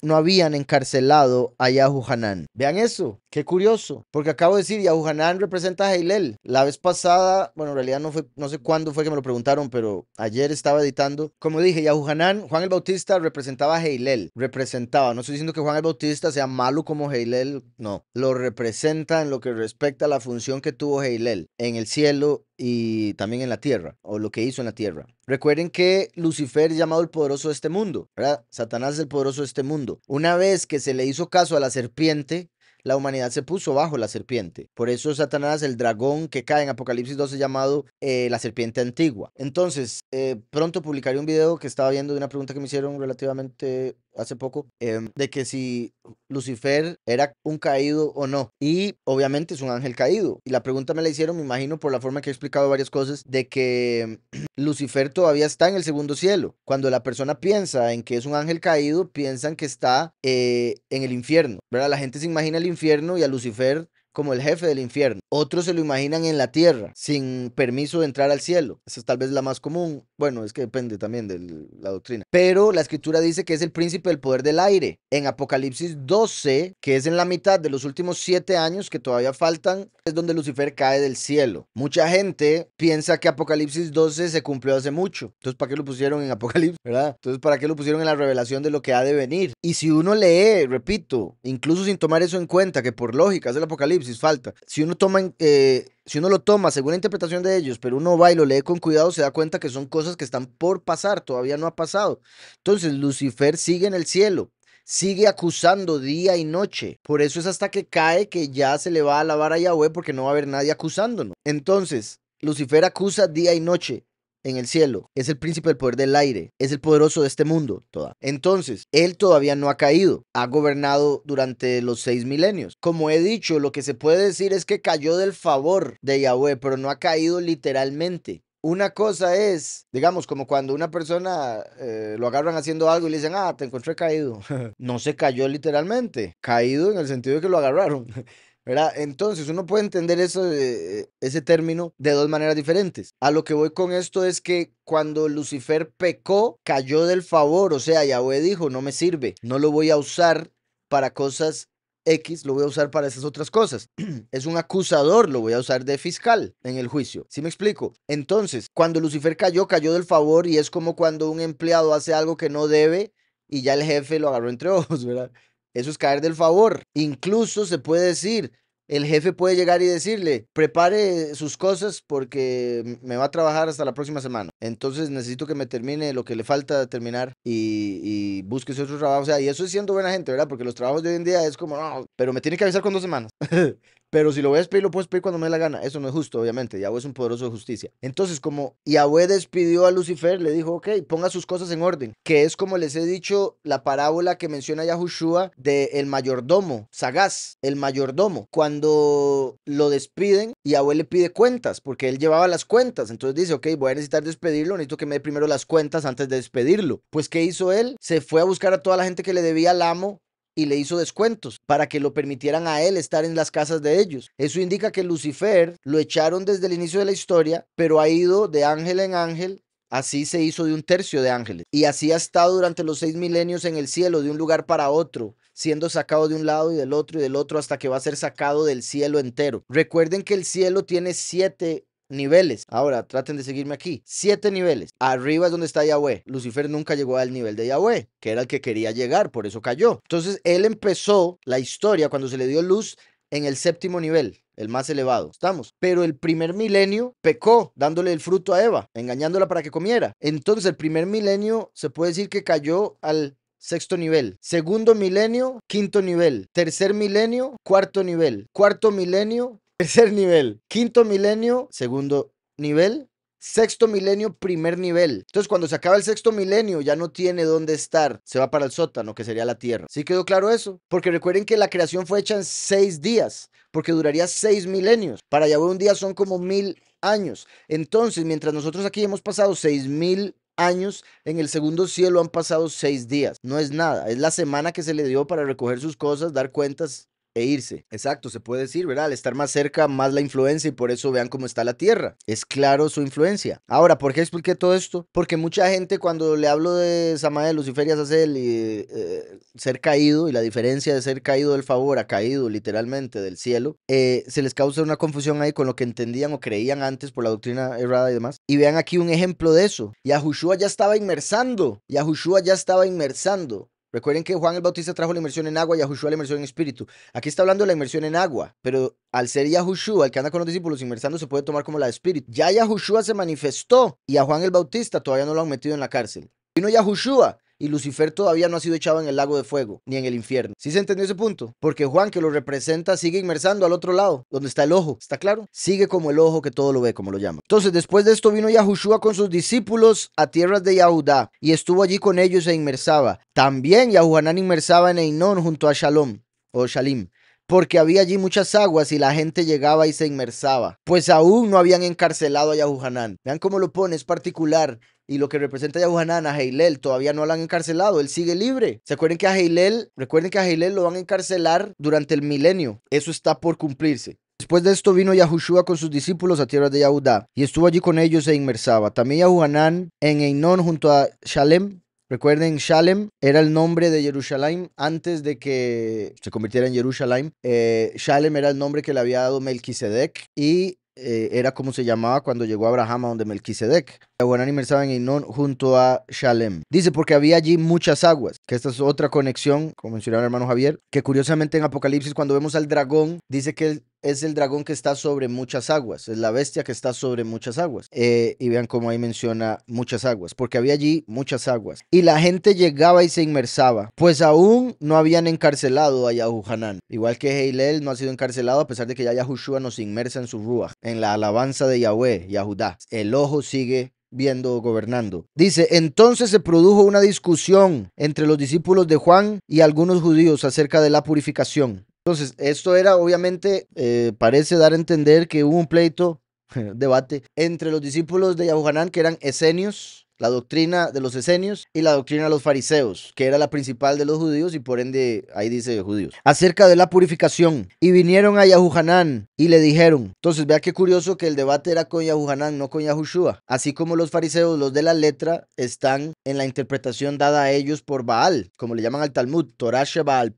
no habían encarcelado a Yahuhanán. Vean eso, Qué curioso, porque acabo de decir, Yahuhanan representa a Heilel. La vez pasada, bueno, en realidad no, fue, no sé cuándo fue que me lo preguntaron, pero ayer estaba editando. Como dije, Yahuhanan, Juan el Bautista representaba a Heilel. Representaba, no estoy diciendo que Juan el Bautista sea malo como Heilel, no. Lo representa en lo que respecta a la función que tuvo Heilel en el cielo y también en la tierra, o lo que hizo en la tierra. Recuerden que Lucifer es llamado el poderoso de este mundo, ¿verdad? Satanás es el poderoso de este mundo. Una vez que se le hizo caso a la serpiente, la humanidad se puso bajo la serpiente. Por eso Satanás, el dragón que cae en Apocalipsis 12 llamado eh, la serpiente antigua. Entonces, eh, pronto publicaré un video que estaba viendo de una pregunta que me hicieron relativamente hace poco, em, de que si Lucifer era un caído o no. Y obviamente es un ángel caído. Y la pregunta me la hicieron, me imagino, por la forma que he explicado varias cosas, de que Lucifer todavía está en el segundo cielo. Cuando la persona piensa en que es un ángel caído, piensan que está eh, en el infierno. ¿verdad? La gente se imagina el infierno y a Lucifer como el jefe del infierno. Otros se lo imaginan en la tierra, sin permiso de entrar al cielo. Esa es tal vez la más común. Bueno, es que depende también de la doctrina. Pero la escritura dice que es el príncipe del poder del aire. En Apocalipsis 12, que es en la mitad de los últimos siete años que todavía faltan, es donde Lucifer cae del cielo. Mucha gente piensa que Apocalipsis 12 se cumplió hace mucho. Entonces, ¿para qué lo pusieron en Apocalipsis? ¿Verdad? Entonces, ¿para qué lo pusieron en la revelación de lo que ha de venir? Y si uno lee, repito, incluso sin tomar eso en cuenta, que por lógica es el Apocalipsis, falta. Si uno toma, eh, si uno lo toma según la interpretación de ellos, pero uno va y lo lee con cuidado, se da cuenta que son cosas que están por pasar, todavía no ha pasado. Entonces, Lucifer sigue en el cielo. Sigue acusando día y noche. Por eso es hasta que cae que ya se le va a lavar a Yahweh porque no va a haber nadie acusándonos. Entonces, Lucifer acusa día y noche en el cielo, es el príncipe del poder del aire, es el poderoso de este mundo. Toda. Entonces, él todavía no ha caído, ha gobernado durante los seis milenios. Como he dicho, lo que se puede decir es que cayó del favor de Yahweh, pero no ha caído literalmente. Una cosa es, digamos, como cuando una persona eh, lo agarran haciendo algo y le dicen, ah, te encontré caído. no se cayó literalmente, caído en el sentido de que lo agarraron. Entonces uno puede entender eso, eh, ese término de dos maneras diferentes. A lo que voy con esto es que cuando Lucifer pecó, cayó del favor, o sea, Yahweh dijo, no me sirve, no lo voy a usar para cosas X, lo voy a usar para esas otras cosas. es un acusador, lo voy a usar de fiscal en el juicio. ¿Sí me explico? Entonces, cuando Lucifer cayó, cayó del favor y es como cuando un empleado hace algo que no debe y ya el jefe lo agarró entre ojos, ¿verdad? Eso es caer del favor. Incluso se puede decir, el jefe puede llegar y decirle, prepare sus cosas porque me va a trabajar hasta la próxima semana. Entonces necesito que me termine lo que le falta terminar y, y su otro trabajo. O sea, y eso es siendo buena gente, ¿verdad? Porque los trabajos de hoy en día es como, no, pero me tiene que avisar con dos semanas. pero si lo voy a despedir, lo puedo despedir cuando me dé la gana. Eso no es justo, obviamente. Yahweh es un poderoso de justicia. Entonces, como Yahweh despidió a Lucifer, le dijo, ok, ponga sus cosas en orden. Que es como les he dicho la parábola que menciona Yahushua de el mayordomo, sagaz, el mayordomo. Cuando cuando lo despiden y Abuel le pide cuentas, porque él llevaba las cuentas. Entonces dice, ok, voy a necesitar despedirlo, necesito que me dé primero las cuentas antes de despedirlo. Pues, ¿qué hizo él? Se fue a buscar a toda la gente que le debía al amo y le hizo descuentos para que lo permitieran a él estar en las casas de ellos. Eso indica que Lucifer lo echaron desde el inicio de la historia, pero ha ido de ángel en ángel. Así se hizo de un tercio de ángeles. Y así ha estado durante los seis milenios en el cielo, de un lugar para otro, siendo sacado de un lado y del otro y del otro hasta que va a ser sacado del cielo entero. Recuerden que el cielo tiene siete niveles. Ahora, traten de seguirme aquí. Siete niveles. Arriba es donde está Yahweh. Lucifer nunca llegó al nivel de Yahweh, que era el que quería llegar, por eso cayó. Entonces, él empezó la historia cuando se le dio luz en el séptimo nivel, el más elevado. Estamos. Pero el primer milenio pecó, dándole el fruto a Eva, engañándola para que comiera. Entonces el primer milenio se puede decir que cayó al sexto nivel. Segundo milenio, quinto nivel. Tercer milenio, cuarto nivel. Cuarto milenio, tercer nivel. Quinto milenio, segundo nivel. Sexto milenio, primer nivel. Entonces, cuando se acaba el sexto milenio, ya no tiene dónde estar. Se va para el sótano, que sería la Tierra. ¿Sí quedó claro eso? Porque recuerden que la creación fue hecha en seis días, porque duraría seis milenios. Para Yahweh un día son como mil años. Entonces, mientras nosotros aquí hemos pasado seis mil años en el segundo cielo han pasado seis días. No es nada, es la semana que se le dio para recoger sus cosas, dar cuentas e irse. Exacto, se puede decir, ¿verdad? Al estar más cerca, más la influencia y por eso vean cómo está la Tierra. Es claro su influencia. Ahora, ¿por qué expliqué todo esto? Porque mucha gente cuando le hablo de Samael, Lucifer y Azazel y eh, ser caído y la diferencia de ser caído del favor ha caído literalmente del cielo, eh, se les causa una confusión ahí con lo que entendían o creían antes por la doctrina errada y demás. Y vean aquí un ejemplo de eso. Yahushua ya estaba inmersando. Yahushua ya estaba inmersando. Recuerden que Juan el Bautista trajo la inmersión en agua y Yahushua la inmersión en espíritu. Aquí está hablando de la inmersión en agua, pero al ser Yahushua, el que anda con los discípulos inmersando, se puede tomar como la de espíritu. Ya Yahushua se manifestó y a Juan el Bautista todavía no lo han metido en la cárcel. Vino Yahushua y Lucifer todavía no ha sido echado en el lago de fuego, ni en el infierno. ¿Sí se entendió ese punto? Porque Juan, que lo representa, sigue inmersando al otro lado, donde está el ojo, ¿está claro? Sigue como el ojo que todo lo ve, como lo llama. Entonces, después de esto vino Yahushua con sus discípulos a tierras de Yahudá, y estuvo allí con ellos e inmersaba. También Yahuhanán inmersaba en Einón junto a Shalom, o Shalim porque había allí muchas aguas y la gente llegaba y se inmersaba, pues aún no habían encarcelado a Yahuhanán. Vean cómo lo pone, es particular y lo que representa Yahuhanan, a Heilel, todavía no lo han encarcelado, él sigue libre. ¿Se acuerden que a Heilel, recuerden que a Heilel lo van a encarcelar durante el milenio? Eso está por cumplirse. Después de esto vino Yahushua con sus discípulos a tierra de Yahudá y estuvo allí con ellos e inmersaba. También Yahuhanan en Einón junto a Shalem. Recuerden, Shalem era el nombre de Jerusalén antes de que se convirtiera en Jerusalén. Eh, Shalem era el nombre que le había dado Melquisedec y eh, era como se llamaba cuando llegó Abraham a donde Melquisedec. Yahuanán inmersaba en Inón junto a Shalem. Dice porque había allí muchas aguas, que esta es otra conexión, como mencionaba el hermano Javier, que curiosamente en Apocalipsis cuando vemos al dragón, dice que es el dragón que está sobre muchas aguas, es la bestia que está sobre muchas aguas. Eh, y vean cómo ahí menciona muchas aguas, porque había allí muchas aguas. Y la gente llegaba y se inmersaba, pues aún no habían encarcelado a Yahuhanan. Igual que Heilel no ha sido encarcelado, a pesar de que ya Yahushua nos inmersa en su rúa, en la alabanza de Yahweh, Yahudá. El ojo sigue viendo gobernando. Dice, entonces se produjo una discusión entre los discípulos de Juan y algunos judíos acerca de la purificación. Entonces, esto era obviamente, eh, parece dar a entender que hubo un pleito, debate, entre los discípulos de Yahuhanán, que eran esenios, la doctrina de los esenios y la doctrina de los fariseos, que era la principal de los judíos y por ende ahí dice judíos, acerca de la purificación. Y vinieron a Yahujanán y le dijeron, entonces vea qué curioso que el debate era con Yahuhanán, no con Yahushua, así como los fariseos, los de la letra, están en la interpretación dada a ellos por Baal, como le llaman al Talmud, Torah Baal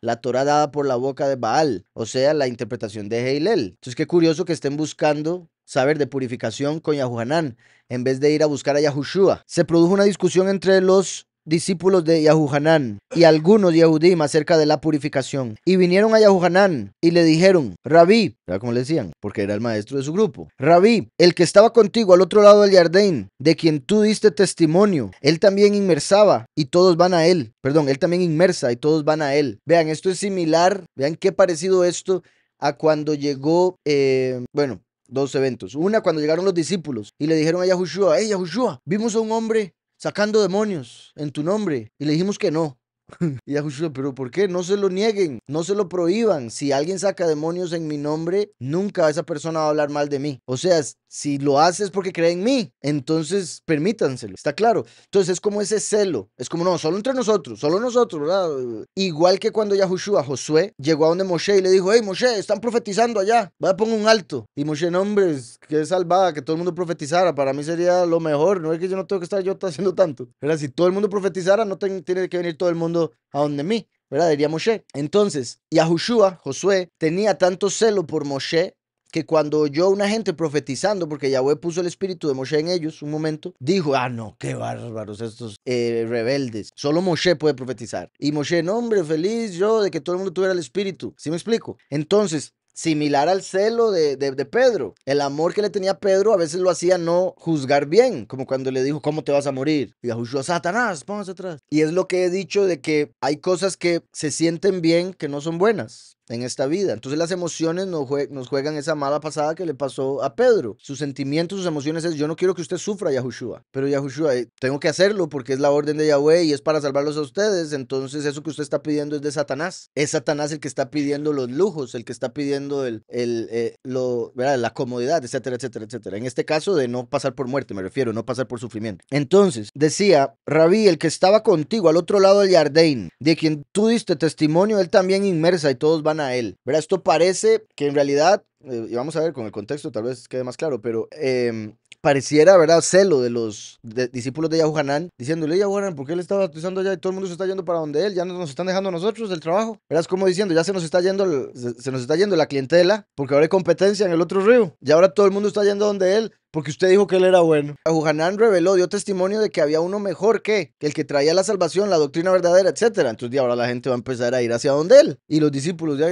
la Torah dada por la boca de Baal, o sea, la interpretación de Heilel. Entonces qué curioso que estén buscando saber de purificación con Yahuhanán en vez de ir a buscar a Yahushua. Se produjo una discusión entre los discípulos de Yahuhanán y algunos Yahudim acerca de la purificación. Y vinieron a Yahuhanán y le dijeron, Rabí, como le decían, porque era el maestro de su grupo, Rabí, el que estaba contigo al otro lado del Jardín, de quien tú diste testimonio, él también inmersaba y todos van a él. Perdón, él también inmersa y todos van a él. Vean, esto es similar, vean qué parecido esto a cuando llegó, eh, bueno, dos eventos. Una, cuando llegaron los discípulos y le dijeron a Yahushua, hey Yahushua, vimos a un hombre sacando demonios en tu nombre. Y le dijimos que no. y Yahushua, pero ¿por qué? No se lo nieguen, no se lo prohíban. Si alguien saca demonios en mi nombre, nunca esa persona va a hablar mal de mí. O sea, si lo haces porque cree en mí, entonces permítanselo, ¿está claro? Entonces es como ese celo, es como no, solo entre nosotros, solo nosotros, ¿verdad? Igual que cuando Yahushua, Josué, llegó a donde Moshe y le dijo, hey Moshe, están profetizando allá, voy a poner un alto. Y Moshe, no hombre, es salvada que todo el mundo profetizara, para mí sería lo mejor, no es que yo no tengo que estar yo haciendo tanto. Era si todo el mundo profetizara, no tiene que venir todo el mundo a donde mí, ¿verdad? Diría Moshe. Entonces, Yahushua, Josué, tenía tanto celo por Moshe que cuando oyó una gente profetizando, porque Yahweh puso el espíritu de Moshe en ellos un momento, dijo, ah, no, qué bárbaros estos eh, rebeldes, solo Moshe puede profetizar. Y Moshe, no, hombre, feliz yo de que todo el mundo tuviera el espíritu, ¿sí me explico? Entonces, similar al celo de, de, Pedro. El amor que le tenía Pedro a veces lo hacía no juzgar bien, como cuando le dijo, ¿cómo te vas a morir? Y dijo, Satanás, póngase atrás. Y es lo que he dicho de que hay cosas que se sienten bien que no son buenas en esta vida. Entonces las emociones nos, juegan esa mala pasada que le pasó a Pedro. Sus sentimientos, sus emociones es, yo no quiero que usted sufra, Yahushua. Pero Yahushua, eh, tengo que hacerlo porque es la orden de Yahweh y es para salvarlos a ustedes. Entonces eso que usted está pidiendo es de Satanás. Es Satanás el que está pidiendo los lujos, el que está pidiendo el, el, eh, lo, la comodidad, etcétera, etcétera, etcétera. En este caso de no pasar por muerte, me refiero, no pasar por sufrimiento. Entonces, decía, Rabí, el que estaba contigo al otro lado del Yardén, de quien tú diste testimonio, él también inmersa y todos van a él. Esto parece que en realidad, eh, y vamos a ver con el contexto, tal vez quede más claro, pero em, pareciera, ¿verdad? Celo de los discípulos de Yahuhanán, diciéndole, Hanan, ¿por qué él estaba bautizando allá y todo el mundo se está yendo para donde él? Ya nos, están dejando nosotros el trabajo. Verás como diciendo, ya se nos está yendo, se, nos está yendo la clientela, porque ahora hay competencia en el otro río. Y ahora todo el mundo está yendo donde él, porque usted dijo que él era bueno. Hanan reveló, dio testimonio de que había uno mejor que, el que traía la salvación, la doctrina verdadera, etc. Entonces, ya ahora la gente va a empezar a ir hacia donde él. Y los discípulos, ya,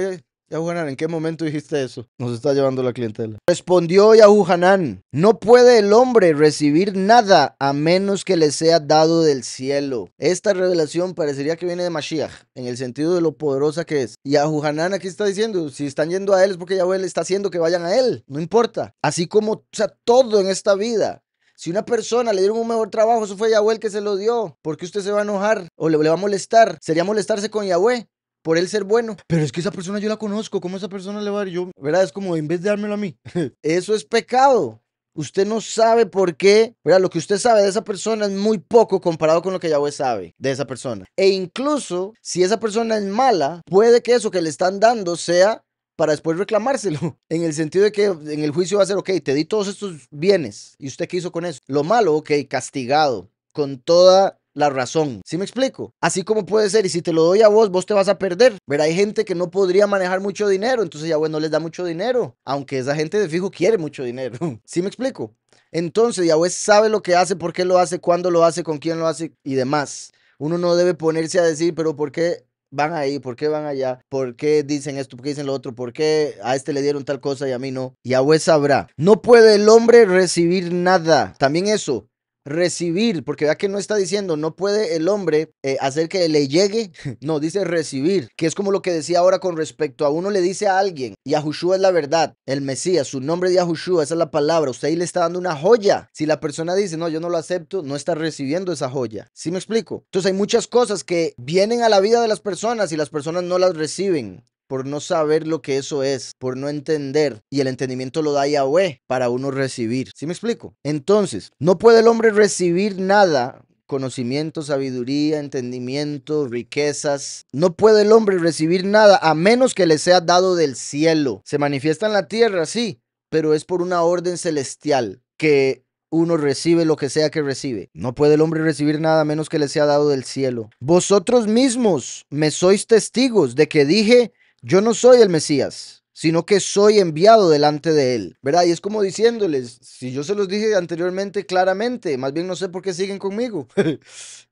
Yahu Hanan, ¿en qué momento dijiste eso? Nos está llevando la clientela. Respondió Yahu Hanan, no puede el hombre recibir nada a menos que le sea dado del cielo. Esta revelación parecería que viene de Mashiach, en el sentido de lo poderosa que es. Yahu Hanan aquí está diciendo, si están yendo a él es porque Yahweh le está haciendo que vayan a él, no importa. Así como, o sea, todo en esta vida. Si una persona le dieron un mejor trabajo, eso fue Yahweh el que se lo dio. ¿Por qué usted se va a enojar o le, le va a molestar? Sería molestarse con Yahweh por él ser bueno. Pero es que esa persona yo la conozco, ¿cómo esa persona le va a dar? Yo, ¿verdad? Es como en vez de dármelo a mí. Eso es pecado. Usted no sabe por qué, ¿verdad? Lo que usted sabe de esa persona es muy poco comparado con lo que Yahweh sabe de esa persona. E incluso si esa persona es mala, puede que eso que le están dando sea para después reclamárselo, en el sentido de que en el juicio va a ser, ok, te di todos estos bienes, ¿y usted qué hizo con eso? Lo malo, ok, castigado, con toda la razón. ¿Sí me explico? Así como puede ser, y si te lo doy a vos, vos te vas a perder. Pero hay gente que no podría manejar mucho dinero, entonces ya bueno, no les da mucho dinero, aunque esa gente de fijo quiere mucho dinero. ¿Sí me explico? Entonces Yahweh sabe lo que hace, por qué lo hace, cuándo lo hace, con quién lo hace y demás. Uno no debe ponerse a decir, pero ¿por qué van ahí? ¿Por qué van allá? ¿Por qué dicen esto? ¿Por qué dicen lo otro? ¿Por qué a este le dieron tal cosa y a mí no? Yahweh sabrá. No puede el hombre recibir nada. También eso recibir, porque vea que no está diciendo, no puede el hombre eh, hacer que le llegue, no, dice recibir, que es como lo que decía ahora con respecto a uno le dice a alguien, Yahushua es la verdad, el Mesías, su nombre de Yahushua, esa es la palabra, usted ahí le está dando una joya, si la persona dice, no, yo no lo acepto, no está recibiendo esa joya, ¿sí me explico? Entonces hay muchas cosas que vienen a la vida de las personas y las personas no las reciben, por no saber lo que eso es, por no entender, y el entendimiento lo da Yahweh para uno recibir. ¿Sí me explico? Entonces, no puede el hombre recibir nada, conocimiento, sabiduría, entendimiento, riquezas. No puede el hombre recibir nada a menos que le sea dado del cielo. Se manifiesta en la tierra, sí, pero es por una orden celestial que uno recibe lo que sea que recibe. No puede el hombre recibir nada a menos que le sea dado del cielo. Vosotros mismos me sois testigos de que dije, yo no soy el Mesías, sino que soy enviado delante de él, ¿verdad? Y es como diciéndoles, si yo se los dije anteriormente claramente, más bien no sé por qué siguen conmigo.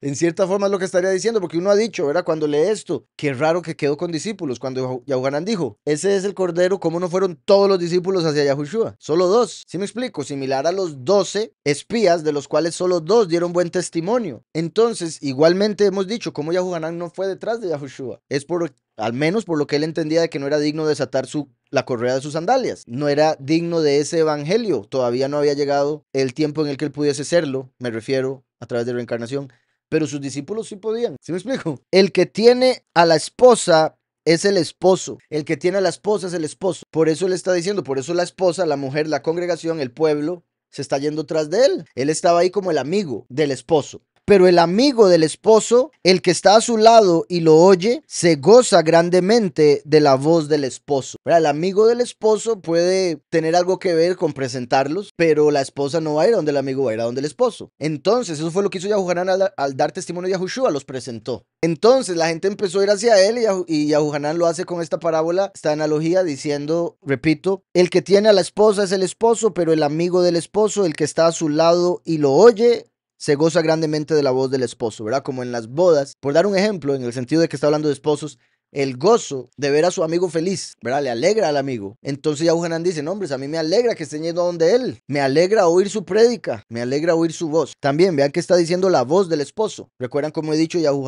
en cierta forma es lo que estaría diciendo, porque uno ha dicho, ¿verdad? Cuando lee esto, qué raro que quedó con discípulos, cuando Yahuanán dijo, ese es el cordero, ¿cómo no fueron todos los discípulos hacia Yahushua? Solo dos, ¿sí me explico? Similar a los doce espías, de los cuales solo dos dieron buen testimonio. Entonces, igualmente hemos dicho, ¿cómo Yahuanán no fue detrás de Yahushua? Es por al menos por lo que él entendía de que no era digno de desatar su, la correa de sus sandalias, no era digno de ese evangelio, todavía no había llegado el tiempo en el que él pudiese serlo, me refiero a través de reencarnación, pero sus discípulos sí podían, ¿sí me explico? El que tiene a la esposa es el esposo. El que tiene a la esposa es el esposo. Por eso le está diciendo, por eso la esposa, la mujer, la congregación, el pueblo se está yendo tras de él. Él estaba ahí como el amigo del esposo pero el amigo del esposo, el que está a su lado y lo oye, se goza grandemente de la voz del esposo. El amigo del esposo puede tener algo que ver con presentarlos, pero la esposa no va a ir a donde el amigo, va a ir a donde el esposo. Entonces, eso fue lo que hizo Yahuhanan al, al, dar testimonio de Yahushua, los presentó. Entonces, la gente empezó a ir hacia él y, Yahuhanan lo hace con esta parábola, esta analogía, diciendo, repito, el que tiene a la esposa es el esposo, pero el amigo del esposo, el que está a su lado y lo oye, se goza grandemente de la voz del esposo, ¿verdad? Como en las bodas, por dar un ejemplo, en el sentido de que está hablando de esposos, el gozo de ver a su amigo feliz, ¿verdad? Le alegra al amigo. Entonces Yahu dice, no, hombre, a mí me alegra que estén yendo donde él. Me alegra oír su prédica, me alegra oír su voz. También vean que está diciendo la voz del esposo. Recuerdan como he dicho, Yahu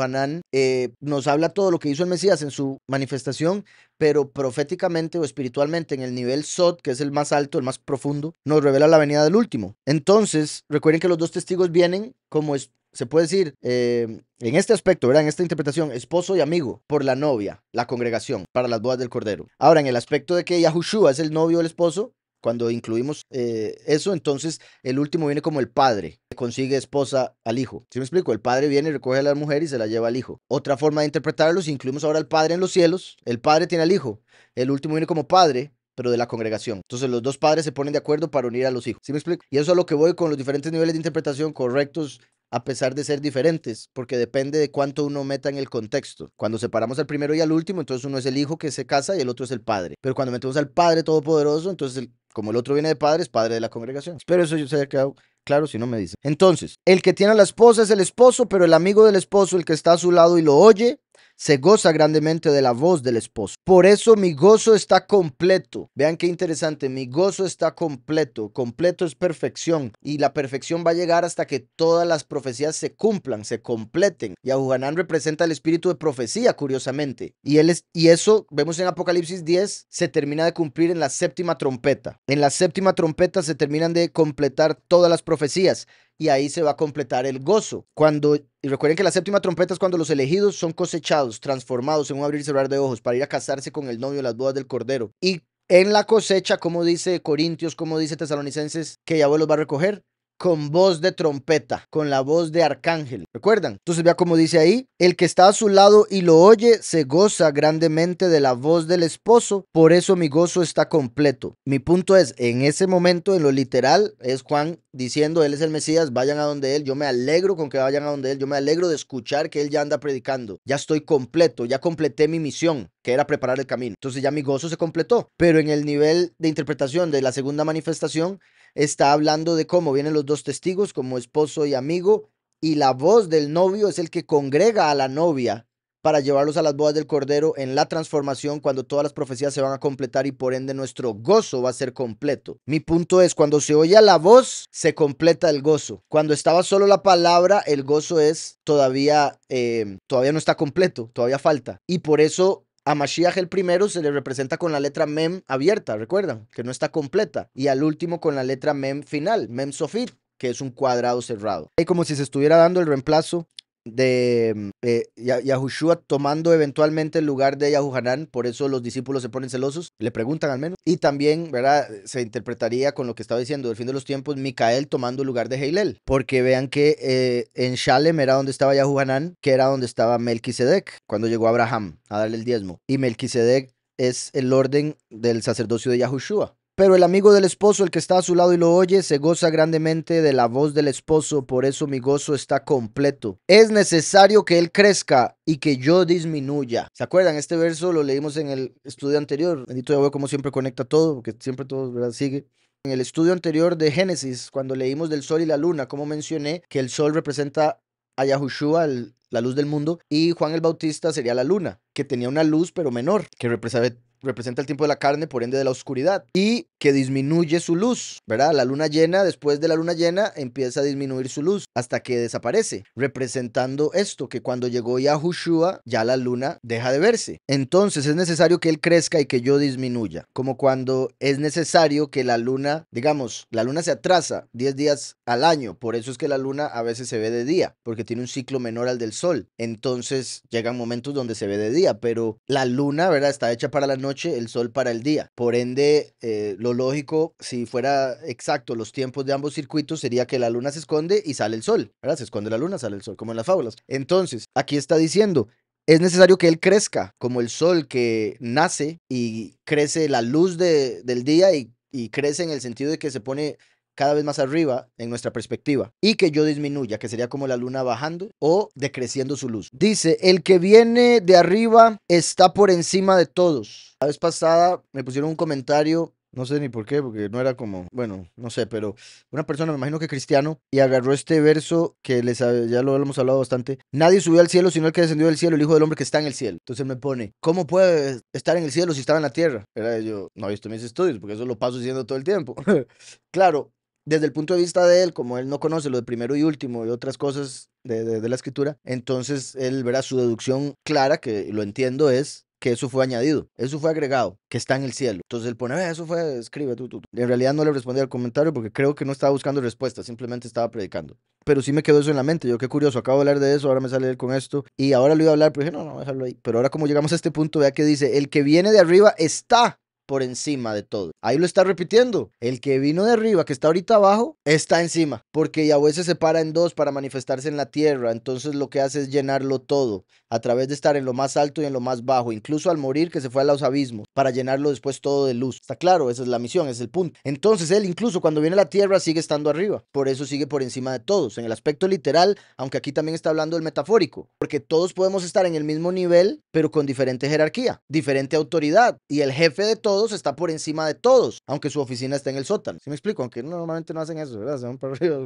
eh, nos habla todo lo que hizo el Mesías en su manifestación, pero proféticamente o espiritualmente en el nivel Sot, que es el más alto, el más profundo, nos revela la venida del último. Entonces, recuerden que los dos testigos vienen como se puede decir, eh, en este aspecto, ¿verdad? En esta interpretación, esposo y amigo por la novia, la congregación, para las bodas del Cordero. Ahora, en el aspecto de que Yahushua es el novio o el esposo, cuando incluimos eh, eso, entonces el último viene como el padre, que consigue esposa al hijo. ¿Sí me explico? El padre viene, y recoge a la mujer y se la lleva al hijo. Otra forma de interpretarlo, si incluimos ahora al padre en los cielos, el padre tiene al hijo. El último viene como padre, pero de la congregación. Entonces los dos padres se ponen de acuerdo para unir a los hijos. ¿Sí me explico? Y eso es lo que voy con los diferentes niveles de interpretación correctos a pesar de ser diferentes, porque depende de cuánto uno meta en el contexto. Cuando separamos al primero y al último, entonces uno es el hijo que se casa y el otro es el padre. Pero cuando metemos al Padre Todopoderoso, entonces como el otro viene de padre, es padre de la congregación. Espero eso yo se haya quedado claro, si no me dice. Entonces, el que tiene a la esposa es el esposo, pero el amigo del esposo, el que está a su lado y lo oye, se goza grandemente de la voz del esposo. Por eso mi gozo está completo. Vean qué interesante, mi gozo está completo. Completo es perfección y la perfección va a llegar hasta que todas las profecías se cumplan, se completen. Y Ahujanán representa el espíritu de profecía, curiosamente. Y, y eso, vemos en Apocalipsis 10, se termina de cumplir en la séptima trompeta. En la séptima trompeta se terminan de completar todas las profecías y ahí se va a completar el gozo. Cuando, y recuerden que la séptima trompeta es cuando los elegidos son cosechados, transformados en un abrir y cerrar de ojos para ir a casarse con el novio en las bodas del Cordero. Y en la cosecha, como dice Corintios, como dice Tesalonicenses, que Yahweh los va a recoger, con voz de trompeta, con la voz de arcángel. ¿Recuerdan? Entonces vea cómo dice ahí, el que está a su lado y lo oye se goza grandemente de la voz del esposo, por eso mi gozo está completo. Mi punto es, en ese momento, en lo literal, es Juan diciendo, Él es el Mesías, vayan a donde Él, yo me alegro con que vayan a donde Él, yo me alegro de escuchar que Él ya anda predicando, ya estoy completo, ya completé mi misión, que era preparar el camino. Entonces ya mi gozo se completó, pero en el nivel de interpretación de la segunda manifestación, está hablando de cómo vienen los dos testigos como esposo y amigo, y la voz del novio es el que congrega a la novia para llevarlos a las bodas del Cordero en la transformación cuando todas las profecías se van a completar y por ende nuestro gozo va a ser completo. Mi punto es, cuando se oye la voz, se completa el gozo. Cuando estaba solo la palabra, el gozo es todavía, eh, todavía no está completo, todavía falta. Y por eso a Mashiach el primero se le representa con la letra Mem abierta, recuerdan, que no está completa. Y al último con la letra Mem final, Mem Sofit, que es un cuadrado cerrado. Es como si se estuviera dando el reemplazo de mm, eh, Yahushua tomando eventualmente el lugar de Yahuhanán, por eso los discípulos se ponen celosos, le preguntan al menos. Y también, ¿verdad? Se interpretaría con lo que estaba diciendo del fin de los tiempos, Micael tomando el lugar de Heilel, porque vean que eh, en Shalem era donde estaba Yahuhanán, que era donde estaba Melquisedec, cuando llegó Abraham a darle el diezmo. Y Melquisedec es el orden del sacerdocio de Yahushua. Pero el amigo del esposo, el que está a su lado y lo oye, se goza grandemente de la voz del esposo, por eso mi gozo está completo. Es necesario que él crezca y que yo disminuya. ¿Se acuerdan? Este verso lo leímos en el estudio anterior. Bendito Yahweh como siempre conecta todo, porque siempre todo ¿verdad? sigue. En el estudio anterior de Génesis, cuando leímos del sol y la luna, como mencioné, que el sol representa a Yahushua, la luz del mundo, y Juan el Bautista sería la luna, que tenía una luz pero menor, que representaba representa el tiempo de la carne, por ende de la oscuridad, y que disminuye su luz, ¿verdad? La luna llena, después de la luna llena, empieza a disminuir su luz hasta que desaparece, representando esto, que cuando llegó Yahushua, ya la luna deja de verse. Entonces es necesario que él crezca y que yo disminuya, como cuando es necesario que la luna, digamos, la luna se atrasa 10 días al año, por eso es que la luna a veces se ve de día, porque tiene un ciclo menor al del sol. Entonces llegan momentos donde se ve de día, pero la luna, ¿verdad? Está hecha para la noche noche, el sol para el día. Por ende, eh, lo lógico, si fuera exacto los tiempos de ambos circuitos, sería que la luna se esconde y sale el sol. ¿verdad? Se esconde la luna, sale el sol, como en las fábulas. Entonces, aquí está diciendo, es necesario que él crezca, como el sol que nace y crece la luz del día y crece en el sentido de que se pone cada vez más arriba en nuestra perspectiva y que yo disminuya, que sería como la luna bajando o decreciendo su luz. Dice, el que viene de arriba está por encima de todos. La vez pasada me pusieron un comentario no sé ni por qué, porque no era como, bueno, no sé, pero una persona, me imagino que cristiano, y agarró este verso que les, ya lo hemos hablado bastante. Nadie subió al cielo sino el que descendió del cielo, el Hijo del Hombre que está en el cielo. Entonces me pone, ¿cómo puede estar en el cielo si estaba en la tierra? Era yo, no he visto mis estudios, porque eso lo paso diciendo todo el tiempo. claro, desde el punto de vista de él, como él no conoce lo de primero y último y otras cosas de, la escritura, entonces él verá su deducción clara, que lo entiendo, es que eso fue añadido, eso fue agregado, que está en el cielo. Entonces él pone, eso fue, escribe, tú, tú. En realidad no le respondí al comentario porque creo que no estaba buscando respuesta, simplemente estaba predicando. Pero sí me quedó eso en la mente, yo qué curioso, acabo de hablar de eso, ahora me sale él con esto, y ahora lo iba a hablar, pero dije, no, no, déjalo ahí. Pero ahora como llegamos a este punto, vea que dice, el que viene de arriba está por encima de todo. Ahí lo está repitiendo. El que vino de arriba, que está ahorita abajo, está encima, porque Yahweh se separa en dos para manifestarse en la tierra. Entonces lo que hace es llenarlo todo, a través de estar en lo más alto y en lo más bajo, incluso al morir que se fue a los abismos, para llenarlo después todo de luz. Está claro, esa es la misión, ese es el punto. Entonces él incluso cuando viene a la tierra sigue estando arriba, por eso sigue por encima de todos, en el aspecto literal, aunque aquí también está hablando el metafórico, porque todos podemos estar en el mismo nivel, pero con diferente jerarquía, diferente autoridad, y el jefe de todos está por encima de todos, aunque su oficina está en el sótano. si me explico? Aunque normalmente no hacen eso, ¿verdad?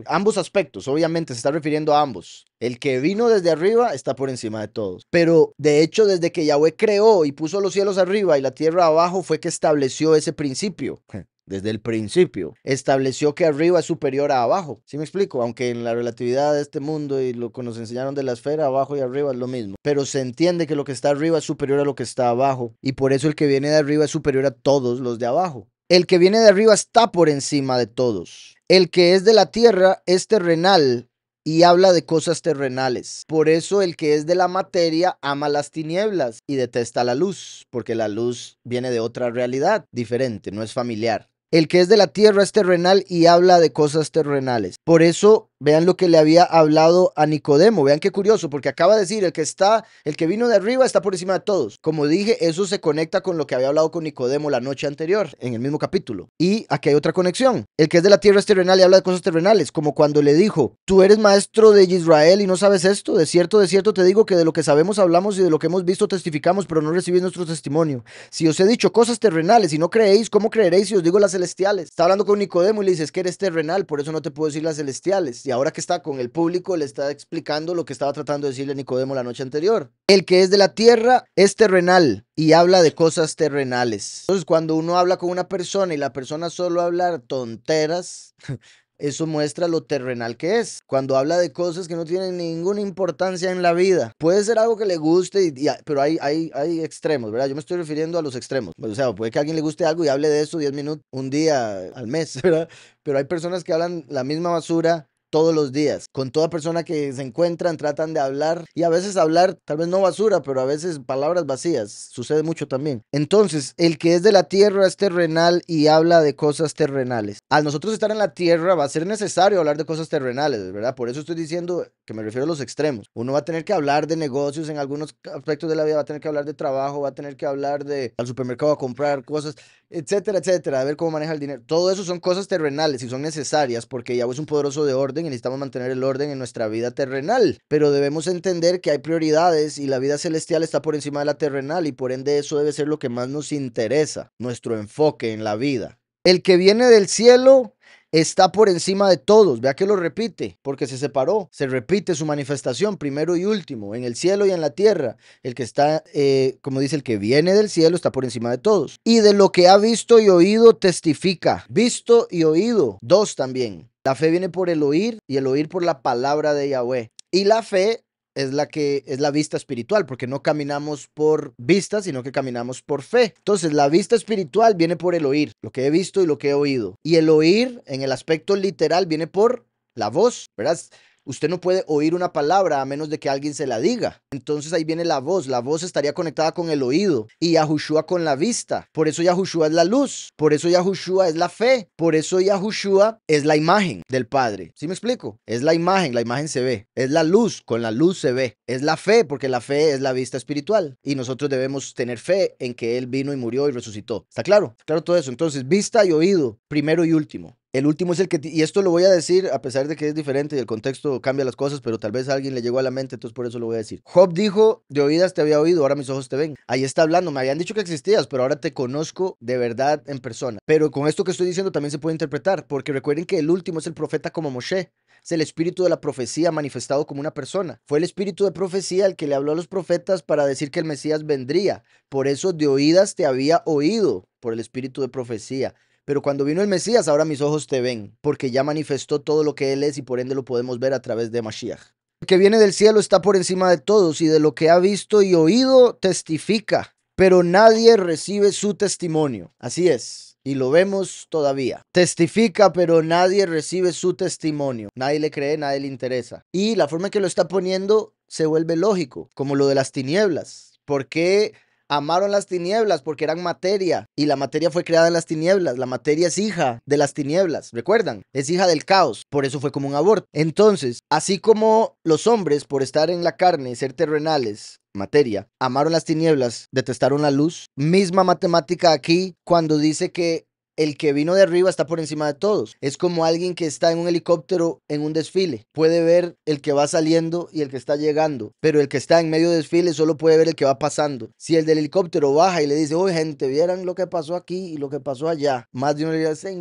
Ambos aspectos, obviamente, se está refiriendo a ambos. El que vino desde arriba está por encima de todos. Pero de hecho, desde que Yahweh creó y puso los cielos arriba y la tierra abajo, fue que estableció ese principio desde el principio. Estableció que arriba es superior a abajo. ¿Sí me explico? Aunque en la relatividad de este mundo y lo que nos enseñaron de la esfera, abajo y arriba es lo mismo. Pero se entiende que lo que está arriba es superior a lo que está abajo. Y por eso el que viene de arriba es superior a todos los de abajo. El que viene de arriba está por encima de todos. El que es de la tierra es terrenal y habla de cosas terrenales. Por eso el que es de la materia ama las tinieblas y detesta la luz, porque la luz viene de otra realidad diferente, no es familiar. El que es de la tierra es terrenal y habla de cosas terrenales. Por eso Vean lo que le había hablado a Nicodemo. Vean qué curioso, porque acaba de decir, el que está, el que vino de arriba está por encima de todos. Como dije, eso se conecta con lo que había hablado con Nicodemo la noche anterior, en el mismo capítulo. Y aquí hay otra conexión. El que es de la tierra es terrenal y habla de cosas terrenales, como cuando le dijo, tú eres maestro de Israel y no sabes esto. De cierto, de cierto te digo que de lo que sabemos hablamos y de lo que hemos visto testificamos, pero no recibís nuestro testimonio. Si os he dicho cosas terrenales y no creéis, ¿cómo creeréis si os digo las celestiales? Está hablando con Nicodemo y le dices que eres terrenal, por eso no te puedo decir las celestiales ahora que está con el público le está explicando lo que estaba tratando de decirle a Nicodemo la noche anterior. El que es de la tierra es terrenal y habla de cosas terrenales. Entonces, cuando uno habla con una persona y la persona solo habla tonteras, Eso muestra lo terrenal que es. Cuando habla de cosas que no tienen ninguna importancia en la vida. Puede ser algo que le guste, pero hay, hay, hay extremos, ¿verdad? Yo me estoy refiriendo a los extremos. O sea, puede que a alguien le guste algo y hable de eso 10 minutos, un día al mes, ¿verdad? Pero hay personas que hablan la misma basura todos los días. Con toda persona que se encuentran, tratan de hablar y a veces hablar, tal vez no basura, pero a veces palabras vacías. Sucede mucho también. Entonces, el que es de la tierra es terrenal y habla de cosas terrenales. Al nosotros estar en la tierra va a ser necesario hablar de cosas terrenales, ¿verdad? Por eso estoy diciendo que me refiero a los extremos. Uno va a tener que hablar de negocios en algunos aspectos de la vida, va a tener que hablar de trabajo, va a tener que hablar de al supermercado a comprar cosas, etcétera, etcétera, a ver cómo maneja el dinero. Todo eso son cosas terrenales y son necesarias porque Yahweh es un poderoso de orden y necesitamos mantener el orden en nuestra vida terrenal. Pero debemos entender que hay prioridades y la vida celestial está por encima de la terrenal y por ende eso debe ser lo que más nos interesa, nuestro enfoque en la vida. El que viene del cielo está por encima de todos. Vea que lo repite, porque se separó. Se repite su manifestación primero y último, en el cielo y en la tierra. El que está, eh, como dice, el que viene del cielo está por encima de todos. Y de lo que ha visto y oído testifica. Visto y oído, dos también. La fe viene por el oír y el oír por la palabra de Yahweh. Y la fe es la que es la vista espiritual, porque no caminamos por vista, sino que caminamos por fe. Entonces, la vista espiritual viene por el oír, lo que he visto y lo que he oído. Y el oír, en el aspecto literal, viene por la voz, ¿verdad? Usted no puede oír una palabra a menos de que alguien se la diga. Entonces ahí viene la voz. La voz estaría conectada con el oído y Yahushua con la vista. Por eso Yahushua es la luz. Por eso Yahushua es la fe. Por eso Yahushua es la imagen del Padre. ¿Sí me explico? Es la imagen. La imagen se ve. Es la luz. Con la luz se ve. Es la fe porque la fe es la vista espiritual. Y nosotros debemos tener fe en que Él vino y murió y resucitó. ¿Está claro? claro todo eso? Entonces, vista y oído, primero y último. El último es el que, y esto lo voy a decir a pesar de que es diferente y el contexto cambia las cosas, pero tal vez a alguien le llegó a la mente, entonces por eso lo voy a decir. Job dijo, de oídas te había oído, ahora mis ojos te ven. Ahí está hablando, me habían dicho que existías, pero ahora te conozco de verdad en persona. Pero con esto que estoy diciendo también se puede interpretar, porque recuerden que el último es el profeta como Moshe. Es el espíritu de la profecía manifestado como una persona. Fue el espíritu de profecía el que le habló a los profetas para decir que el Mesías vendría. Por eso de oídas te había oído por el espíritu de profecía. Pero cuando vino el Mesías, ahora mis ojos te ven, porque ya manifestó todo lo que Él es y por ende lo podemos ver a través de Mashiach. El que viene del cielo está por encima de todos y de lo que ha visto y oído testifica, pero nadie recibe su testimonio. Así es. Y lo vemos todavía. Testifica, pero nadie recibe su testimonio. Nadie le cree, nadie le interesa. Y la forma en que lo está poniendo se vuelve lógico, como lo de las tinieblas. Porque amaron las tinieblas porque eran materia y la materia fue creada en las tinieblas. La materia es hija de las tinieblas, recuerdan, es hija del caos, por eso fue como un aborto. Entonces, así como los hombres por estar en la carne y ser terrenales, materia, amaron las tinieblas, detestaron la luz, misma matemática aquí cuando dice que el que vino de arriba está por encima de todos. Es como alguien que está en un helicóptero en un desfile. Puede ver el que va saliendo y el que está llegando, pero el que está en medio del desfile solo puede ver el que va pasando. Si el del helicóptero baja y le dice, oye gente, vieran lo que pasó aquí y lo que pasó allá, más de uno le dice,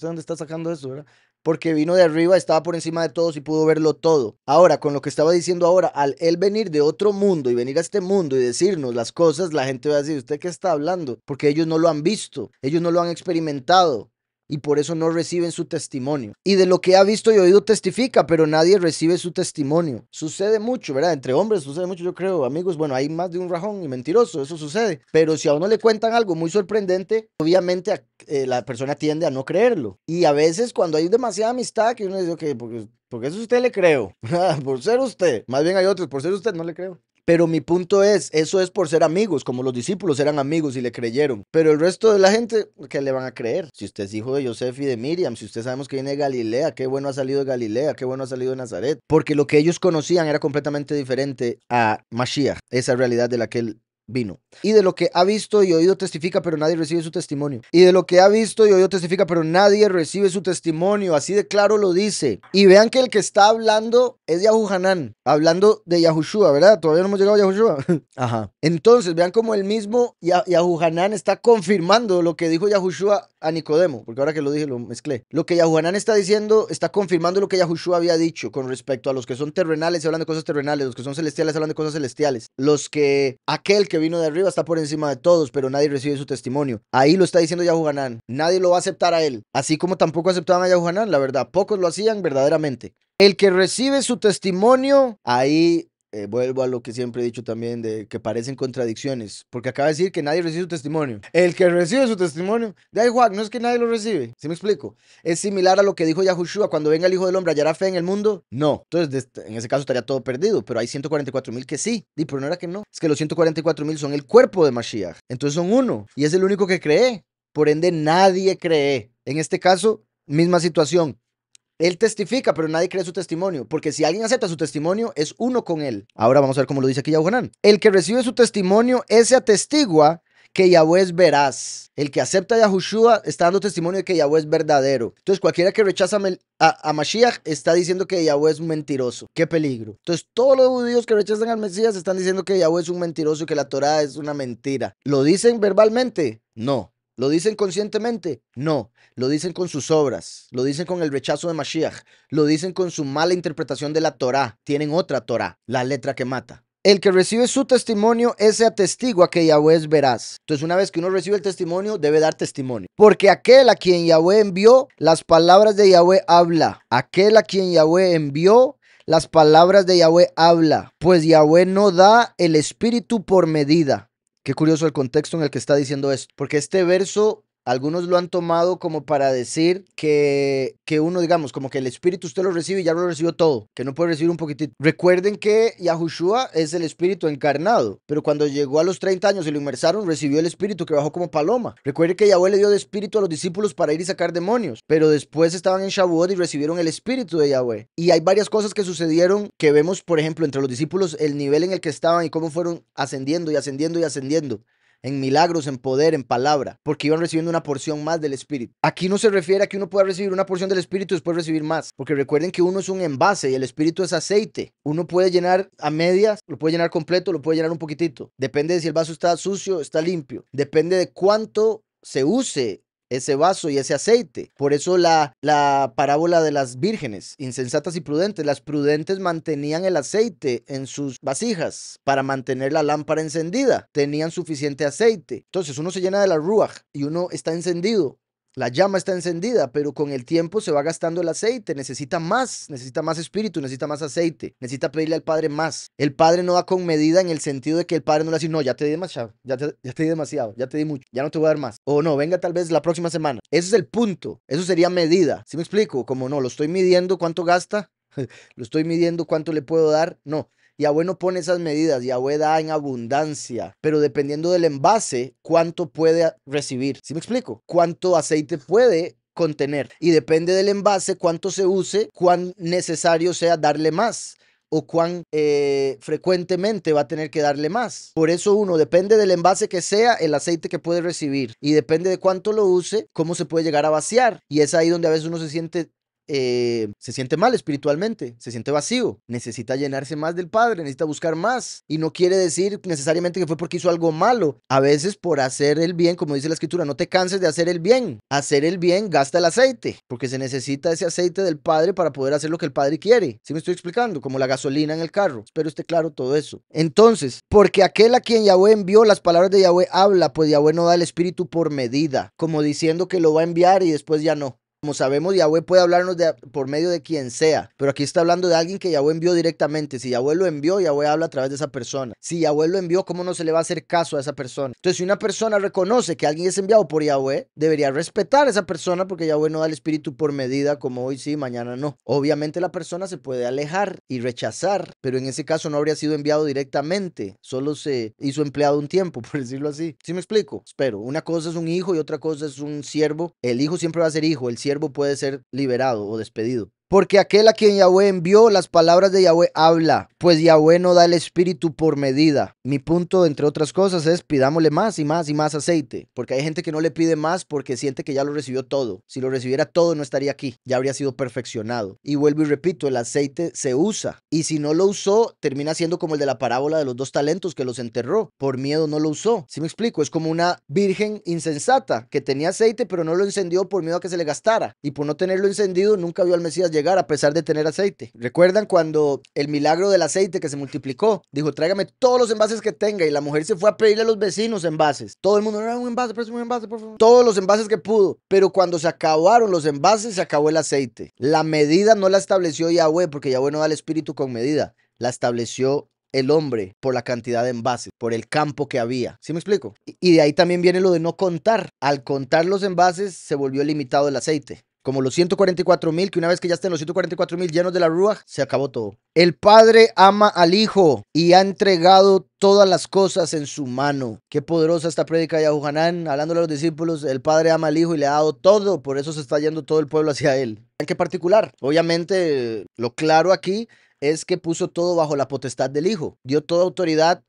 ¿dónde está sacando eso? ¿verdad? porque vino de arriba, estaba por encima de todos y pudo verlo todo. Ahora, con lo que estaba diciendo ahora, al él venir de otro mundo y venir a este mundo y decirnos las cosas, la gente va a decir, ¿usted qué está hablando? Porque ellos no lo han visto, ellos no lo han experimentado y por eso no reciben su testimonio. Y de lo que ha visto y oído testifica, pero nadie recibe su testimonio. Sucede mucho, ¿verdad? Entre hombres sucede mucho, yo creo, amigos. Bueno, hay más de un rajón y mentiroso, eso sucede. Pero si a uno le cuentan algo muy sorprendente, obviamente eh, la persona tiende a no creerlo. Y a veces cuando hay demasiada amistad, que uno dice, ok, porque porque eso usted le creo. por ser usted. Más bien hay otros, por ser usted no le creo. Pero mi punto es, eso es por ser amigos, como los discípulos eran amigos y le creyeron. Pero el resto de la gente, ¿qué le van a creer? Si usted es hijo de Joseph y de Miriam, si usted sabemos que viene de Galilea, qué bueno ha salido de Galilea, qué bueno ha salido de Nazaret. Porque lo que ellos conocían era completamente diferente a Mashiach, esa realidad de la que él vino. Y de lo que ha visto y oído testifica, pero nadie recibe su testimonio. Y de lo que ha visto y oído testifica, pero nadie recibe su testimonio. Así de claro lo dice. Y vean que el que está hablando es Yahushua. hablando de Yahushua, ¿verdad? Todavía no hemos llegado a Yahushua. Ajá. Entonces, vean como el mismo Yah está confirmando lo que dijo Yahushua a Nicodemo, porque ahora que lo dije lo mezclé. Lo que Yahuhanán está diciendo está confirmando lo que Yahushua había dicho con respecto a los que son terrenales y hablan de cosas terrenales, los que son celestiales hablan de cosas celestiales, los que aquel que que vino de arriba está por encima de todos, pero nadie recibe su testimonio. Ahí lo está diciendo Yahuhanan. Nadie lo va a aceptar a él. Así como tampoco aceptaban a Yahuhanan, la verdad. Pocos lo hacían verdaderamente. El que recibe su testimonio, ahí eh, vuelvo a lo que siempre he dicho también, de que parecen contradicciones, porque acaba de decir que nadie recibe su testimonio. El que recibe su testimonio, de ahí Juan, no es que nadie lo recibe, ¿sí me explico? Es similar a lo que dijo Yahushua, cuando venga el Hijo del Hombre, ¿hallará fe en el mundo? No. Entonces, este, en ese caso estaría todo perdido, pero hay 144 mil que sí, y por no era que no, es que los 144 mil son el cuerpo de Mashiach, entonces son uno, y es el único que cree, por ende nadie cree. En este caso, misma situación, él testifica, pero nadie cree su testimonio, porque si alguien acepta su testimonio, es uno con él. Ahora vamos a ver cómo lo dice aquí Yahuanán. El que recibe su testimonio, ese atestigua que Yahweh es veraz. El que acepta a Yahushua está dando testimonio de que Yahweh es verdadero. Entonces, cualquiera que rechaza a, Mashiach está diciendo que Yahweh es un mentiroso. Qué peligro. Entonces, todos los judíos que rechazan al Mesías están diciendo que Yahweh es un mentiroso y que la Torah es una mentira. ¿Lo dicen verbalmente? No. ¿Lo dicen conscientemente? No. Lo dicen con sus obras. Lo dicen con el rechazo de Mashiach. Lo dicen con su mala interpretación de la Torah. Tienen otra Torah, la letra que mata. El que recibe su testimonio, ese atestigua que Yahweh es veraz. Entonces, una vez que uno recibe el testimonio, debe dar testimonio. Porque aquel a quien Yahweh envió, las palabras de Yahweh habla. Aquel a quien Yahweh envió, las palabras de Yahweh habla. Pues Yahweh no da el espíritu por medida. Qué curioso el contexto en el que está diciendo esto, porque este verso algunos lo han tomado como para decir que, uno, digamos, como que el espíritu usted lo recibe y ya lo recibió todo, que no puede recibir un poquitito. Recuerden que Yahushua es el espíritu encarnado, pero cuando llegó a los 30 años y lo inmersaron, recibió el espíritu que bajó como paloma. Recuerden que Yahweh le dio de espíritu a los discípulos para ir y sacar demonios, pero después estaban en Shavuot y recibieron el espíritu de Yahweh. Y hay varias cosas que sucedieron que vemos, por ejemplo, entre los discípulos, el nivel en el que estaban y cómo fueron ascendiendo y ascendiendo y ascendiendo en milagros, en poder, en palabra, porque iban recibiendo una porción más del Espíritu. Aquí no se refiere a que uno pueda recibir una porción del Espíritu y después recibir más, porque recuerden que uno es un envase y el Espíritu es aceite. Uno puede llenar a medias, lo puede llenar completo, lo puede llenar un poquitito. Depende de si el vaso está sucio, está limpio. Depende de cuánto se use ese vaso y ese aceite. Por eso la, la parábola de las vírgenes, insensatas y prudentes. Las prudentes mantenían el aceite en sus vasijas para mantener la lámpara encendida. Tenían suficiente aceite. Entonces uno se llena de la ruaj y uno está encendido la llama está encendida, pero con el tiempo se va gastando el aceite, necesita más, necesita más espíritu, necesita más aceite, necesita pedirle al Padre más. El Padre no da con medida en el sentido de que el Padre no le dice, no, ya te di demasiado, ya te, ya te di demasiado, ya te di mucho, ya no te voy a dar más. O no, venga tal vez la próxima semana. Ese es el punto, eso sería medida. ¿Sí me explico? Como no, lo estoy midiendo cuánto gasta, lo estoy midiendo cuánto le puedo dar. No, Yahweh no pone esas medidas, Yahweh da en abundancia, pero dependiendo del envase, cuánto puede recibir. ¿Sí me explico? ¿Cuánto aceite puede contener? Y depende del envase, cuánto se use, cuán necesario sea darle más o cuán eh, frecuentemente va a tener que darle más. Por eso uno, depende del envase que sea, el aceite que puede recibir y depende de cuánto lo use, cómo se puede llegar a vaciar. Y es ahí donde a veces uno se siente eh, se siente mal espiritualmente, se siente vacío, necesita llenarse más del Padre, necesita buscar más. Y no quiere decir necesariamente que fue porque hizo algo malo. A veces por hacer el bien, como dice la escritura, no te canses de hacer el bien. Hacer el bien gasta el aceite, porque se necesita ese aceite del Padre para poder hacer lo que el Padre quiere. Si me estoy explicando? Como la gasolina en el carro. Espero esté claro todo eso. Entonces, porque aquel a quien Yahweh envió las palabras de Yahweh habla, pues Yahweh no da el Espíritu por medida, como diciendo que lo va a enviar y después ya no. Como sabemos, Yahweh puede hablarnos de, por medio de quien sea, pero aquí está hablando de alguien que Yahweh envió directamente. Si Yahweh lo envió, Yahweh habla a través de esa persona. Si Yahweh lo envió, ¿cómo no se le va a hacer caso a esa persona? Entonces, si una persona reconoce que alguien es enviado por Yahweh, debería respetar a esa persona porque Yahweh no da el espíritu por medida, como hoy sí, mañana no. Obviamente la persona se puede alejar y rechazar, pero en ese caso no habría sido enviado directamente, solo se hizo empleado un tiempo, por decirlo así. ¿Sí me explico? Espero, una cosa es un hijo y otra cosa es un siervo. El hijo siempre va a ser hijo, el siervo puede ser liberado o despedido. Porque aquel a quien Yahweh envió, las palabras de Yahweh habla, pues Yahweh no da el espíritu por medida. Mi punto, entre otras cosas, es pidámosle más y más y más aceite, porque hay gente que no le pide más porque siente que ya lo recibió todo. Si lo recibiera todo, no estaría aquí, ya habría sido perfeccionado. Y vuelvo y repito, el aceite se usa, y si no lo usó, termina siendo como el de la parábola de los dos talentos que los enterró, por miedo no lo usó. Si ¿Sí me explico, es como una virgen insensata que tenía aceite pero no lo encendió por miedo a que se le gastara, y por no tenerlo encendido nunca vio al Mesías llegar a pesar de tener aceite. ¿Recuerdan cuando el milagro del aceite que se multiplicó? Dijo, tráigame todos los envases que tenga y la mujer se fue a pedirle a los vecinos envases. Todo el mundo, era un envase, un envase, por favor. Todos los envases que pudo. Pero cuando se acabaron los envases, se acabó el aceite. La medida no la estableció Yahweh porque Yahweh no da el espíritu con medida. La estableció el hombre por la cantidad de envases, por el campo que había. ¿Sí me explico? Y de ahí también viene lo de no contar. Al contar los envases se volvió limitado el aceite como los 144 mil, que una vez que ya estén los 144 mil llenos de la rúa se acabó todo. El Padre ama al Hijo y ha entregado todas las cosas en su mano. Qué poderosa esta prédica de Abujanán, hablando a los discípulos, el Padre ama al Hijo y le ha dado todo, por eso se está yendo todo el pueblo hacia él. ¿En qué particular? Obviamente, lo claro aquí es que puso todo bajo la potestad del Hijo, dio toda autoridad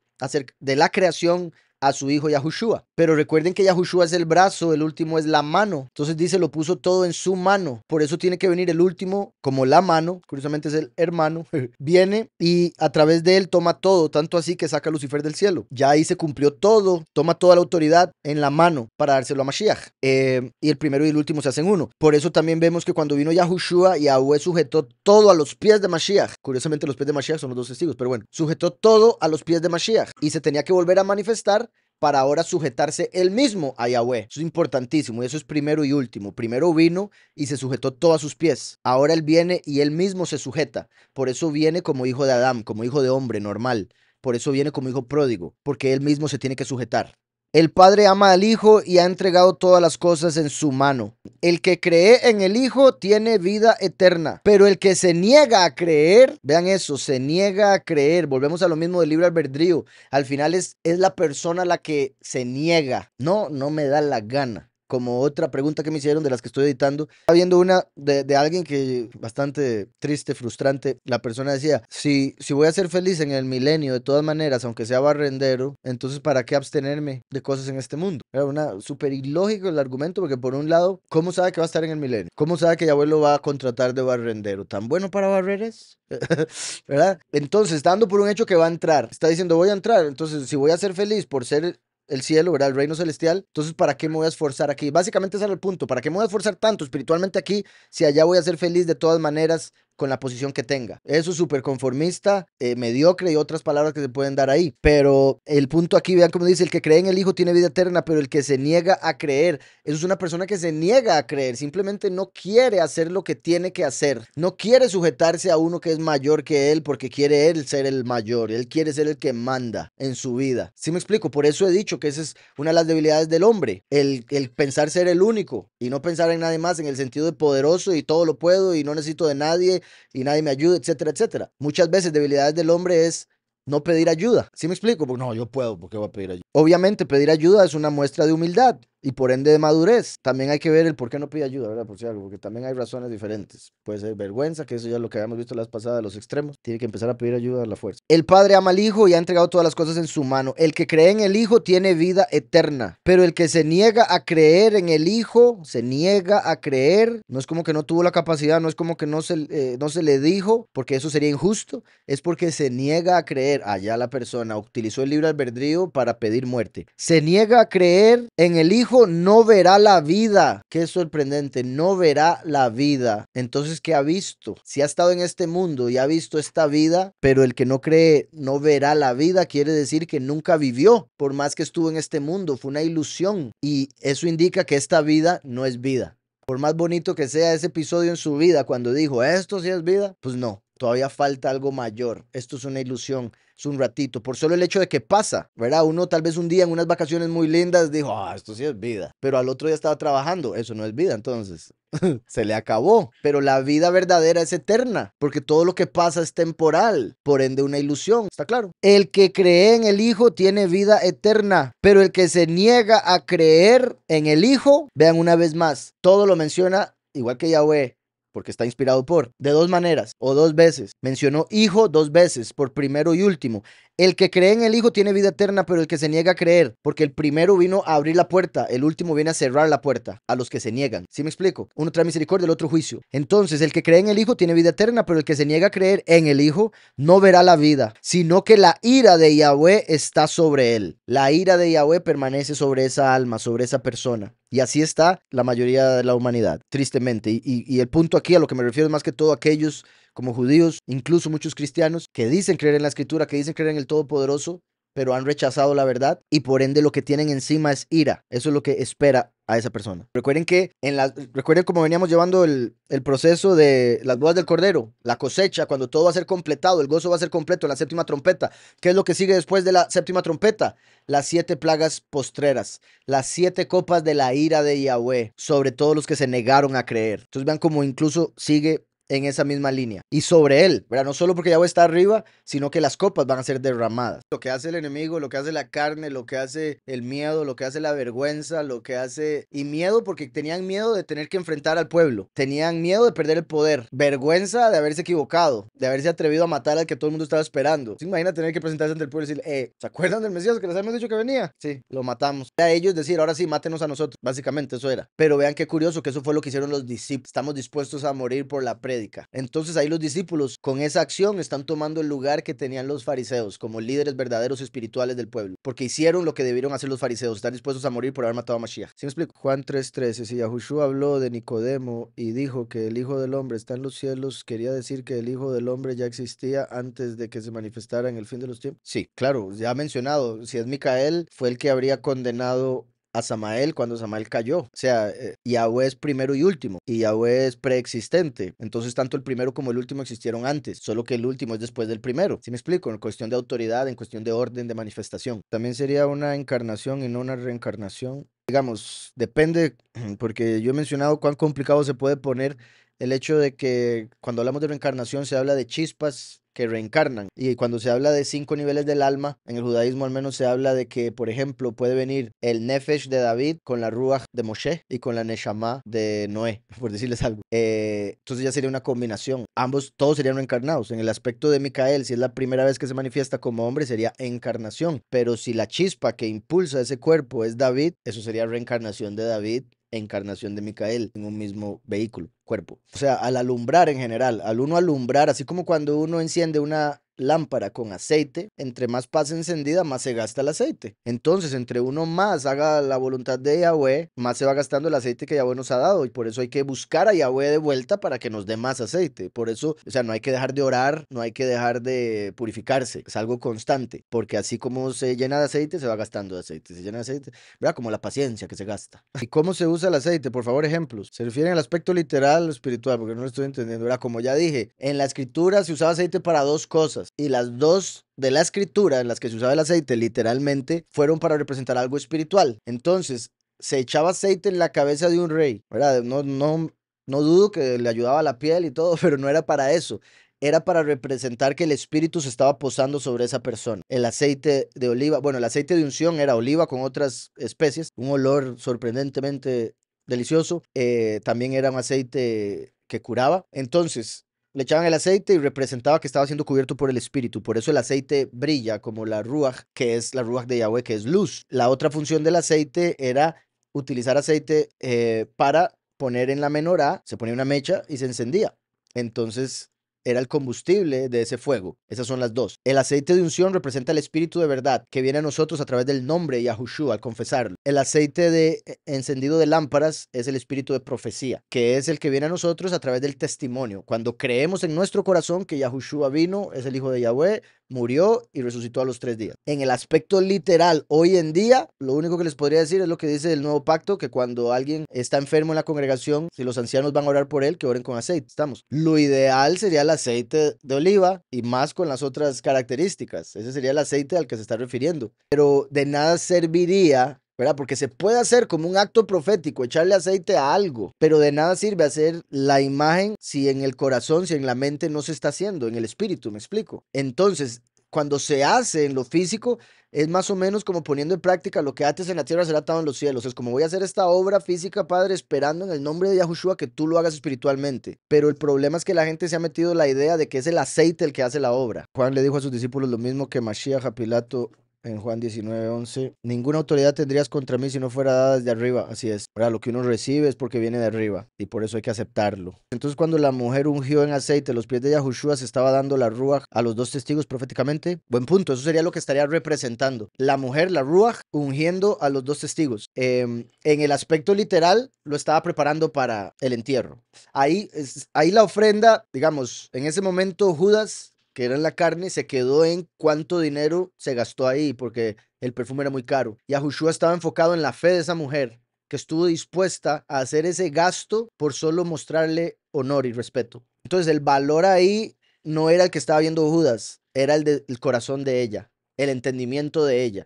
de la creación a su hijo Yahushua. Pero recuerden que Yahushua es el brazo, el último es la mano. Entonces dice, lo puso todo en su mano. Por eso tiene que venir el último como la mano, curiosamente es el hermano, viene y a través de él toma todo, tanto así que saca a Lucifer del cielo. Ya ahí se cumplió todo, toma toda la autoridad en la mano para dárselo a Mashiach. Eh, y el primero y el último se hacen uno. Por eso también vemos que cuando vino Yahushua, Yahweh sujetó todo a los pies de Mashiach. Curiosamente los pies de Mashiach son los dos testigos, pero bueno, sujetó todo a los pies de Mashiach y se tenía que volver a manifestar para ahora sujetarse él mismo a Yahweh. Eso es importantísimo y eso es primero y último. Primero vino y se sujetó todo a sus pies. Ahora él viene y él mismo se sujeta. Por eso viene como hijo de Adán, como hijo de hombre normal. Por eso viene como hijo pródigo, porque él mismo se tiene que sujetar. El Padre ama al Hijo y ha entregado todas las cosas en su mano. El que cree en el Hijo tiene vida eterna, pero el que se niega a creer, vean eso, se niega a creer, volvemos a lo mismo del libro albedrío, al final es, es la persona la que se niega, no, no me da la gana como otra pregunta que me hicieron de las que estoy editando. Estaba viendo una de, alguien que bastante triste, frustrante. La persona decía, si, si voy a ser feliz en el milenio, de todas maneras, aunque sea barrendero, entonces ¿para qué abstenerme de cosas en este mundo? Era una súper ilógico el argumento porque por un lado, ¿cómo sabe que va a estar en el milenio? ¿Cómo sabe que mi abuelo va a contratar de barrendero? ¿Tan bueno para barreres? ¿Verdad? Entonces, dando por un hecho que va a entrar, está diciendo voy a entrar, entonces si voy a ser feliz por ser el cielo, ¿verdad? El reino celestial. Entonces, ¿para qué me voy a esforzar aquí? Básicamente ese era el punto. ¿Para qué me voy a esforzar tanto espiritualmente aquí si allá voy a ser feliz de todas maneras? con la posición que tenga. Eso es súper conformista, eh, mediocre y otras palabras que se pueden dar ahí. Pero el punto aquí, vean cómo dice, el que cree en el Hijo tiene vida eterna, pero el que se niega a creer, eso es una persona que se niega a creer, simplemente no quiere hacer lo que tiene que hacer, no quiere sujetarse a uno que es mayor que él porque quiere él ser el mayor, él quiere ser el que manda en su vida. ¿Sí me explico? Por eso he dicho que esa es una de las debilidades del hombre, el, el pensar ser el único y no pensar en nadie más en el sentido de poderoso y todo lo puedo y no necesito de nadie y nadie me ayuda, etcétera, etcétera. Muchas veces debilidades del hombre es no pedir ayuda. ¿Sí me explico? Porque no, yo puedo, porque voy a pedir ayuda. Obviamente, pedir ayuda es una muestra de humildad y por ende de madurez. También hay que ver el por qué no pide ayuda, ¿verdad? Por algo, porque también hay razones diferentes. Puede ser vergüenza, que eso ya lo que habíamos visto las pasadas, los extremos. Tiene que empezar a pedir ayuda a la fuerza. El Padre ama al Hijo y ha entregado todas las cosas en su mano. El que cree en el Hijo tiene vida eterna, pero el que se niega a creer en el Hijo, se niega a creer, no es como que no tuvo la capacidad, no es como que no se, eh, no se le dijo, porque eso sería injusto, es porque se niega a creer. Allá la persona utilizó el libre albedrío para pedir muerte. Se niega a creer en el Hijo no verá la vida. Qué sorprendente, no verá la vida. Entonces, ¿qué ha visto? Si ha estado en este mundo y ha visto esta vida, pero el que no cree no verá la vida, quiere decir que nunca vivió, por más que estuvo en este mundo, fue una ilusión. Y eso indica que esta vida no es vida. Por más bonito que sea ese episodio en su vida, cuando dijo, esto sí es vida, pues no, Todavía falta algo mayor. Esto es una ilusión, es un ratito. Por solo el hecho de que pasa, ¿verdad? Uno tal vez un día en unas vacaciones muy lindas dijo, ah, esto sí es vida. Pero al otro día estaba trabajando. Eso no es vida, entonces. se le acabó. Pero la vida verdadera es eterna, porque todo lo que pasa es temporal, por ende una ilusión, ¿está claro? El que cree en el Hijo tiene vida eterna, pero el que se niega a creer en el Hijo, vean una vez más, todo lo menciona igual que Yahweh, porque está inspirado por, de dos maneras o dos veces. Mencionó hijo dos veces, por primero y último. El que cree en el Hijo tiene vida eterna, pero el que se niega a creer, porque el primero vino a abrir la puerta, el último viene a cerrar la puerta a los que se niegan. ¿Sí me explico? Uno trae misericordia, el otro juicio. Entonces, el que cree en el Hijo tiene vida eterna, pero el que se niega a creer en el Hijo no verá la vida, sino que la ira de Yahweh está sobre él. La ira de Yahweh permanece sobre esa alma, sobre esa persona. Y así está la mayoría de la humanidad, tristemente. Y, el punto aquí a lo que me refiero es más que todo aquellos como judíos, incluso muchos cristianos, que dicen creer en la escritura, que dicen creer en el Todopoderoso, pero han rechazado la verdad y por ende lo que tienen encima es ira. Eso es lo que espera a esa persona. Recuerden que en la, recuerden cómo veníamos llevando el, proceso de las bodas del cordero, la cosecha, cuando todo va a ser completado, el gozo va a ser completo la séptima trompeta. ¿Qué es lo que sigue después de la séptima trompeta? Las siete plagas postreras, las siete copas de la ira de Yahweh sobre todos los que se negaron a creer. Entonces vean cómo incluso sigue en esa misma línea y sobre él, No solo porque a está arriba, sino que las copas van a ser derramadas. Lo que hace el enemigo, lo que hace la carne, lo que hace el miedo, lo que hace la vergüenza, lo que hace... Y miedo porque tenían miedo de tener que enfrentar al pueblo, tenían miedo de perder el poder, vergüenza de haberse equivocado, de haberse atrevido a matar al que todo el mundo estaba esperando. ¿Se imagina tener que presentarse ante el pueblo y decir, eh, ¿se acuerdan del Mesías que les habíamos dicho que venía? Sí, lo matamos. A ellos decir, ahora sí, mátenos a nosotros. Básicamente eso era. Pero vean qué curioso que eso fue lo que hicieron los discípulos. Estamos dispuestos a morir por la presa entonces ahí los discípulos con esa acción están tomando el lugar que tenían los fariseos como líderes verdaderos espirituales del pueblo, porque hicieron lo que debieron hacer los fariseos, están dispuestos a morir por haber matado a Mashiach. ¿Sí me explico? Juan 3:13, si Yahushua habló de Nicodemo y dijo que el Hijo del Hombre está en los cielos, quería decir que el Hijo del Hombre ya existía antes de que se manifestara en el fin de los tiempos. Sí, claro, ya ha mencionado, si es Micael, fue el que habría condenado a Samael cuando Samael cayó. O sea, eh, Yahweh es primero y último, y Yahweh es preexistente. Entonces, tanto el primero como el último existieron antes, solo que el último es después del primero. ¿Sí me explico? En cuestión de autoridad, en cuestión de orden, de manifestación. También sería una encarnación y no una reencarnación. Digamos, depende, porque yo he mencionado cuán complicado se puede poner el hecho de que cuando hablamos de reencarnación se habla de chispas que reencarnan. Y cuando se habla de cinco niveles del alma, en el judaísmo al menos se habla de que, por ejemplo, puede venir el Nefesh de David con la Ruach de Moshe y con la Neshama de Noé, por decirles algo. Eh, entonces ya sería una combinación. Ambos, todos serían reencarnados. En el aspecto de Micael, si es la primera vez que se manifiesta como hombre, sería encarnación. Pero si la chispa que impulsa ese cuerpo es David, eso sería reencarnación de David encarnación de Micael en un mismo vehículo, cuerpo. O sea, al alumbrar en general, al uno alumbrar, así como cuando uno enciende una lámpara con aceite, entre más pasa encendida, más se gasta el aceite. Entonces, entre uno más haga la voluntad de Yahweh, más se va gastando el aceite que Yahweh nos ha dado. Y por eso hay que buscar a Yahweh de vuelta para que nos dé más aceite. Por eso, o sea, no hay que dejar de orar, no hay que dejar de purificarse. Es algo constante, porque así como se llena de aceite, se va gastando de aceite. Se llena de aceite, ¿verdad? Como la paciencia que se gasta. ¿Y cómo se usa el aceite? Por favor, ejemplos. Se refieren al aspecto literal o espiritual, porque no lo estoy entendiendo. era Como ya dije, en la escritura se usaba aceite para dos cosas y las dos de la escritura en las que se usaba el aceite literalmente fueron para representar algo espiritual. Entonces, se echaba aceite en la cabeza de un rey, ¿verdad? No, no, no dudo que le ayudaba la piel y todo, pero no era para eso. Era para representar que el espíritu se estaba posando sobre esa persona. El aceite de oliva, bueno, el aceite de unción era oliva con otras especies, un olor sorprendentemente delicioso. Eh, también era un aceite que curaba. Entonces, le echaban el aceite y representaba que estaba siendo cubierto por el espíritu. Por eso el aceite brilla como la ruach, que es la ruach de Yahweh, que es luz. La otra función del aceite era utilizar aceite eh, para poner en la menorá, se ponía una mecha y se encendía. Entonces era el combustible de ese fuego. Esas son las dos. El aceite de unción representa el espíritu de verdad que viene a nosotros a través del nombre Yahushua al confesarlo. El aceite de e, encendido de lámparas es el espíritu de profecía, que es el que viene a nosotros a través del testimonio. Cuando creemos en nuestro corazón que Yahushua vino, es el Hijo de Yahweh, murió y resucitó a los tres días. En el aspecto literal, hoy en día, lo único que les podría decir es lo que dice el nuevo pacto, que cuando alguien está enfermo en la congregación, si los ancianos van a orar por él, que oren con aceite. Estamos. Lo ideal sería el aceite de oliva y más con las otras características. Ese sería el aceite al que se está refiriendo. Pero de nada serviría porque se puede hacer como un acto profético, echarle aceite a algo, pero de nada sirve hacer la imagen si en el corazón, si en la mente no se está haciendo, en el espíritu, me explico. Entonces, cuando se hace en lo físico, es más o menos como poniendo en práctica lo que antes en la tierra será atado en los cielos. Es como voy a hacer esta obra física, Padre, esperando en el nombre de Yahushua que tú lo hagas espiritualmente. Pero el problema es que la gente se ha metido la idea de que es el aceite el que hace la obra. Juan le dijo a sus discípulos lo mismo que Mashiach a Pilato en Juan 19, 11. Ninguna autoridad tendrías contra mí si no fuera dada desde arriba. Así es. Ahora, lo que uno recibe es porque viene de arriba y por eso hay que aceptarlo. Entonces, cuando la mujer ungió en aceite los pies de Yahushua, se estaba dando la Ruach a los dos testigos proféticamente. Buen punto. Eso sería lo que estaría representando. La mujer, la Ruach, ungiendo a los dos testigos. Em, en el aspecto literal, lo estaba preparando para el entierro. Ahí, ahí la ofrenda, digamos, en ese momento Judas que era en la carne, se quedó en cuánto dinero se gastó ahí, porque el perfume era muy caro. Y Ahushua estaba enfocado en la fe de esa mujer, que estuvo dispuesta a hacer ese gasto por solo mostrarle honor y respeto. Entonces el valor ahí no era el que estaba viendo Judas, era el del corazón de ella, el entendimiento de ella.